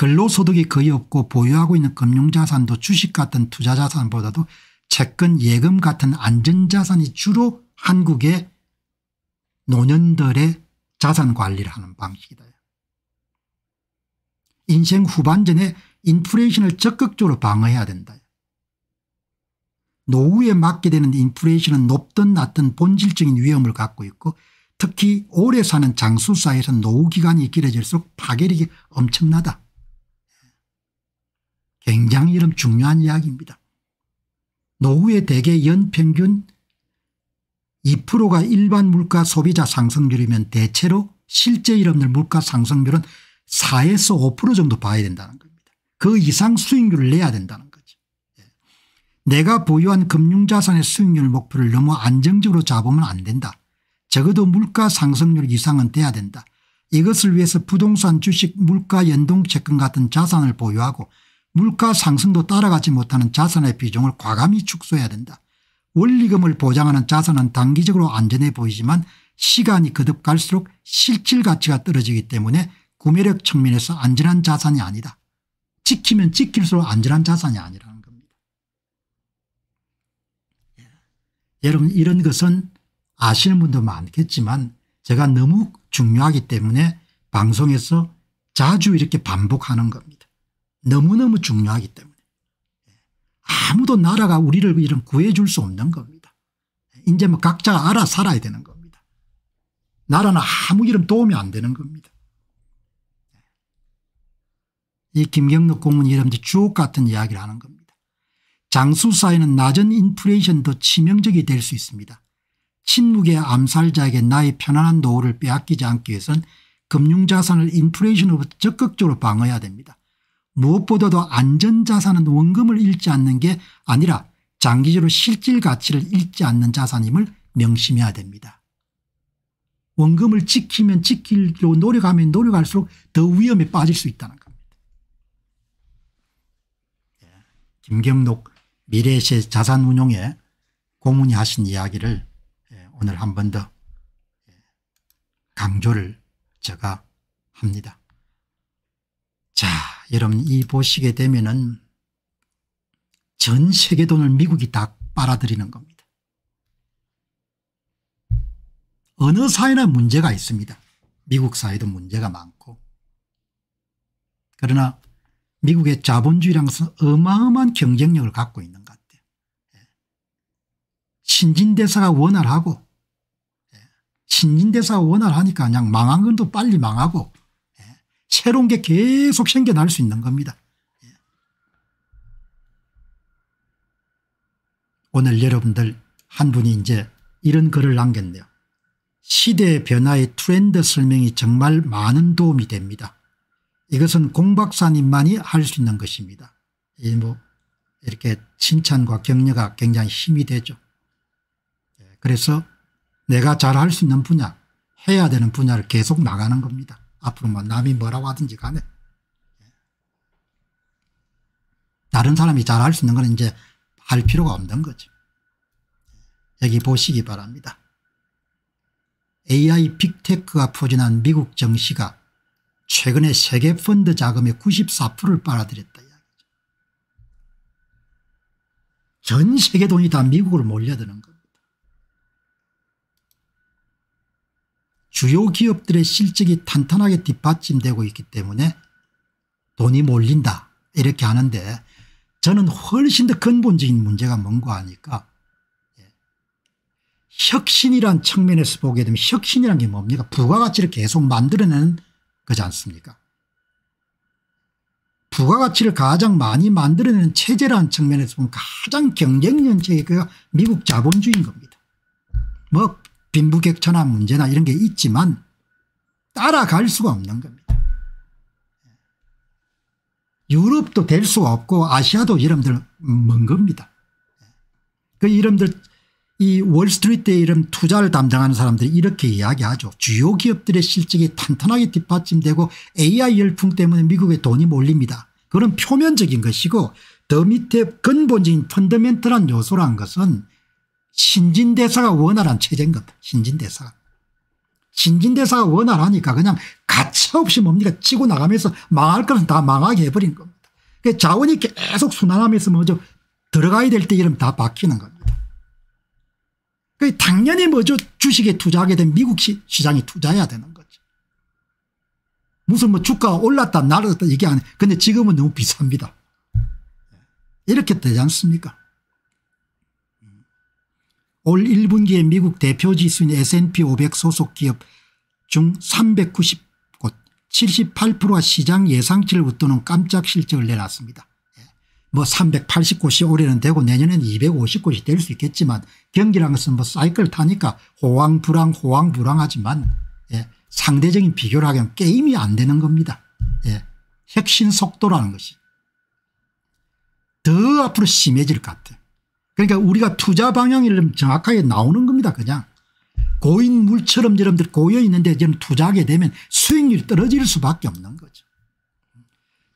근로소득이 거의 없고 보유하고 있는 금융자산도 주식 같은 투자자산보다도 채권 예금 같은 안전자산이 주로 한국의 노년들의 자산관리를 하는 방식이다. 인생 후반전에 인플레이션을 적극적으로 방어해야 된다. 노후에 맞게 되는 인플레이션은 높든 낮든 본질적인 위험을 갖고 있고 특히 오래 사는 장수사에서 노후기간이 길어질수록 파괴력이 엄청나다. 굉장히 이런 중요한 이야기입니다. 노후의 대개 연평균 2%가 일반 물가 소비자 상승률이면 대체로 실제 이름들 물가 상승률은 4에서 5% 정도 봐야 된다는 겁니다. 그 이상 수익률을 내야 된다는 거죠. 예. 내가 보유한 금융자산의 수익률 목표를 너무 안정적으로 잡으면 안 된다. 적어도 물가 상승률 이상은 돼야 된다. 이것을 위해서 부동산 주식 물가 연동채권 같은 자산을 보유하고 물가 상승도 따라가지 못하는 자산의 비중을 과감히 축소해야 된다. 원리금을 보장하는 자산은 단기적으로 안전해 보이지만 시간이 거듭갈수록 실질 가치가 떨어지기 때문에 구매력 측면에서 안전한 자산이 아니다. 지키면 지킬수록 안전한 자산이 아니라는 겁니다. 예. 여러분 이런 것은 아시는 분도 많겠지만 제가 너무 중요하기 때문에 방송에서 자주 이렇게 반복하는 겁니다. 너무너무 중요하기 때문에 예. 아무도 나라가 우리를 이런 구해줄 수 없는 겁니다. 이제 뭐 각자 알아 살아야 되는 겁니다. 나라는 아무 이름 도움이 안 되는 겁니다. 예. 이 김경록 공무원 여러 주옥 같은 이야기를 하는 겁니다. 장수사에는 낮은 인플레이션도 치명적이 될 수 있습니다. 친묵의 암살자에게 나의 편안한 노후를 빼앗기지 않기 위해선 금융자산을 인플레이션으로부터 적극적으로 방어해야 됩니다. 무엇보다도 안전자산은 원금을 잃지 않는 게 아니라 장기적으로 실질 가치를 잃지 않는 자산임을 명심해야 됩니다. 원금을 지키면 지키려고 노력하면 노력할수록 더 위험에 빠질 수 있다는 겁니다. 예, 김경록 미래세 자산운용에 고문이 하신 이야기를 예, 오늘 한 번더 예, 강조를 제가 합니다. 자. 여러분 이 보시게 되면은 전 세계 돈을 미국이 다 빨아들이는 겁니다. 어느 사회나 문제가 있습니다. 미국 사회도 문제가 많고 그러나 미국의 자본주의랑서 어마어마한 경쟁력을 갖고 있는 것 같아요. 예. 신진대사가 원활하고 예. 신진대사가 원활하니까 그냥 망한 건도 빨리 망하고 새로운 게 계속 생겨날 수 있는 겁니다. 예. 오늘 여러분들 한 분이 이제 이런 글을 남겼네요. 시대의 변화의 트렌드 설명이 정말 많은 도움이 됩니다. 이것은 공 박사님만이 할 수 있는 것입니다. 뭐 이렇게 칭찬과 격려가 굉장히 힘이 되죠. 예, 그래서 내가 잘 할 수 있는 분야 해야 되는 분야를 계속 나가는 겁니다. 앞으로 뭐 남이 뭐라고 하든지 간에 다른 사람이 잘할 수 있는 건 이제 할 필요가 없는 거죠. 여기 보시기 바랍니다. AI 빅테크가 포진한 미국 정시가 최근에 세계 펀드 자금의 94%를 빨아들였다. 전 세계 돈이 다 미국으로 몰려드는 거 주요 기업들의 실적이 탄탄하게 뒷받침되고 있기 때문에 돈이 몰린다 이렇게 하는데 저는 훨씬 더 근본적인 문제가 뭔가 하니까 예. 혁신이란 측면에서 보게 되면 혁신이란 게 뭡니까 부가가치를 계속 만들어내는 거지 않습니까 부가가치를 가장 많이 만들어내는 체제라는 측면에서 보면 가장 경쟁 연체가 그 미국 자본주의인 겁니다. 뭐 빈부격 차나 문제나 이런 게 있지만 따라갈 수가 없는 겁니다. 유럽도 될 수가 없고 아시아도 여러들먼 겁니다. 그여러들이 월스트리트의 이름 투자를 담당하는 사람들이 이렇게 이야기하죠. 주요 기업들의 실적이 탄탄하게 뒷받침되고 AI 열풍 때문에 미국에 돈이 몰립니다. 그런 표면적인 것이고 더 밑에 근본적인 펀더멘털한 요소란 것은 신진대사가 원활한 체제인 겁니다. 신진대사가. 신진대사가 원활하니까 그냥 가차없이 뭡니까 치고 나가면서 망할 것은 다 망하게 해버린 겁니다. 그 자원이 계속 순환하면서 먼저 들어가야 될 때 이름 다 바뀌는 겁니다. 그 당연히 먼저 주식에 투자하게 된 미국 시, 장에 투자해야 되는 거죠. 무슨 뭐 주가가 올랐다 날았다 얘기 안 해. 근데 지금은 너무 비쌉니다. 이렇게 되지 않습니까? 올 1분기에 미국 대표 지수인 S&P 500 소속 기업 중 390곳 78%가 시장 예상치를 웃도는 깜짝 실적을 내놨습니다. 예. 뭐 380곳이 올해는 되고 내년엔 250곳이 될 수 있겠지만 경기라는 것은 뭐 사이클 타니까 호황불황 호황불황하지만 예, 상대적인 비교를 하기엔 게임이 안 되는 겁니다. 예, 혁신 속도라는 것이 더 앞으로 심해질 것 같아요. 그러니까 우리가 투자 방향이 정확하게 나오는 겁니다 그냥. 고인 물처럼 여러분들 고여 있는데 저는 투자하게 되면 수익률이 떨어질 수밖에 없는 거죠.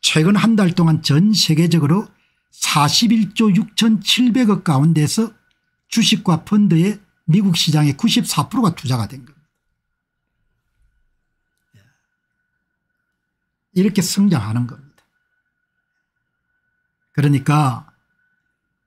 최근 한 달 동안 전 세계적으로 41조 6,700억 가운데서 주식과 펀드에 미국 시장의 94%가 투자가 된 겁니다. 이렇게 성장하는 겁니다. 그러니까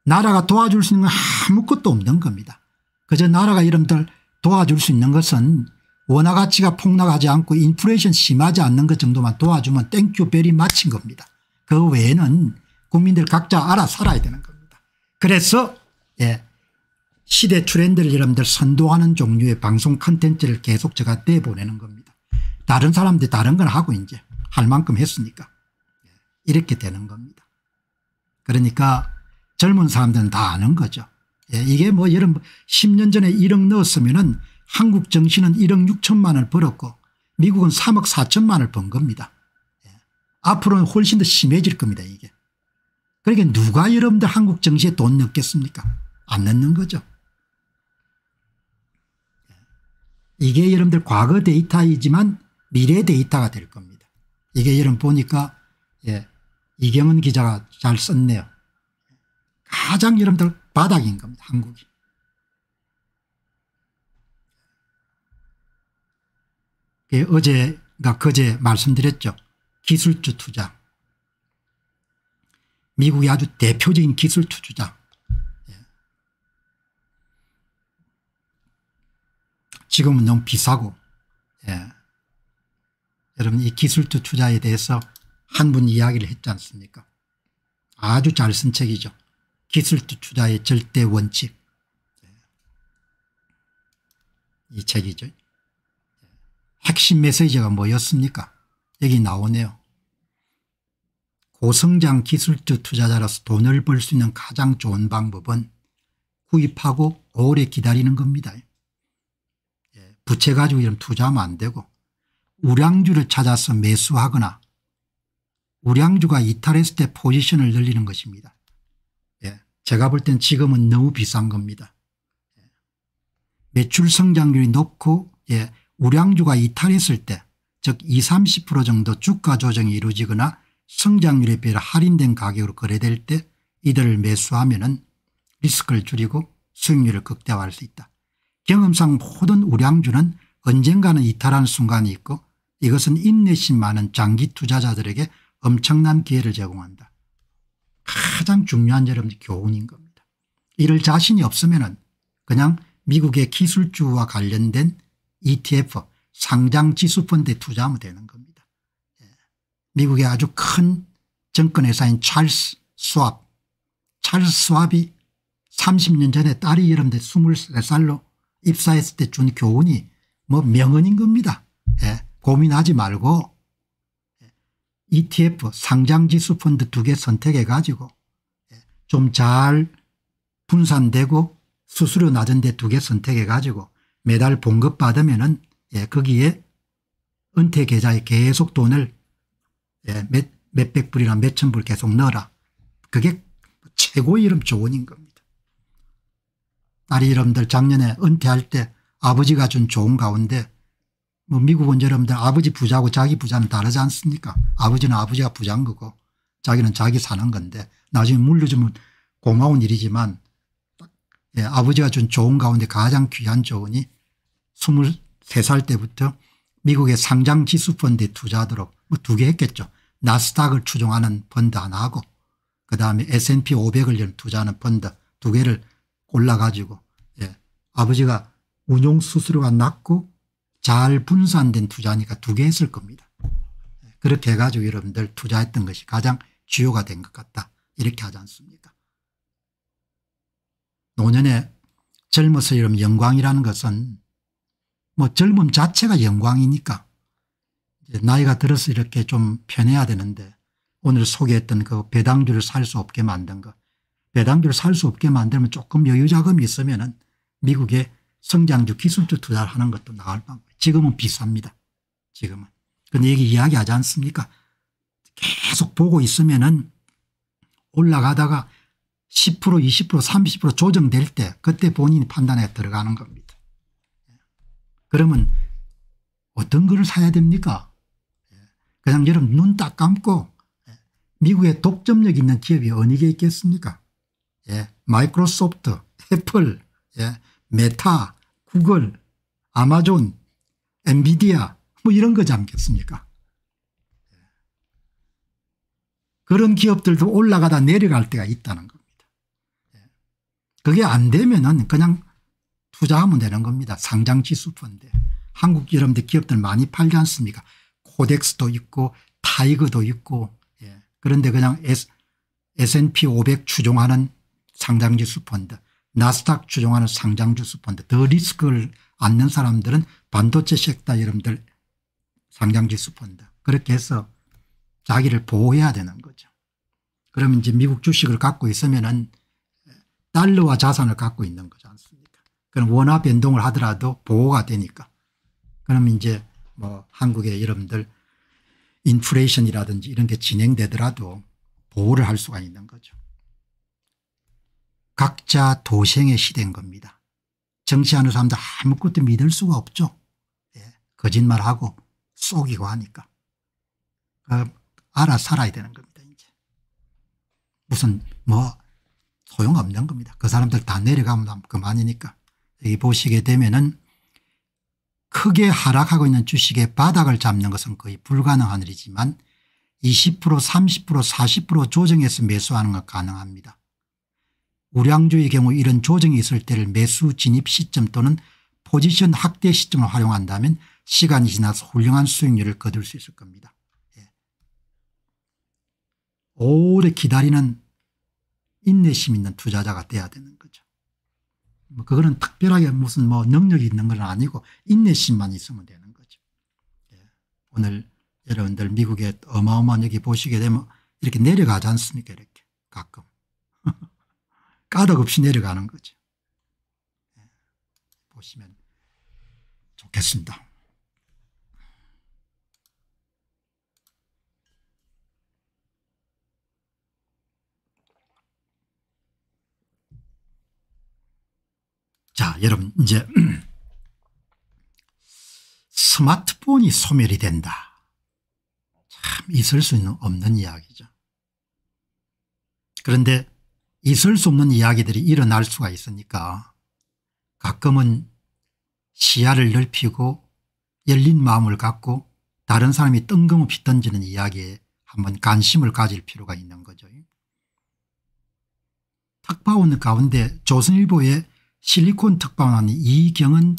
나라가 도와줄 수 있는 건 아무것도 없는 겁니다. 그저 나라가 여러분들 도와줄 수 있는 것은 원화 가치가 폭락하지 않고 인플레이션 심하지 않는 것 정도만 도와주면 땡큐 베리 마친 겁니다. 그 외에는 국민들 각자 알아 살아야 되는 겁니다. 그래서 예 시대 트렌드를 여러분들 선도하는 종류의 방송 컨텐츠를 계속 제가 떼보내는 겁니다. 다른 사람들이 다른 건 하고 이제 할 만큼 했으니까 예, 이렇게 되는 겁니다. 그러니까 젊은 사람들은 다 아는 거죠. 예, 이게 뭐 여름 10년 전에 1억 넣었으면 은 한국 정신은 1억 6천만을 벌었고 미국은 3억 4천만을 번 겁니다. 예. 앞으로는 훨씬 더 심해질 겁니다 이게. 그러니까 누가 여러분들 한국 정시에 돈 넣겠습니까 안 넣는 거죠. 예, 이게 여러분들 과거 데이터이지만 미래 데이터가 될 겁니다. 이게 여러분 보니까 예, 이경은 기자가 잘 썼네요. 가장 여러분들 바닥인 겁니다. 한국이. 예, 어제가 그러니까 그제 말씀드렸죠. 기술주 투자. 미국의 아주 대표적인 기술 투자. 예. 지금은 너무 비싸고 예. 여러분 이 기술주 투자에 대해서 한 분 이야기를 했지 않습니까 아주 잘 쓴 책이죠. 기술투자의 절대 원칙 이 책이죠. 핵심 메시지가 뭐였습니까? 여기 나오네요. 고성장 기술주 투자자로서 돈을 벌 수 있는 가장 좋은 방법은 구입하고 오래 기다리는 겁니다. 예, 부채 가지고 이런 투자하면 안 되고 우량주를 찾아서 매수하거나 우량주가 이탈했을 때 포지션을 늘리는 것입니다. 제가 볼 땐 지금은 너무 비싼 겁니다. 매출 성장률이 높고 예, 우량주가 이탈했을 때 즉 20, 30% 정도 주가 조정이 이루어지거나 성장률에 비해 할인된 가격으로 거래될 때 이들을 매수하면 은 리스크를 줄이고 수익률을 극대화할 수 있다. 경험상 모든 우량주는 언젠가는 이탈하는 순간이 있고 이것은 인내심 많은 장기 투자자들에게 엄청난 기회를 제공한다. 가장 중요한 여러분들 교훈인 겁니다. 이를 자신이 없으면 그냥 미국의 기술주와 관련된 ETF 상장 지수펀드에 투자하면 되는 겁니다. 예. 미국의 아주 큰 증권회사인 찰스 스왑 찰스 스왑이 30년 전에 딸이 여러분들 23살로 입사했을 때 준 교훈이 뭐 명언인 겁니다. 예, 고민하지 말고 예. ETF 상장지수 펀드 두 개 선택해 가지고 좀잘 분산되고 수수료 낮은 데 두 개 선택해 가지고 매달 봉급 받으면 은 예, 거기에 은퇴 계좌에 계속 돈을 예, 몇, 몇백 불이나 몇천 불 계속 넣어라. 그게 최고의 이름 조언인 겁니다. 딸이 여러분들 작년에 은퇴할 때 아버지가 준 조언 가운데 뭐 미국 온 여러분들 아버지 부자고 자기 부자는 다르지 않습니까? 아버지는 아버지가 부자인 거고 자기는 자기 사는 건데 나중에 물려주면 고마운 일이지만 예, 아버지가 준 조언 가운데 가장 귀한 조언이 23살 때부터 미국의 상장 지수 펀드에 투자하도록 뭐두개 했겠죠. 나스닥을 추종하는 펀드 하나 하고 그다음에 S&P 500을 투자하는 펀드 두 개를 골라가지고 예, 아버지가 운용 수수료가 낮고 잘 분산된 투자니까 두 개 했을 겁니다. 그렇게 해가지고 여러분들 투자했던 것이 가장 주요가 된 것 같다. 이렇게 하지 않습니까 노년에 젊어서 이러 영광이라는 것은 뭐 젊음 자체가 영광이니까 나이가 들어서 이렇게 좀 편해야 되는데 오늘 소개했던 그 배당주를 살 수 없게 만든 것 배당주를 살 수 없게 만들면 조금 여유자금이 있으면 은 미국의 성장주 기술주 투자를 하는 것도 나을 방법 지금은 비쌉니다. 지금은. 근데 얘기 이야기하지 않습니까 계속 보고 있으면 은 올라가다가 10% 20% 30% 조정될 때 그때 본인이 판단에 들어가는 겁니다. 그러면 어떤 걸 사야 됩니까 그냥 여러분 눈 딱 감고 예, 미국의 독점력 있는 기업이 어느 게 있겠습니까 예. 마이크로소프트 애플 예. 메타 구글 아마존 엔비디아 뭐 이런 거지 않겠습니까 그런 기업들도 올라가다 내려갈 때가 있다는 겁니다. 예. 그게 안 되면은 그냥 투자하면 되는 겁니다. 상장 지수 펀드. 한국 여러분들 기업들 많이 팔지 않습니까? 코덱스도 있고 타이거도 있고 예. 그런데 그냥 S, p 500 추종하는 상장지수 펀드 나스닥 추종하는 상장지수 펀드 더 리스크를 안는 사람들은 반도체 섹터 여러분들 상장지수 펀드 그렇게 해서 자기를 보호해야 되는 거죠. 그러면 이제 미국 주식을 갖고 있으면은 달러와 자산을 갖고 있는 거지 않습니까? 그럼 원화 변동을 하더라도 보호가 되니까. 그러면 이제 뭐 한국의 여러분들 인플레이션이라든지 이런 게 진행되더라도 보호를 할 수가 있는 거죠. 각자 도생의 시대인 겁니다. 정치하는 사람들 아무것도 믿을 수가 없죠. 예. 거짓말하고 속이고 하니까. 그 알아 살아야 되는 겁니다. 이제. 무슨 뭐 소용없는 겁니다. 그 사람들 다 내려가면 그만이니까. 여기 보시게 되면은 크게 하락하고 있는 주식의 바닥을 잡는 것은 거의 불가능한 일이지만 20% 30% 40% 조정해서 매수하는 건 가능합니다. 우량주의 경우 이런 조정이 있을 때를 매수 진입 시점 또는 포지션 확대 시점을 활용한다면 시간이 지나서 훌륭한 수익률을 거둘 수 있을 겁니다. 오래 기다리는 인내심 있는 투자자가 돼야 되는 거죠. 뭐 그거는 특별하게 무슨 뭐 능력이 있는 건 아니고 인내심만 있으면 되는 거죠. 예. 오늘 여러분들 미국의 어마어마한 여기 보시게 되면 이렇게 내려가지 않습니까 이렇게 가끔. 까닭없이 내려가는 거죠. 예. 보시면 좋겠습니다. 자 여러분 이제 스마트폰이 소멸이 된다. 참 있을 수는 없는 이야기죠. 그런데 있을 수 없는 이야기들이 일어날 수가 있으니까 가끔은 시야를 넓히고 열린 마음을 갖고 다른 사람이 뜬금없이 던지는 이야기에 한번 관심을 가질 필요가 있는 거죠. 탁 봐온 가운데 조선일보에 실리콘 특파원 이경은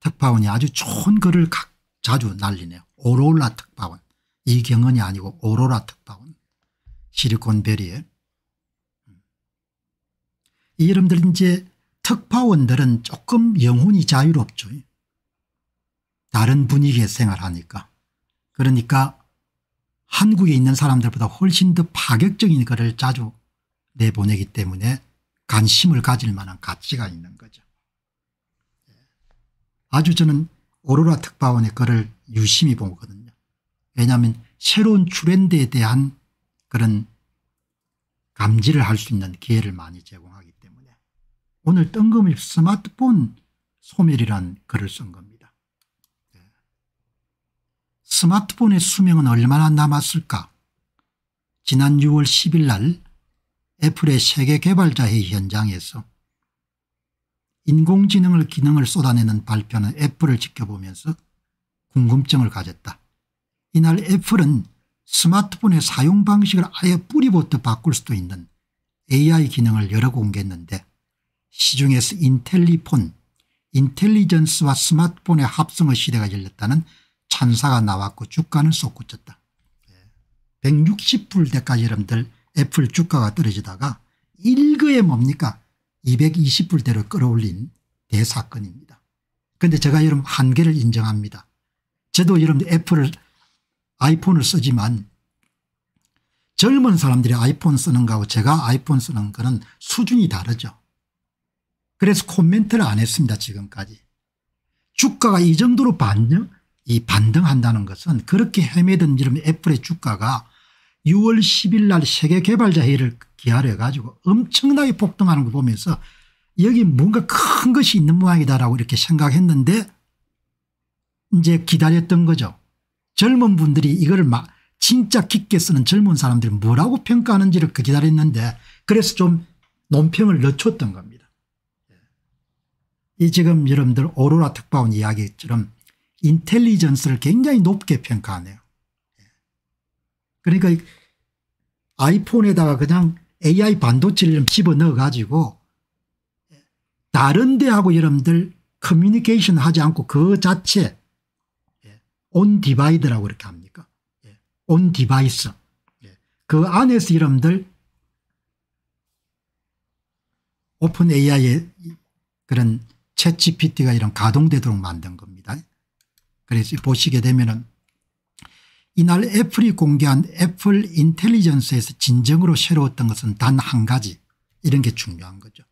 특파원이 아주 좋은 글을 각, 자주 날리네요. 오로라 특파원. 이경은이 아니고 오로라 특파원. 실리콘베리에이 이름들은 이제 특파원들은 조금 영혼이 자유롭죠. 다른 분위기에 생활하니까. 그러니까 한국에 있는 사람들보다 훨씬 더 파격적인 글을 자주 내보내기 때문에 관심을 가질 만한 가치가 있는 거죠. 예. 아주 저는 오로라 특파원의 글을 유심히 보거든요. 왜냐하면 새로운 트렌드에 대한 그런 감지를 할 수 있는 기회를 많이 제공하기 때문에 오늘 뜬금없이 스마트폰 소멸이란 글을 쓴 겁니다. 예. 스마트폰의 수명은 얼마나 남았을까? 지난 6월 10일 날 애플의 세계 개발자회의 현장에서 인공지능을 기능을 쏟아내는 발표는 애플을 지켜보면서 궁금증을 가졌다. 이날 애플은 스마트폰의 사용 방식을 아예 뿌리부터 바꿀 수도 있는 AI 기능을 여러 공개했는데 시중에서 인텔리폰, 인텔리전스와 스마트폰의 합성의 시대가 열렸다는 찬사가 나왔고 주가는 솟구쳤다. 160불대까지 예. 여러분들 애플 주가가 떨어지다가 일그에 뭡니까 220불대로 끌어올린 대사건입니다. 그런데 제가 여러분 한계를 인정합니다. 저도 여러분 애플을 아이폰을 쓰지만 젊은 사람들이 아이폰 쓰는 거하고 제가 아이폰 쓰는 거는 수준이 다르죠. 그래서 코멘트를 안 했습니다. 지금까지. 주가가 이 정도로 반등, 이 반등한다는 것은 그렇게 헤매던 이름 애플의 주가가 6월 10일 날 세계 개발자 회의를 기하려 가지고 엄청나게 폭등하는 걸 보면서 여기 뭔가 큰 것이 있는 모양이다라고 이렇게 생각했는데 이제 기다렸던 거죠. 젊은 분들이 이거를 막 진짜 깊게 쓰는 젊은 사람들이 뭐라고 평가하는지를 그 기다렸는데 그래서 좀 논평을 늦췄던 겁니다. 예. 이 지금 여러분들 오로라 특파원 이야기처럼 인텔리전스를 굉장히 높게 평가하네요. 그러니까 아이폰에다가 그냥 AI 반도체를 좀 집어넣어 가지고 다른 데하고 여러분들 커뮤니케이션 하지 않고 그 자체 온 예, 디바이드라고 그렇게 합니까 온 예, 디바이스 예, 그 안에서 여러분들 오픈 AI의 그런 챗GPT가 이런 가동되도록 만든 겁니다. 그래서 보시게 되면은 이날 애플이 공개한 애플 인텔리전스에서 진정으로 새로웠던 것은 단 한 가지 이런 게 중요한 거죠.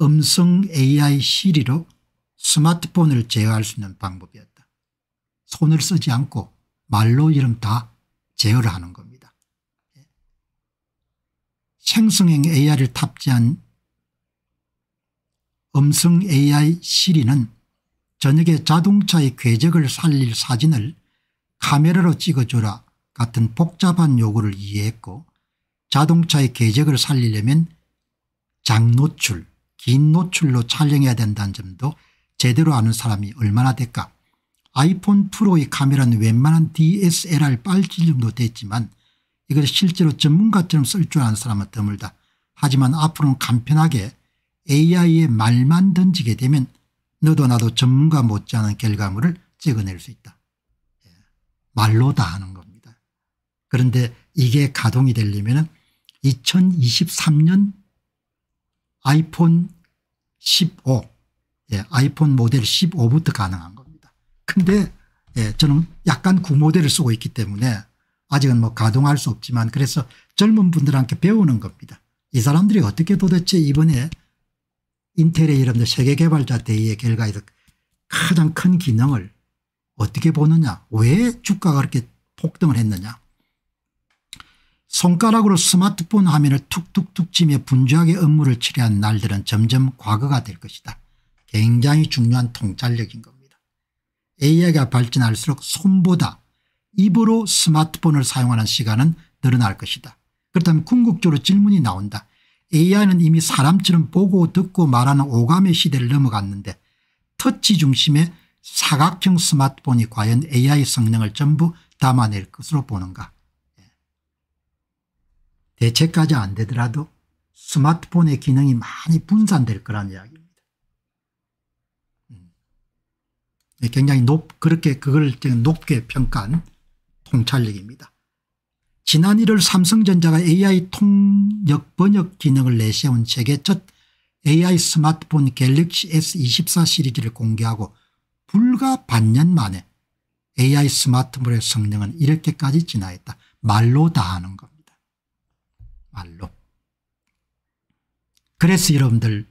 음성 AI 시리로 스마트폰을 제어할 수 있는 방법이었다. 손을 쓰지 않고 말로 이름 다 제어를 하는 겁니다. 생성형 AI를 탑재한 음성 AI 시리는 저녁에 자동차의 궤적을 살릴 사진을 카메라로 찍어줘라 같은 복잡한 요구를 이해했고 자동차의 궤적을 살리려면 장노출 긴 노출로 촬영해야 된다는 점도 제대로 아는 사람이 얼마나 될까 아이폰 프로의 카메라는 웬만한 DSLR 빨질 정도 됐지만 이걸 실제로 전문가처럼 쓸 줄 아는 사람은 드물다. 하지만 앞으로는 간편하게 AI의 말만 던지게 되면 너도 나도 전문가 못지않은 결과물을 찍어낼 수 있다. 말로 다 하는 겁니다. 그런데 이게 가동이 되려면 2023년 아이폰 15 예, 아이폰 모델 15부터 가능한 겁니다. 근데 예, 저는 약간 구모델을 쓰고 있기 때문에 아직은 뭐 가동할 수 없지만 그래서 젊은 분들한테 배우는 겁니다. 이 사람들이 어떻게 도대체 이번에 인텔의 이름들 세계개발자 대의의 결과에서 가장 큰 기능을 어떻게 보느냐 왜 주가가 그렇게 폭등을 했느냐 손가락으로 스마트폰 화면을 툭툭툭 치며 분주하게 업무를 처리한 날들은 점점 과거가 될 것이다. 굉장히 중요한 통찰력인 겁니다. AI가 발전할수록 손보다 입으로 스마트폰을 사용하는 시간은 늘어날 것이다. 그렇다면 궁극적으로 질문이 나온다. AI는 이미 사람처럼 보고 듣고 말하는 오감의 시대를 넘어갔는데 터치 중심의 사각형 스마트폰이 과연 AI 성능을 전부 담아낼 것으로 보는가. 예. 대체까지 안 되더라도 스마트폰의 기능이 많이 분산될 거란 이야기입니다. 음. 굉장히 높, 그렇게 그걸 높게 평가한 통찰력입니다. 지난 1월 삼성전자가 AI 통역 번역 기능을 내세운 세계 첫 AI 스마트폰 갤럭시 S24 시리즈를 공개하고 불과 반년 만에 AI 스마트몰의 성능은 이렇게까지 진화했다. 말로 다 하는 겁니다. 말로. 그래서 여러분들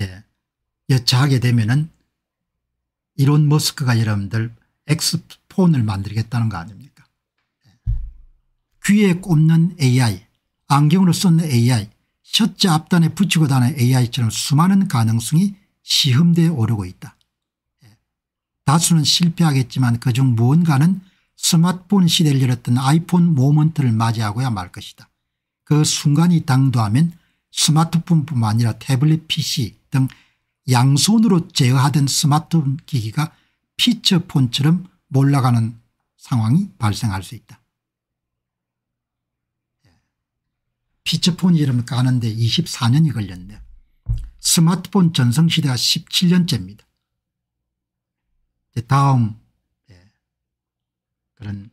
예, 여차하게 되면은 이론 머스크가 여러분들 엑스폰을 만들겠다는 거 아닙니까? 예. 귀에 꼽는 AI, 안경으로 쓰는 AI, 셔츠 앞단에 붙이고 다니는 AI처럼 수많은 가능성이 시험대에 오르고 있다. 다수는 실패하겠지만 그 중 무언가는 스마트폰 시대를 열었던 아이폰 모먼트를 맞이하고야 말 것이다. 그 순간이 당도하면 스마트폰뿐만 아니라 태블릿 pc 등 양손으로 제어하던 스마트폰 기기가 피처폰처럼 몰라가는 상황이 발생할 수 있다. 피처폰이 이름 까는데 24년이 걸렸네요. 스마트폰 전성시대가 17년째입니다. 다음 예, 그런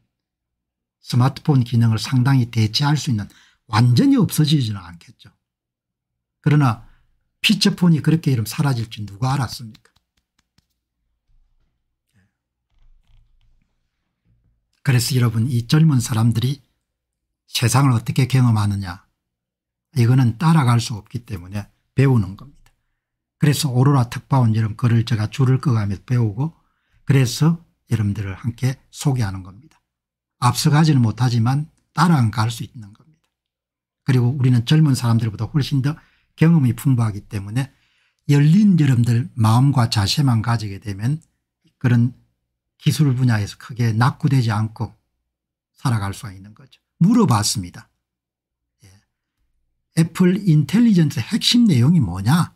스마트폰 기능을 상당히 대체할 수 있는 완전히 없어지지는 않겠죠. 그러나 피처폰이 그렇게 이름 사라질지 누가 알았습니까? 그래서 여러분 이 젊은 사람들이 세상을 어떻게 경험하느냐 이거는 따라갈 수 없기 때문에 배우는 겁니다. 그래서 오로라 특파원 이런 글을 제가 줄을 꺼가며 배우고 그래서 여러분들을 함께 소개하는 겁니다. 앞서가지는 못하지만 따라는 갈수 있는 겁니다. 그리고 우리는 젊은 사람들보다 훨씬 더 경험이 풍부하기 때문에 열린 여러분들 마음과 자세만 가지게 되면 그런 기술 분야에서 크게 낙후되지 않고 살아갈 수가 있는 거죠. 물어봤습니다. 예. 애플 인텔리전스 핵심 내용이 뭐냐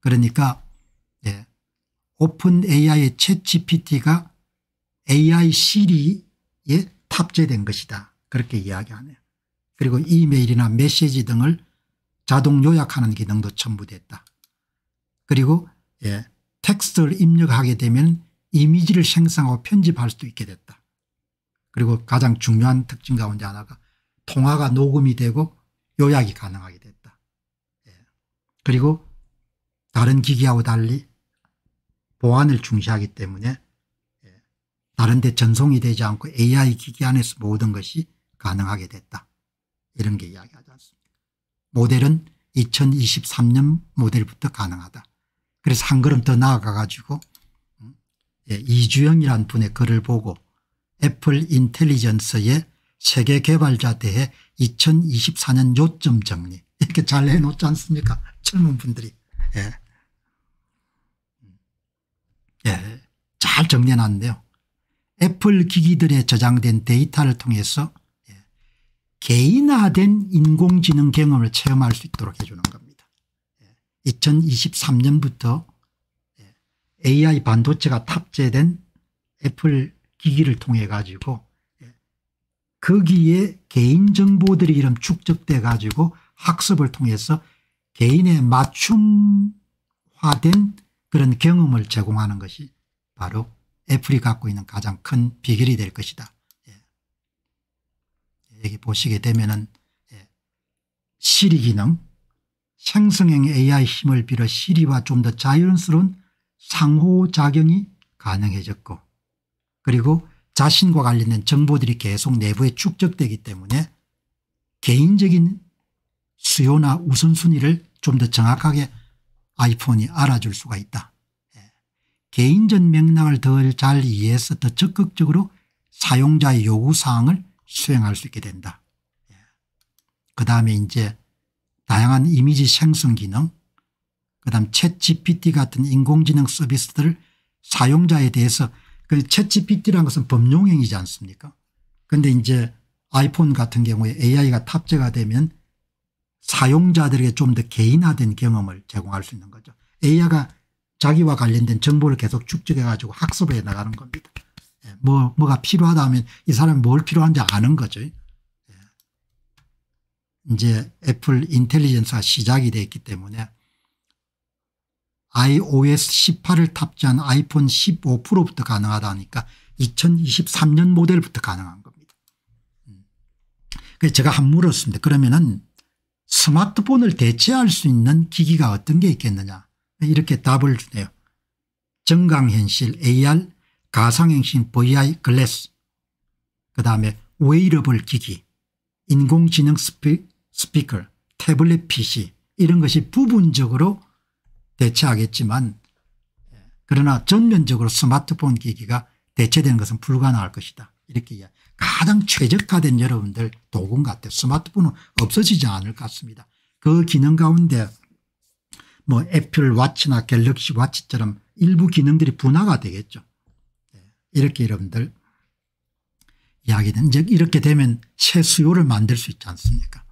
그러니까 오픈 AI의 챗 GPT가 AI 시리에 탑재된 것이다. 그렇게 이야기하네요. 그리고 이메일이나 메시지 등을 자동 요약하는 기능도 첨부됐다. 그리고 예, 텍스트를 입력하게 되면 이미지를 생성하고 편집할 수도 있게 됐다. 그리고 가장 중요한 특징 가운데 하나가 통화가 녹음이 되고 요약이 가능하게 됐다. 예. 그리고 다른 기기하고 달리 보안을 중시하기 때문에 예, 다른 데 전송이 되지 않고 AI 기기 안에서 모든 것이 가능하게 됐다. 이런 게 이야기하지 않습니다. 모델은 2023년 모델부터 가능하다. 그래서 한 걸음 더 나아가 가지고 음, 예, 이주영이란 분의 글을 보고 애플 인텔리전스의 세계 개발자 대회 2024년 요점 정리 이렇게 잘 해놓지 않습니까? 젊은 분들이. 예. 예, 잘 정리해놨는데요. 애플 기기들에 저장된 데이터를 통해서 예, 개인화된 인공지능 경험을 체험할 수 있도록 해주는 겁니다. 2023년부터 예, AI 예, 반도체가 탑재된 애플 기기를 통해 가지고 거기에 그 개인정보들이 이런 축적돼 가지고 학습을 통해서 개인의 맞춤화된 그런 경험을 제공하는 것이 바로 애플이 갖고 있는 가장 큰 비결이 될 것이다. 예. 여기 보시게 되면은 예. 시리 기능, 생성형 AI 힘을 빌어 시리와 좀 더 자연스러운 상호작용이 가능해졌고 그리고 자신과 관련된 정보들이 계속 내부에 축적되기 때문에 개인적인 수요나 우선순위를 좀 더 정확하게 아이폰이 알아줄 수가 있다. 예. 개인적 맥락을 더 잘 이해해서 더 적극적으로 사용자의 요구사항을 수행할 수 있게 된다. 예. 그 다음에 이제 다양한 이미지 생성 기능 그 다음 챗 GPT 같은 인공지능 서비스들 사용자에 대해서 그챗 GPT라는 것은 법령행위지 않습니까 그런데 이제 아이폰 같은 경우에 AI가 탑재가 되면 사용자들에게 좀 더 개인화된 경험을 제공할 수 있는 거죠. AI가 자기와 관련된 정보를 계속 축적해 가지고 학습해 나가는 겁니다. 예, 뭐, 뭐가 필요하다 하면 이 사람이 뭘 필요한지 아는 거죠. 예. 이제 애플 인텔리전스가 시작이 됐기 때문에 iOS 18을 탑재한 아이폰 15 프로부터 가능하다니까 2023년 모델부터 가능한 겁니다. 음. 그래서 제가 한 물었습니다. 그러면은 스마트폰을 대체할 수 있는 기기가 어떤 게 있겠느냐 이렇게 답을 주네요. 정강현실 AR 가상행신 VI 글래스 그 다음에 웨이러블 기기 인공지능 스피, 스피커 태블릿 PC 이런 것이 부분적으로 대체하겠지만 예, 그러나 전면적으로 스마트폰 기기가 대체되는 것은 불가능할 것이다. 이렇게 이야기. 가장 최적화된 여러분들 도구인 것 같아요. 스마트폰은 없어지지 않을 것 같습니다. 그 기능 가운데 뭐 애플 워치나 갤럭시 워치처럼 일부 기능들이 분화가 되겠죠. 네, 이렇게 여러분들 이야기는 즉 이렇게 되면 새 수요를 만들 수 있지 않습니까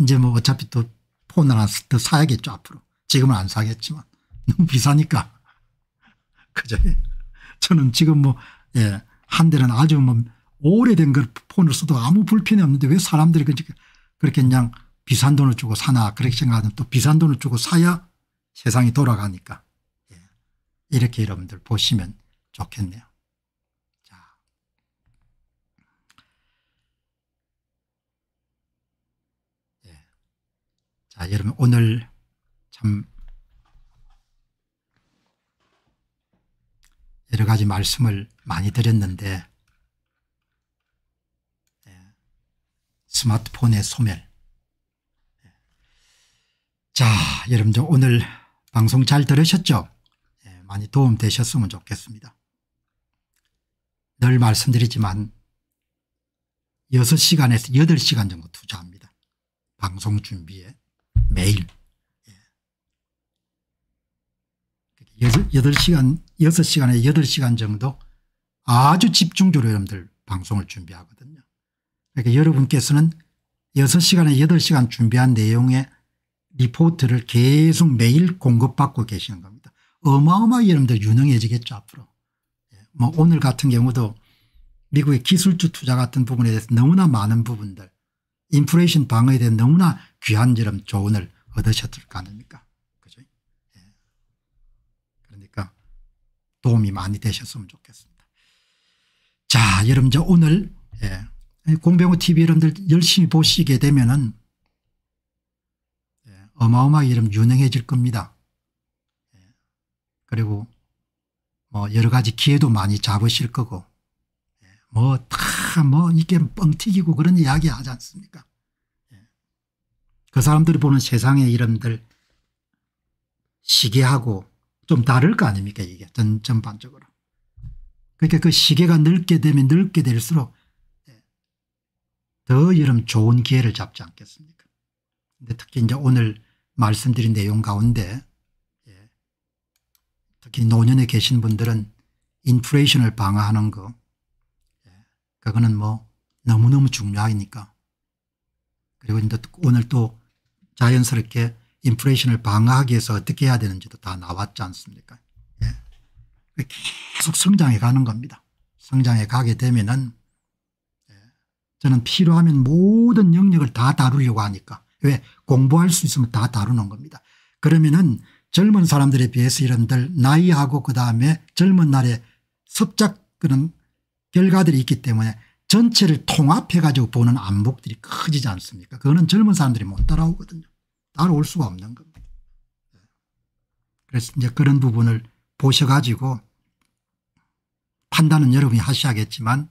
이제 뭐 어차피 또 폰을 더 사야겠죠 앞으로 지금은 안 사겠지만 너무 비싸니까 그죠 저는 지금 뭐한 예, 대는 아주 뭐 오래된 걸 폰을 써도 아무 불편이 없는데 왜 사람들이 그렇게 그냥 비싼 돈을 주고 사나 그렇게 생각하면 또 비싼 돈을 주고 사야 세상이 돌아가니까 예. 이렇게 여러분들 보시면 좋겠네요. 자. 예. 자 여러분 오늘 참 여러 가지 말씀을 많이 드렸는데 스마트폰의 소멸. 자 여러분들 오늘 방송 잘 들으셨죠? 예, 많이 도움되셨으면 좋겠습니다. 늘 말씀드리지만 6시간에서 8시간 정도 투자합니다. 방송 준비에 매일. 8시간, 예. 6시간에 8시간 정도 아주 집중적으로 여러분들 방송을 준비하거든요. 그러니까 여러분께서는 6시간에 8시간 준비한 내용의 리포트를 계속 매일 공급받고 계시는 겁니다. 어마어마하게 여러분들 유능해지겠죠 앞으로. 예, 뭐 오늘 같은 경우도 미국의 기술주 투자 같은 부분에 대해서 너무나 많은 부분들 인플레이션 방어에 대한 너무나 귀한 여름 조언을 얻으셨을 거 아닙니까 그죠 예. 그러니까 도움이 많이 되셨으면 좋겠습니다 자 여러분 저 오늘 공병호 TV 여러분들 열심히 보시게 되면은 예, 어마어마하게 여러분 유능해질 겁니다. 예. 그리고 뭐 여러 가지 기회도 많이 잡으실 거고 예, 뭐 다뭐 뭐 이게 뻥튀기고 그런 이야기 하지 않습니까? 그 사람들이 보는 세상의 이름들 시계하고 좀 다를 거 아닙니까 이게 전, 전반적으로. 그러니까 그 시계가 넓게 되면 넓게 될수록 더 여름 좋은 기회를 잡지 않겠습니까? 근데 특히 이제 오늘 말씀드린 내용 가운데 예, 특히 노년에 계신 분들은 인플레이션을 방어하는 거 예, 그거는 뭐 너무너무 중요하니까 그리고 이제 오늘 또 자연스럽게 인플레이션을 방어하기 위해서 어떻게 해야 되는지도 다 나왔지 않습니까? 예. 계속 성장해 가는 겁니다. 성장해 가게 되면은 저는 필요하면 모든 영역을 다 다루려고 하니까 왜 공부할 수 있으면 다 다루는 겁니다. 그러면은 젊은 사람들에 비해서 이런들 나이하고 그다음에 젊은 날에 섭작 그런 결과들이 있기 때문에 전체를 통합해 가지고 보는 안목들이 커지지 않습니까 그거는 젊은 사람들이 못 따라오거든요. 따라올 수가 없는 겁니다. 그래서 이제 그런 부분을 보셔 가지고 판단은 여러분이 하셔야겠지만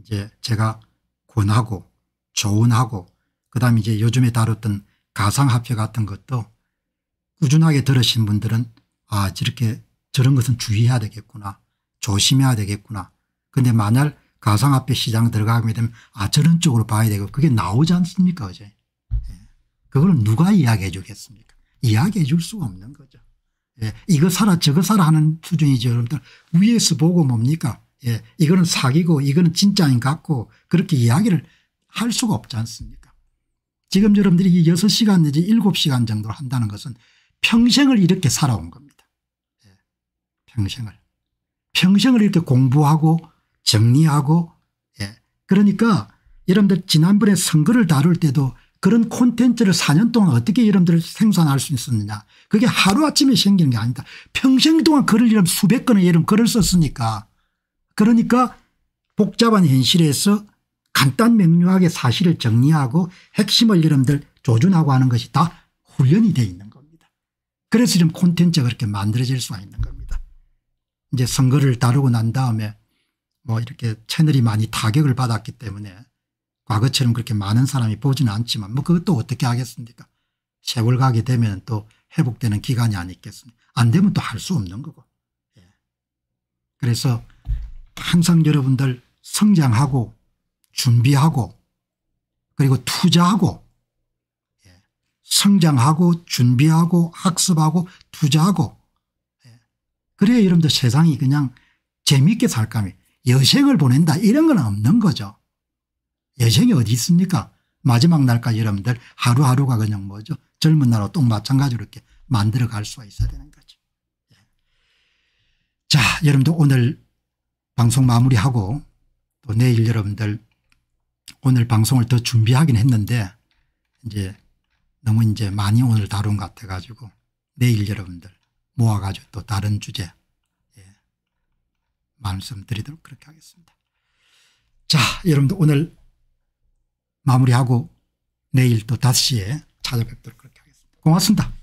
이제 제가 권하고 조언하고 그다음 에 이제 요즘에 다뤘던 가상화폐 같은 것도 꾸준하게 들으신 분들은 아 저렇게 저런 것은 주의해야 되겠구나 조심해야 되겠구나 근데 만약 가상화폐 시장 들어가게 되면 아 저런 쪽으로 봐야 되고 그게 나오지 않습니까 어제 예. 그걸 누가 이야기해 주겠습니까 이야기해 줄 수가 없는 거죠 예. 이거 사라 저거 사라 하는 수준이죠 여러분들 위에서 보고 뭡니까 예, 이거는 사기고 이거는 진짜인 것 같고 그렇게 이야기를 할 수가 없지 않습니까 지금 여러분들이 이 6시간 내지 7시간 정도 한다는 것은 평생을 이렇게 살아온 겁니다. 예, 평생을. 평생을 이렇게 공부하고 정리하고 예, 그러니까 여러분들 지난번에 선거를 다룰 때도 그런 콘텐츠를 4년 동안 어떻게 여러분들 생산할 수 있었느냐. 그게 하루아침에 생기는 게 아니다. 평생 동안 글을 이런 수백 건의 이런 글을 썼으니까 그러니까 복잡한 현실에서 간단 명료하게 사실을 정리하고 핵심을 여러분들 조준하고 하는 것이 다 훈련이 되어 있는 겁니다. 그래서 지금 콘텐츠가 그렇게 만들어질 수가 있는 겁니다. 이제 선거를 다루고 난 다음에 뭐 이렇게 채널이 많이 타격을 받았기 때문에 과거처럼 그렇게 많은 사람이 보지는 않지만 뭐 그것도 어떻게 하겠습니까 세월 가게 되면 또 회복되는 기간이 아니겠습니까 안 되면 또 할 수 없는 거고 예. 그래서 항상 여러분들 성장하고 준비하고 그리고 투자하고 예, 성장하고 준비하고 학습하고 투자하고 예, 그래야 여러분들 세상이 그냥 재미있게 살까이 여생을 보낸다 이런 건 없는 거죠. 여생이 어디 있습니까 마지막 날까지 여러분들 하루하루가 그냥 뭐죠 젊은 날하고 또 마찬가지로 이렇게 만들어갈 수가 있어야 되는 거죠. 예. 자 여러분들 오늘 방송 마무리하고 또 내일 여러분들 오늘 방송을 더 준비하긴 했는데 이제 너무 이제 많이 오늘 다룬 것 같아 가지고 내일 여러분들 모아가지고 또 다른 주제 예. 말씀드리도록 그렇게 하겠습니다. 자 여러분들 오늘 마무리하고 내일 또다시 찾아뵙도록 그렇게 하겠습니다. 고맙습니다.